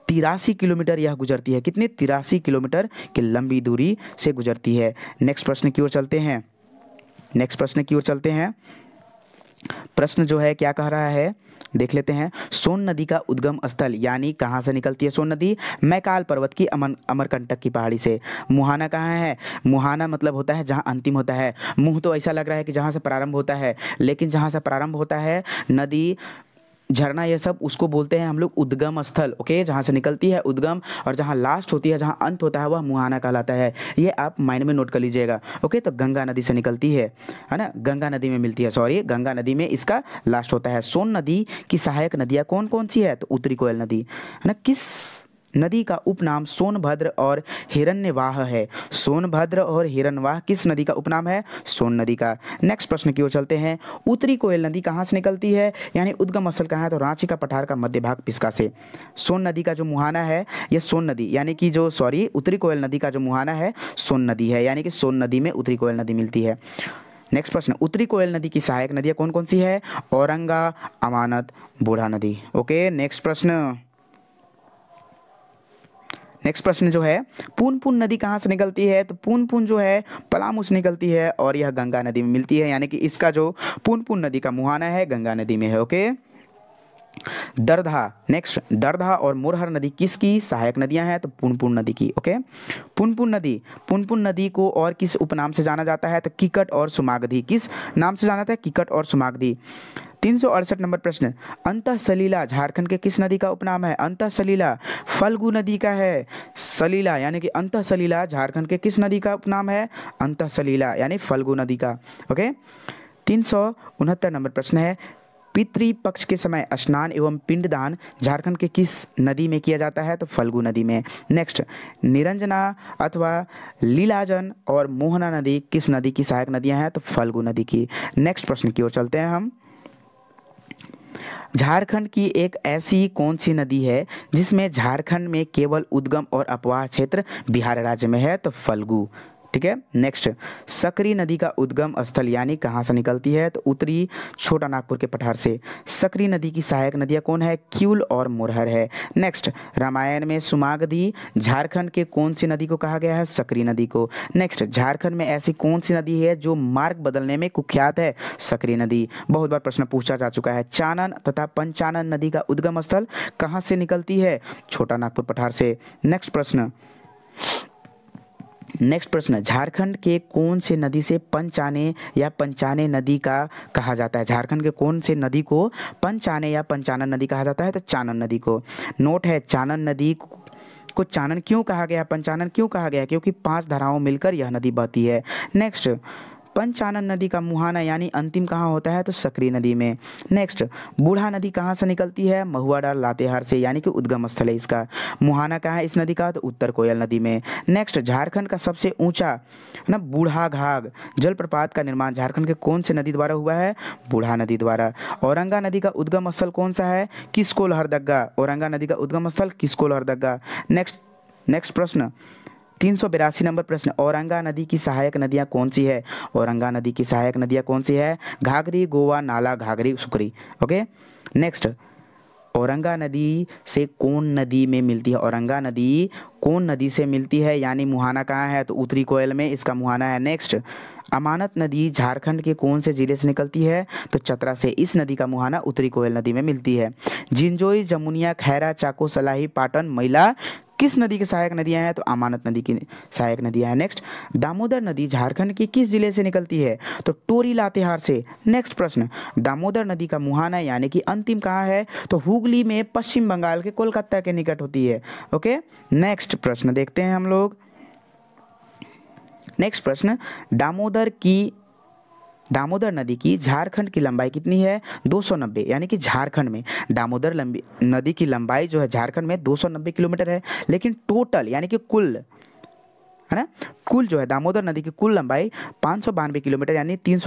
तिरासी किलोमीटर यह गुजरती है कितने तिरासी किलोमीटर की लंबी दूरी से गुजरती है नेक्स्ट प्रश्न की ओर चलते हैं नेक्स्ट प्रश्न की ओर चलते हैं प्रश्न जो है क्या कह रहा है देख लेते हैं सोन नदी का उद्गम स्थल यानी कहाँ से निकलती है सोन नदी मैकाल पर्वत की अमन अमरकंटक की पहाड़ी से मुहाना कहाँ है मुहाना मतलब होता है जहाँ अंतिम होता है मुँह तो ऐसा लग रहा है कि जहाँ से प्रारंभ होता है लेकिन जहाँ से प्रारंभ होता है नदी झरना ये सब उसको बोलते हैं हम लोग उद्गम स्थल ओके जहाँ से निकलती है उद्गम और जहाँ लास्ट होती है जहाँ अंत होता है वह मुहाना कहलाता है ये आप माइंड में नोट कर लीजिएगा ओके तो गंगा नदी से निकलती है है ना गंगा नदी में मिलती है सॉरी गंगा नदी में इसका लास्ट होता है सोन नदी की सहायक नदियाँ कौन कौन सी है तो उत्तरी कोयल नदी है ना किस नदी का उपनाम सोनभद्र और हिरण्यवाह है सोनभद्र और हिरण्यवाह किस नदी का उपनाम है सोन नदी का नेक्स्ट प्रश्न की ओर चलते हैं उत्तरी कोयल नदी कहाँ से निकलती है यानी उद्गम स्थल कहाँ है तो रांची का पठार का मध्य भाग पिस्का से सोन नदी का जो मुहाना है यह सोन नदी यानी कि जो सॉरी उत्तरी कोयल नदी का जो मुहाना है सोन नदी है यानी कि सोन नदी में उत्तरी कोयल नदी मिलती है नेक्स्ट प्रश्न उत्तरी कोयल नदी की सहायक नदियाँ कौन कौन सी है औरंगा अमानत बूढ़ा नदी ओके नेक्स्ट प्रश्न नेक्स्ट प्रश्न जो है पुनपुन नदी कहाँ से निकलती है तो पुनपुन जो है पलामू से निकलती है और यह गंगा नदी में मिलती है यानी कि इसका जो पुनपुन नदी का मुहाना है गंगा नदी में है ओके दरधा नेक्स्ट दरधा और मुरहर नदी किसकी सहायक नदियां हैं तो पुनपुन नदी की ओके पुनपुन नदी पुनपुन नदी को और किस उपनाम से जाना जाता है तो किकट और सुमागधी किस नाम से जाना जाता है किकट और सुमागधी तीन सौ अड़सठ नंबर प्रश्न अंत सलीला झारखंड के किस नदी का उपनाम है अंत सलीला फल्गु नदी का है सलीला यानी कि अंत सलीला झारखंड के किस नदी का उपनाम है अंत सलीला यानी फल्गु नदी का ओके तीन सौ उनहत्तर नंबर प्रश्न है पितृपक्ष के समय स्नान एवं पिंडदान झारखंड के किस नदी में किया जाता है तो फल्गु नदी में नेक्स्ट निरंजना अथवा लीलाजन और मोहना नदी किस नदी की सहायक नदियां हैं तो फल्गु नदी की नेक्स्ट प्रश्न की ओर चलते हैं हम झारखंड की एक ऐसी कौन सी नदी है जिसमें झारखंड में केवल उद्गम और अपवाह क्षेत्र बिहार राज्य में है तो फल्गु ठीक है नेक्स्ट सकरी नदी का उद्गम स्थल यानी कहाँ से निकलती है तो उत्तरी छोटा नागपुर के पठार से सकरी नदी की सहायक नदियाँ कौन है क्यूल और मुरहर है नेक्स्ट रामायण में सुमागधी झारखंड के कौन सी नदी को कहा गया है सकरी नदी को नेक्स्ट झारखंड में ऐसी कौन सी नदी है जो मार्ग बदलने में कुख्यात है सकरी नदी बहुत बार प्रश्न पूछा जा चुका है चानन तथा पंचानन नदी का उद्गम स्थल कहाँ से निकलती है छोटा नागपुर पठार से नेक्स्ट प्रश्न नेक्स्ट प्रश्न झारखंड के कौन से नदी से पंचाने या पंचाने नदी का कहा जाता है झारखंड के कौन से नदी को पंचाने या पंचानन नदी कहा जाता है तो चानन नदी को नोट है चानन नदी को चानन क्यों कहा गया पंचानन क्यों कहा गया क्योंकि पांच धाराओं मिलकर यह नदी बहती है नेक्स्ट पंचानन नदी का मुहाना यानी अंतिम कहाँ होता है तो सकरी नदी में नेक्स्ट बूढ़ा नदी कहाँ से निकलती है महुआडार लातेहार से यानी कि उद्गम स्थल है इसका मुहाना कहाँ है इस नदी का तो उत्तर कोयल नदी में नेक्स्ट झारखंड का सबसे ऊंचा ना बूढ़ा घाघ जलप्रपात का निर्माण झारखंड के कौन से नदी द्वारा हुआ है बूढ़ा नदी द्वारा औरंगा नदी का उद्गम स्थल कौन सा है किसको लहरदग्गा औरंगा नदी का उद्गम स्थल किसको लहरदग्गा नेक्स्ट नेक्स्ट प्रश्न तीन नंबर प्रश्न औरंगा नदी की सहायक नदियां कौन सी है औरंगा नदी की सहायक नदियां कौन सी है घाघरी गोवा नाला घाघरी सुकरी ओके नेक्स्ट औरंगा नदी से कौन नदी में मिलती है औरंगा नदी कौन नदी से मिलती है यानी मुहाना कहाँ है तो उत्तरी कोयल में इसका मुहाना है नेक्स्ट अमानत नदी झारखंड के कौन से ज़िले से निकलती है तो चतरा से इस नदी का मुहाना उत्तरी कोयल नदी में मिलती है जिंजोई जमुनिया खैरा चाको सलाही पाटन महिला किस नदी की सहायक नदियाँ हैं तो अमानत नदी की सहायक नदियाँ हैं नेक्स्ट दामोदर नदी झारखंड के किस जिले से निकलती है तो टोरी लातेहार से नेक्स्ट प्रश्न दामोदर नदी का मुहाना यानी कि अंतिम कहाँ है तो हुगली में पश्चिम बंगाल के कोलकाता के निकट होती है ओके नेक्स्ट प्रश्न देखते हैं हम लोग नेक्स्ट प्रश्न दामोदर की दामोदर नदी की झारखंड की लंबाई कितनी है नब्बे यानी कि झारखंड में दामोदर नदी की लंबाई जो है झारखंड में नब्बे किलोमीटर है लेकिन टोटल यानी कि कुल है ना कुल जो है दामोदर नदी की कुल लंबाई पाँच किलोमीटर यानी तीन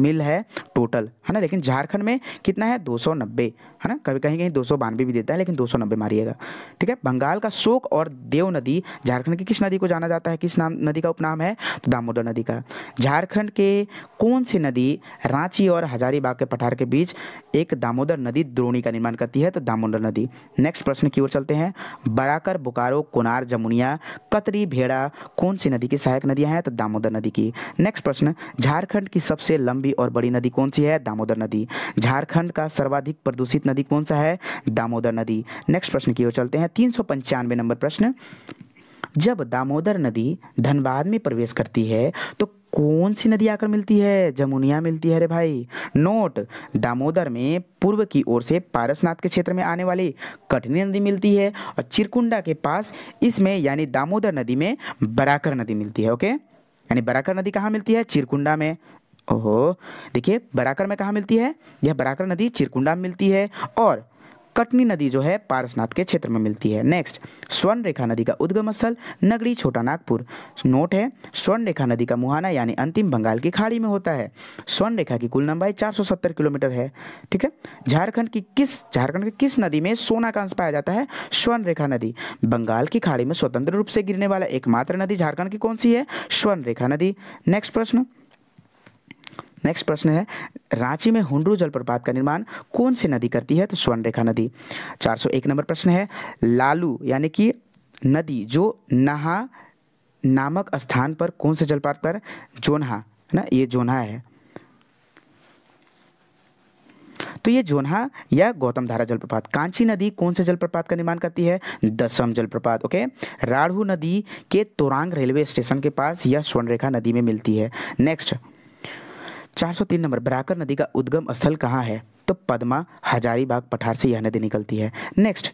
मील है टोटल है ना लेकिन झारखंड में कितना है 290 है ना कभी कहीं कहीं दो भी देता है लेकिन 290 मारिएगा ठीक है बंगाल का शोक और देव नदी झारखंड की किस नदी को जाना जाता है किस नाम नदी का उपनाम है तो दामोदर नदी का झारखंड के कौन सी नदी रांची और हजारीबाग के पठार के बीच एक दामोदर नदी द्रोणी का निर्माण करती है तो दामोदर नदी नेक्स्ट प्रश्न की ओर चलते हैं बराकर बोकारो कोनार जमुनिया कतरी भेड़ा कौन सी नदी की सहायक नदियां हैं तो दामोदर नदी की नेक्स्ट प्रश्न झारखंड की सबसे लंबी और बड़ी नदी कौन सी है दामोदर नदी झारखंड का सर्वाधिक प्रदूषित नदी कौन सा है दामोदर नदी नेक्स्ट प्रश्न की ओर चलते हैं तीन नंबर प्रश्न जब दामोदर नदी धनबाद में प्रवेश करती है तो कौन सी नदी आकर मिलती है जमुनिया मिलती है अरे भाई नोट दामोदर में पूर्व की ओर से पारसनाथ के क्षेत्र में आने वाली कटनी नदी मिलती है और चिरकुंडा के पास इसमें यानी दामोदर नदी में बराकर नदी मिलती है ओके यानी बराकर नदी कहाँ मिलती है चिरकुंडा में ओहो देखिए बराकर में कहाँ मिलती है यह बराकर नदी चिरकुंडा में मिलती है और कटनी नदी जो है पारसनाथ के क्षेत्र में मिलती है नेक्स्ट स्वर्ण रेखा नदी का उद्गम स्थल नगरी छोटा नागपुर नोट है स्वर्ण रेखा नदी का मुहाना यानी अंतिम बंगाल की खाड़ी में होता है स्वर्ण रेखा की कुल लंबाई 470 किलोमीटर है ठीक है झारखंड की किस झारखंड की किस नदी में सोना का अंश पाया जाता है स्वर्ण रेखा नदी बंगाल की खाड़ी में स्वतंत्र रूप से गिरने वाला एकमात्र नदी झारखंड की कौन सी है स्वर्ण रेखा नदी नेक्स्ट प्रश्न नेक्स्ट प्रश्न है रांची में हुंडरू जलप्रपात का निर्माण कौन सी नदी करती है तो स्वर्णरेखा नदी 401 नंबर प्रश्न है लालू यानी कि नदी जो नहा नामक स्थान पर कौन से जलपात पर जोनहा है ना ये जोनहा है तो ये जोनहा या गौतम धारा जलप्रपात कांची नदी कौन से जलप्रपात का निर्माण करती है दसम जलप्रपात ओके राढ़ू नदी के तोरांग रेलवे स्टेशन के पास यह स्वर्णरेखा नदी में मिलती है नेक्स्ट 403 नंबर बराकर नदी का उद्गम स्थल कहाँ है तो पद्मा हजारीबाग पठार से यह नदी निकलती है नेक्स्ट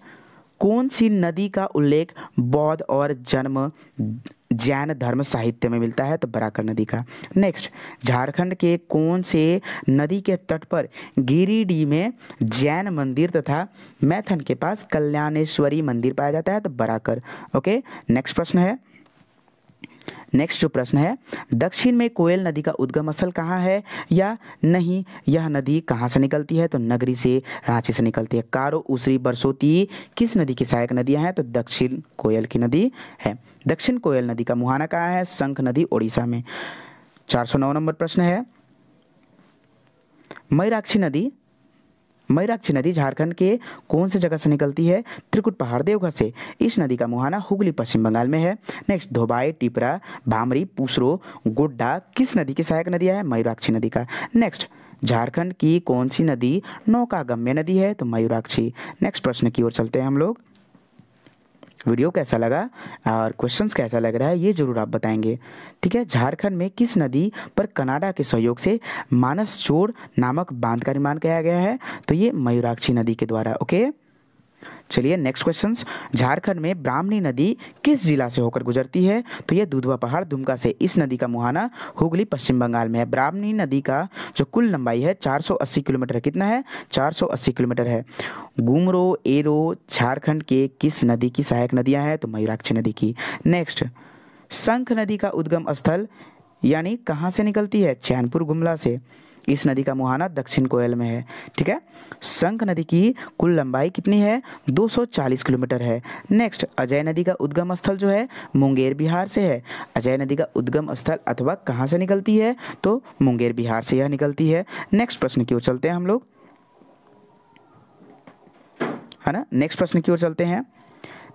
कौन सी नदी का उल्लेख बौद्ध और जन्म जैन धर्म साहित्य में मिलता है तो बराकर नदी का नेक्स्ट झारखंड के कौन से नदी के तट पर गिरिडीह में जैन मंदिर तथा मैथन के पास कल्याणेश्वरी मंदिर पाया जाता है तो बराकर ओके नेक्स्ट प्रश्न है नेक्स्ट जो प्रश्न है दक्षिण में कोयल नदी का उद्गम स्थल कहाँ है या नहीं यह नदी कहाँ से निकलती है तो नगरी से रांची से निकलती है कारो उसरी बरसोती किस नदी की सहायक नदियाँ हैं तो दक्षिण कोयल की नदी है दक्षिण कोयल नदी का मुहाना कहाँ है शंख नदी ओडिशा में चार नंबर प्रश्न है मैराक्षी नदी मैराक्षी नदी झारखंड के कौन से जगह से निकलती है त्रिकुट पहाड़ देवघर से इस नदी का मुहाना हुगली पश्चिम बंगाल में है नेक्स्ट धोबाई टिपरा भामरी पूसरो गोड्डा किस नदी की सहायक नदियाँ है मयूराक्षी नदी का नेक्स्ट झारखंड की कौन सी नदी नौका गम्य नदी है तो मयूराक्षी नेक्स्ट प्रश्न की ओर चलते हैं हम लोग वीडियो कैसा लगा और क्वेश्चंस कैसा लग रहा है ये ज़रूर आप बताएंगे ठीक है झारखंड में किस नदी पर कनाडा के सहयोग से मानस चोर नामक बांध का निर्माण किया गया है तो ये मयूराक्षी नदी के द्वारा ओके चलिए नेक्स्ट क्वेश्चन झारखंड में ब्राह्मणी नदी किस जिला से होकर गुजरती है तो यह दुधवा पहाड़ दुमका से इस नदी का मुहाना हुगली पश्चिम बंगाल में है ब्राह्मणी नदी का जो कुल लंबाई है 480 किलोमीटर कितना है 480 किलोमीटर है गुमरो एरो झारखंड के किस नदी की सहायक नदियां हैं तो मयूराक्षी नदी की नेक्स्ट शंख नदी का उद्गम स्थल यानी कहाँ से निकलती है चैनपुर गुमला से इस नदी का मुहाना दक्षिण कोयल में है ठीक है संख नदी की कुल लंबाई कितनी है 240 किलोमीटर है नेक्स्ट अजय नदी का उद्गम स्थल जो है मुंगेर बिहार से है अजय नदी का उद्गम स्थल अथवा कहाँ से निकलती है तो मुंगेर बिहार से यह निकलती है नेक्स्ट प्रश्न की ओर चलते हैं हम लोग है ना नेक्स्ट प्रश्न की ओर चलते हैं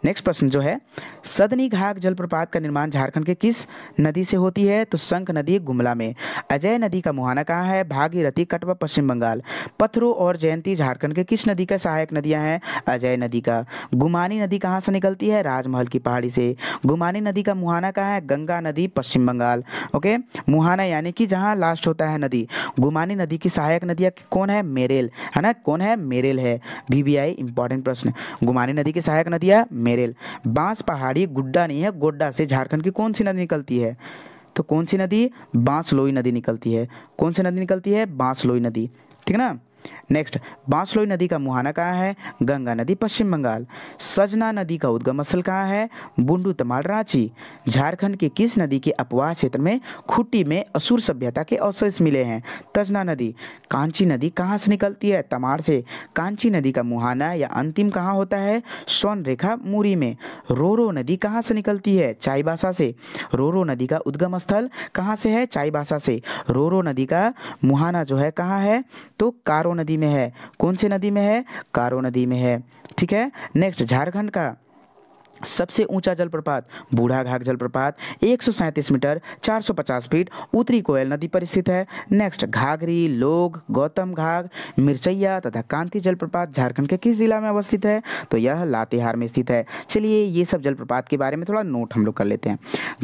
नेक्स्ट प्रश्न जो है सदनी घाघ जलप्रपात का निर्माण झारखंड के किस नदी से होती है तो संख नदी गुमला में अजय नदी का मुहाना कहाँ है भागीरथी कटवा पश्चिम बंगाल पथरू और जयंती झारखंड के किस नदी का सहायक नदियाँ हैं अजय नदी का गुमानी नदी कहाँ से निकलती है राजमहल की पहाड़ी से गुमानी नदी का मुहाना कहाँ है गंगा नदी पश्चिम बंगाल ओके मुहाना यानी कि जहाँ लास्ट होता है नदी गुमानी नदी की सहायक नदियाँ कौन है मेरेल है ना कौन है मेरेल है बी इंपॉर्टेंट प्रश्न गुमानी नदी की सहायक नदियाँ मेरेल बांस पहाड़ी गुड्डा नहीं है गोड्डा से झारखंड की कौन सी नदी निकलती है तो कौन सी नदी बांसलोई नदी निकलती है कौन सी नदी निकलती है बांसलोई नदी ठीक है ना नेक्स्ट बांसलोई नदी का मुहाना कहाँ है गंगा नदी पश्चिम बंगाल सजना नदी का उद्गम स्थल कहाँ है बुंडू तमाल रांची झारखंड के किस नदी के अपवाह क्षेत्र में खुट्टी में असुर सभ्यता के अवशेष मिले हैं तजना नदी कांची नदी कहाँ से निकलती है तमाड़ से कांची नदी का मुहाना या अंतिम कहाँ होता है स्वर्ण रेखा मूरी में रोरो नदी कहाँ से निकलती है चाईबासा से रोरो नदी का उद्गम स्थल कहाँ से है चाईबासा से रोरो नदी का मुहाना जो है कहाँ है तो कारो नदी में है कौन से नदी में है कारो नदी में है ठीक है नेक्स्ट झारखंड का सबसे ऊंचा जलप्रपात बूढ़ा घाघ जलप्रपात एक मीटर 450 फीट उत्तरी कोयल नदी पर स्थित है नेक्स्ट घाघरी लोग गौतम घाग मिर्चैया तथा कांति जलप्रपात झारखंड के किस जिला में अवस्थित है तो यह लातेहार में स्थित है चलिए ये सब जलप्रपात के बारे में थोड़ा नोट हम लोग कर लेते हैं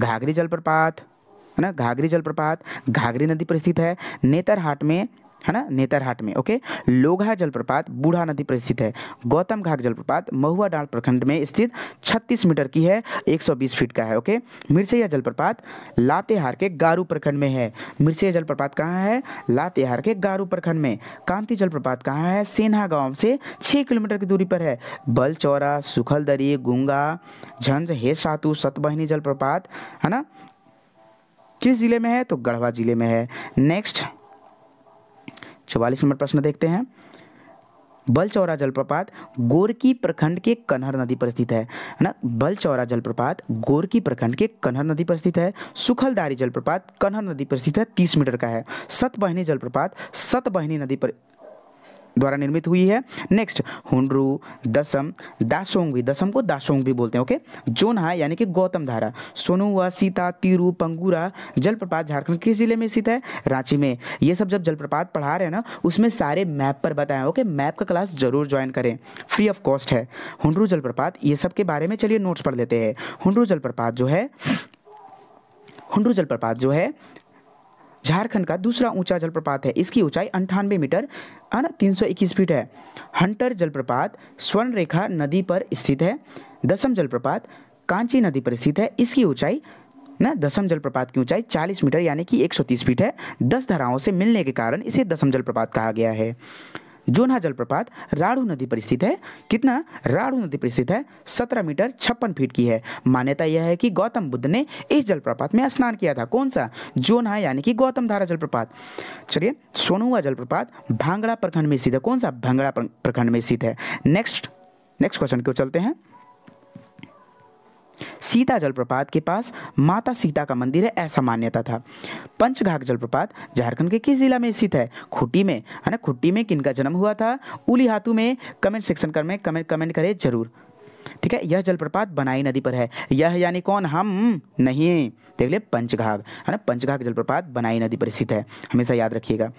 घाघरी जलप्रपात है ना घाघरी जलप्रपात घाघरी नदी पर स्थित है नेतरहाट में है ना नेतरहाट में ओके लोघा जलप्रपात बूढ़ा नदी पर स्थित है गौतम घाट जलप्रपात महुआ डाल प्रखंड में स्थित 36 मीटर की है 120 फीट का है ओके मिर्सैया जलप्रपात लातेहार के गारू प्रखंड में है मिर्सैया जलप्रपात कहाँ है लातेहार के गारू प्रखंड में कांति जलप्रपात कहाँ है सेन्हा गांव से छः किलोमीटर की दूरी पर है बलचौरा सुखलदरी गुंगा झंझ हे सातु सतबहिनी जलप्रपात है ना किस जिले में है तो गढ़वा जिले में है नेक्स्ट चौवालीस नंबर प्रश्न देखते हैं बलचौरा जलप्रपात गोरकी प्रखंड के कन्हर नदी पर स्थित है है ना बलचौरा जलप्रपात गोरकी प्रखंड के कन्हर नदी पर स्थित है सुखलदारी जलप्रपात कन्हर नदी पर स्थित है तीस मीटर का है सतबहनी जलप्रपात सतबहनी नदी पर द्वारा निर्मित हुई है नेक्स्ट हुनरू दसम दासोंग भी दसम को दासोंग भी बोलते हैं ओके जोना यानी कि गौतम धारा सोनुआ सीता तिरु पंगूरा जलप्रपात झारखंड किस जिले में स्थित है रांची में ये सब जब जलप्रपात पढ़ा रहे हैं ना उसमें सारे मैप पर बताएं ओके मैप का क्लास जरूर ज्वाइन करें फ्री ऑफ कॉस्ट है हुनरू जलप्रपात ये सब के बारे में चलिए नोट्स पढ़ लेते हैं हुनरू जलप्रपात जो है हुनरू जलप्रपात जो है झारखंड का दूसरा ऊंचा जलप्रपात है इसकी ऊंचाई अंठानवे मीटर है ना तीन फीट है हंटर जलप्रपात स्वर्णरेखा नदी पर स्थित है दसम जलप्रपात कांची नदी पर स्थित है इसकी ऊंचाई ना दसम जलप्रपात की ऊंचाई 40 मीटर यानी कि 130 फीट है दस धाराओं से मिलने के कारण इसे दसम जलप्रपात कहा गया है जोना जलप्रपात राड़ू नदी पर स्थित है कितना राड़ू नदी पर स्थित है सत्रह मीटर छप्पन फीट की है मान्यता यह है कि गौतम बुद्ध ने इस जलप्रपात में स्नान किया था कौन सा जोना यानी कि गौतम धारा जलप्रपात चलिए सोनुआ जलप्रपात भांगड़ा प्रखंड में स्थित है कौन सा भांगड़ा प्रखंड में स्थित है नेक्स्ट नेक्स्ट क्वेश्चन क्यों चलते हैं सीता जलप्रपात के पास माता सीता का मंदिर है ऐसा मान्यता था पंचघाघ जलप्रपात झारखंड के किस जिला में स्थित है खुट्टी में है ना खुट्टी में किनका जन्म हुआ था उली हाथू में कमेंट सेक्शन कर में कमेंट कमेंट करें जरूर ठीक है यह जलप्रपात बनाई नदी पर है यह यानी कौन हम नहीं देख ले पंचघाघ है ना पंचघाग जलप्रपात बनाई नदी पर स्थित है हमेशा याद रखिएगा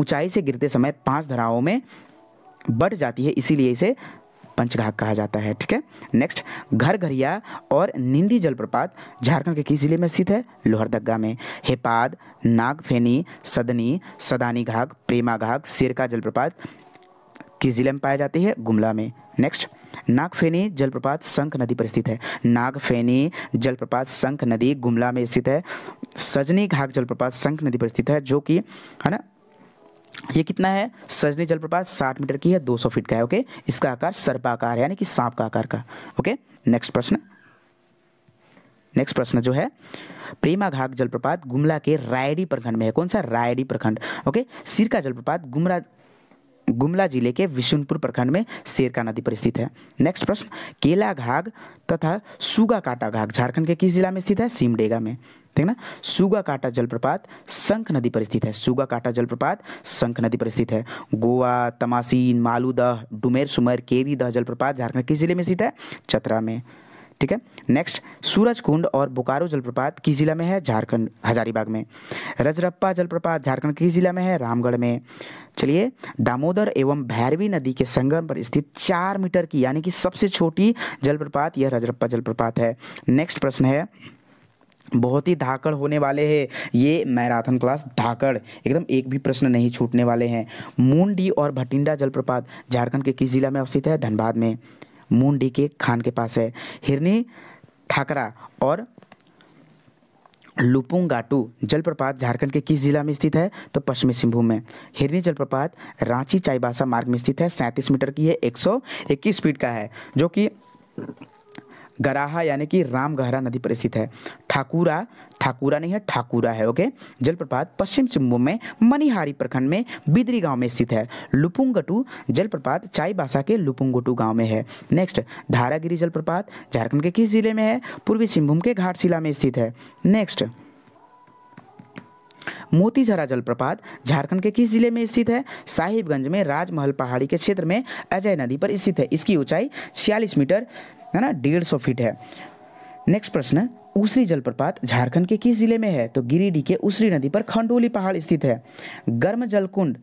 ऊंचाई से गिरते समय पांच धाराओं में बढ़ जाती है इसीलिए इसे पंचघाघ कहा जाता है ठीक है नेक्स्ट घर घरिया और निंदी जलप्रपात झारखंड के किस जिले में स्थित है लोहरदगा में हेपाद नागफेनी सदनी सदानी घाघ प्रेमा घाघ सिरका जलप्रपात किस जिले में पाया जाती है गुमला में नेक्स्ट नागफेनी जलप्रपात संख नदी पर स्थित है नागफेनी जलप्रपात संख नदी गुमला में स्थित है सजनी घाघ जलप्रपात संख नदी पर स्थित है जो कि है ना ये कितना है सजनी जलप्रपात 60 मीटर की है 200 फीट का है ओके इसका आकार सर्पाकार है यानी कि सांप का आकार का ओके नेक्स्ट प्रश्न नेक्स्ट प्रश्न जो है प्रेमा घाघ जलप्रपात गुमला के रायडी प्रखंड में है कौन सा रायडी प्रखंड ओके सिरका जलप्रपात गुमरा गुमला जिले के विशुनपुर प्रखंड में शेरका नदी पर स्थित है नेक्स्ट प्रश्न केला घाघ तथा सुगा काटा घाघ झारखंड के किस जिला में स्थित है सिमडेगा में ठीक ना सुगा काटा जलप्रपात शंख नदी पर स्थित है सुगा काटा जलप्रपात शंख नदी पर स्थित है गोवा तमासीन मालूदह डुमेर सुमर केरी दह जलप्रपात झारखंड किस जिले में स्थित है चतरा में ठीक है नेक्स्ट सूरज कुंड और बोकारो जलप्रपात किस जिला में है झारखंड हजारीबाग में रजरप्पा जलप्रपात झारखंड किस जिला में है रामगढ़ में चलिए दामोदर एवं भैरवी नदी के संगम पर स्थित चार मीटर की यानी कि सबसे छोटी जलप्रपात यह रजरप्पा जलप्रपात है नेक्स्ट प्रश्न है बहुत ही धाकड़ होने वाले हैं ये मैराथन क्लास धाकड़ एकदम एक भी प्रश्न नहीं छूटने वाले हैं मूनडी और भटिंडा जलप्रपात झारखंड के किस जिला में अवस्थित है धनबाद में मूनडी के खान के पास है हिरनी ठाकरा और लुपुंगाटू जलप्रपात झारखंड के किस जिला में स्थित है तो पश्चिमी सिंहभूम में हिरनी जलप्रपात रांची चाईबासा मार्ग में स्थित है सैंतीस मीटर की है 121 फीट का है जो कि गराहा यानी कि रामगहरा नदी पर स्थित है ठाकुरा ठाकुरा नहीं है ठाकुरा है ओके जलप्रपात पश्चिम सिंहभूम में मनिहारी प्रखंड में बिदरी गांव में स्थित है लुपुंगटू जलप्रपात चाईबासा के लुपुंगटू गांव में है नेक्स्ट धारागिरी जलप्रपात झारखंड के किस जिले में है पूर्वी सिंहभूम के घाटशिला में स्थित है नेक्स्ट मोतीझरा जलप्रपात झारखंड के किस जिले में स्थित है साहिबगंज में राजमहल पहाड़ी के क्षेत्र में अजय नदी पर स्थित है इसकी ऊंचाई छियालीस मीटर है ना डेढ़ सौ फीट है नेक्स्ट प्रश्न उसरी जलप्रपात झारखंड के किस जिले में है तो गिरिडीह के उसरी नदी पर खंडोली पहाड़ स्थित है गर्म जलकुंड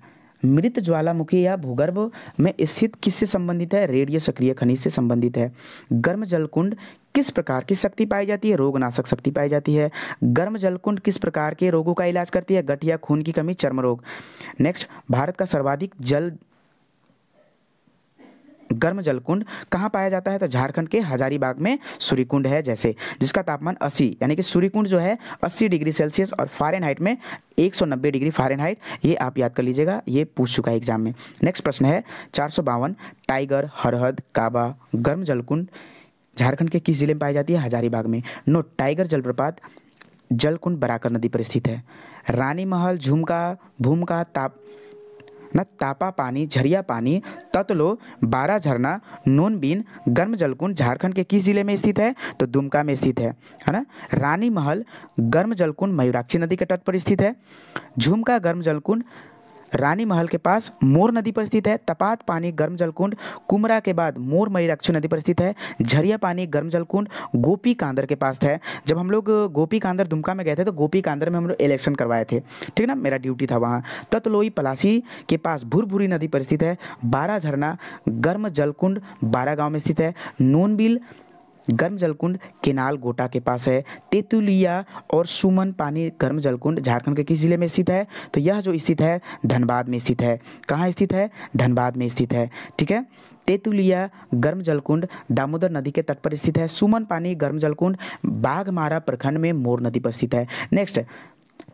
मृत ज्वालामुखी या भूगर्भ में स्थित किससे संबंधित है रेडियो सक्रिय खनिज से संबंधित है गर्म जलकुंड किस प्रकार की शक्ति पाई जाती है रोगनाशक शक्ति पाई जाती है गर्म जलकुंड किस प्रकार के रोगों का इलाज करती है गठिया खून की कमी चर्म रोग नेक्स्ट भारत का सर्वाधिक जल गर्म जलकुंड कहाँ पाया जाता है तो झारखंड के हजारीबाग में सूर्यकुंड है जैसे जिसका तापमान 80 यानी कि सूर्यकुंड जो है 80 डिग्री सेल्सियस और फारेनहाइट में 190 डिग्री फारेनहाइट ये आप याद कर लीजिएगा ये पूछ चुका है एग्जाम में नेक्स्ट प्रश्न है चार टाइगर हरहद काबा गर्म जलकुंड झारखंड के किस जिले में पाई जाती है हजारीबाग में नो टाइगर जलप्रपात जलकुंड बराकर नदी पर स्थित है रानी महल झुमका भूमका ताप न तापा पानी झरिया पानी तत्लो बारा झरना नून बीन गर्म जलकुंड झारखंड के किस जिले में स्थित है तो दुमका में स्थित है है ना रानी महल गर्म जलकुंड मयूराक्षी नदी के तट पर स्थित है झुमका गर्म जलकुंड रानी महल के पास मोर नदी पर स्थित है तपात पानी गर्म जलकुंड कुमरा के बाद मोर मयूराक्षी नदी पर स्थित है झरिया पानी गर्म जलकुंड गोपी कांदर के पास है जब हम लोग गोपी कांदर दुमका में गए थे तो गोपी कांदर में हम लोग इलेक्शन करवाए थे ठीक है ना मेरा ड्यूटी था वहाँ तत्लोई पलासी के पास भुरभुरी नदी पर स्थित है बारा झरना गर्म जलकुंड बारा गाँव में स्थित है नूनबिल गर्म जलकुंड केनाल गोटा के पास है तेतुलिया और सुमन पानी गर्म जलकुंड झारखंड के किस जिले में स्थित है तो यह जो स्थित है धनबाद में स्थित है कहाँ स्थित है धनबाद में स्थित है ठीक है तेतुलिया गर्म जलकुंड दामोदर नदी के तट पर स्थित है सुमन पानी गर्म जलकुंड बाघमारा प्रखंड में मोर नदी पर स्थित है नेक्स्ट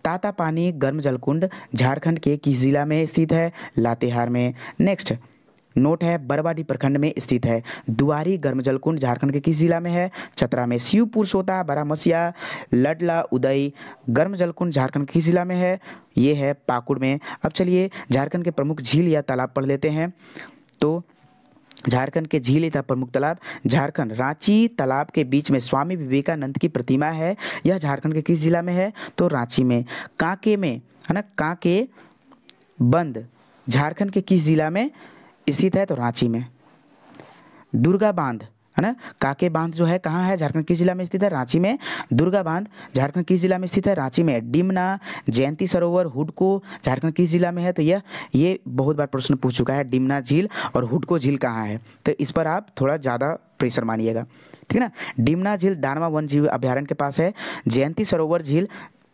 ताता पानी गर्म जलकुंड झारखंड के किस जिला में स्थित है लातेहार में नेक्स्ट नोट है बरवाडी प्रखंड में स्थित है दुआरी गर्मजल कुंड झारखंड के किस जिला में है चतरा में शिवपुर सोता बारामसिया लडला उदय गर्मजल कुंड झारखंड के किस जिला में है ये है पाकुड़ में अब चलिए झारखंड के प्रमुख झील या तालाब पढ़ लेते हैं तो झारखंड के झील तथा प्रमुख तालाब झारखंड रांची तालाब के बीच में स्वामी विवेकानंद की प्रतिमा है यह झारखंड के किस जिला में है तो रांची में कांके में है ना कांके बंद झारखंड के किस जिला में स्थित है तो रांची में दुर्गा बांध है ना काके बांध जो है कहाँ है झारखंड किस जिला में स्थित है रांची में दुर्गा बांध झारखंड किस जिला में स्थित है रांची में डिमना जयंती सरोवर हुडको झारखंड किस जिला में है तो यह ये बहुत बार प्रश्न पूछ चुका है डिमना झील और हुडको झील कहाँ है तो इस पर आप थोड़ा ज़्यादा प्रेशर मानिएगा ठीक है ना डिमना झील दानवा वन जीव अभ्यारण्य के पास है जयंती सरोवर झील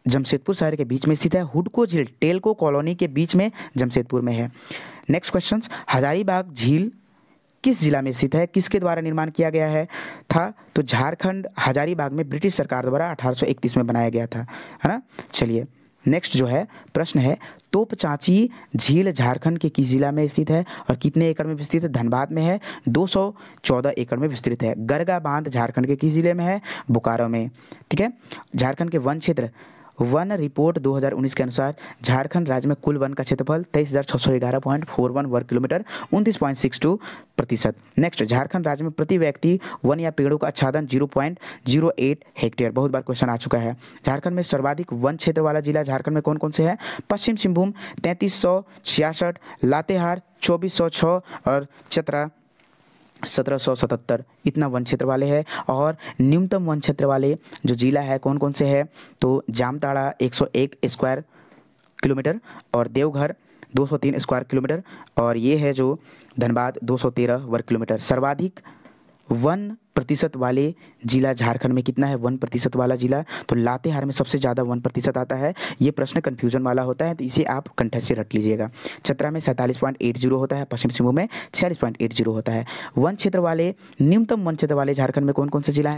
जमशेदपुर शहर के बीच में स्थित है हुडको झील टेलको कॉलोनी के बीच में जमशेदपुर में है नेक्स्ट क्वेश्चन हजारीबाग झील किस जिला में स्थित है किसके द्वारा निर्माण किया गया है था तो झारखंड हजारीबाग में ब्रिटिश सरकार द्वारा 1831 में बनाया गया था है ना चलिए नेक्स्ट जो है प्रश्न है तोपचाची झील झारखंड के किस जिला में स्थित है और कितने एकड़ में विस्तृत है धनबाद में है 214 एकड़ में विस्तृत है गरगा बांध झारखंड के किस जिले में है बोकारो में ठीक है झारखंड के वन क्षेत्र वन रिपोर्ट 2019 के अनुसार झारखंड राज्य में कुल वन का क्षेत्रफल तेईस हज़ार छः सौ ग्यारह पॉइंट फोर वन वर्ग किलोमीटर उनतीस पॉइंट सिक्स टू प्रतिशत नेक्स्ट झारखंड राज्य में प्रति व्यक्ति वन या पेड़ों का आच्छादन zero point zero eight hectare बहुत बार क्वेश्चन आ चुका है झारखंड में सर्वाधिक वन क्षेत्र वाला जिला झारखंड में कौन कौन से है पश्चिम सिंहभूम तैंतीस सौ छियासठ लातेहार चौबीस सौ छः और चतरा सत्रह इतना वन क्षेत्र वाले है और न्यूनतम वन क्षेत्र वाले जो जिला है कौन कौन से है तो जामताड़ा 101 स्क्वायर किलोमीटर और देवघर 203 स्क्वायर किलोमीटर और ये है जो धनबाद 213 वर्ग किलोमीटर सर्वाधिक वन प्रतिशत वाले जिला झारखंड में कितना है वन प्रतिशत वाला जिला तो लातेहार में सबसे ज़्यादा वन प्रतिशत आता है ये प्रश्न कन्फ्यूजन वाला होता है तो इसे आप कंठ से रट लीजिएगा छतरा में सैंतालीस पॉइंट एट जीरो होता है पश्चिम सिंहभूम में छियालीस पॉइंट एट जीरो होता है वन क्षेत्र वाले न्यूनतम वन क्षेत्र वाले झारखंड में कौन कौन से जिला है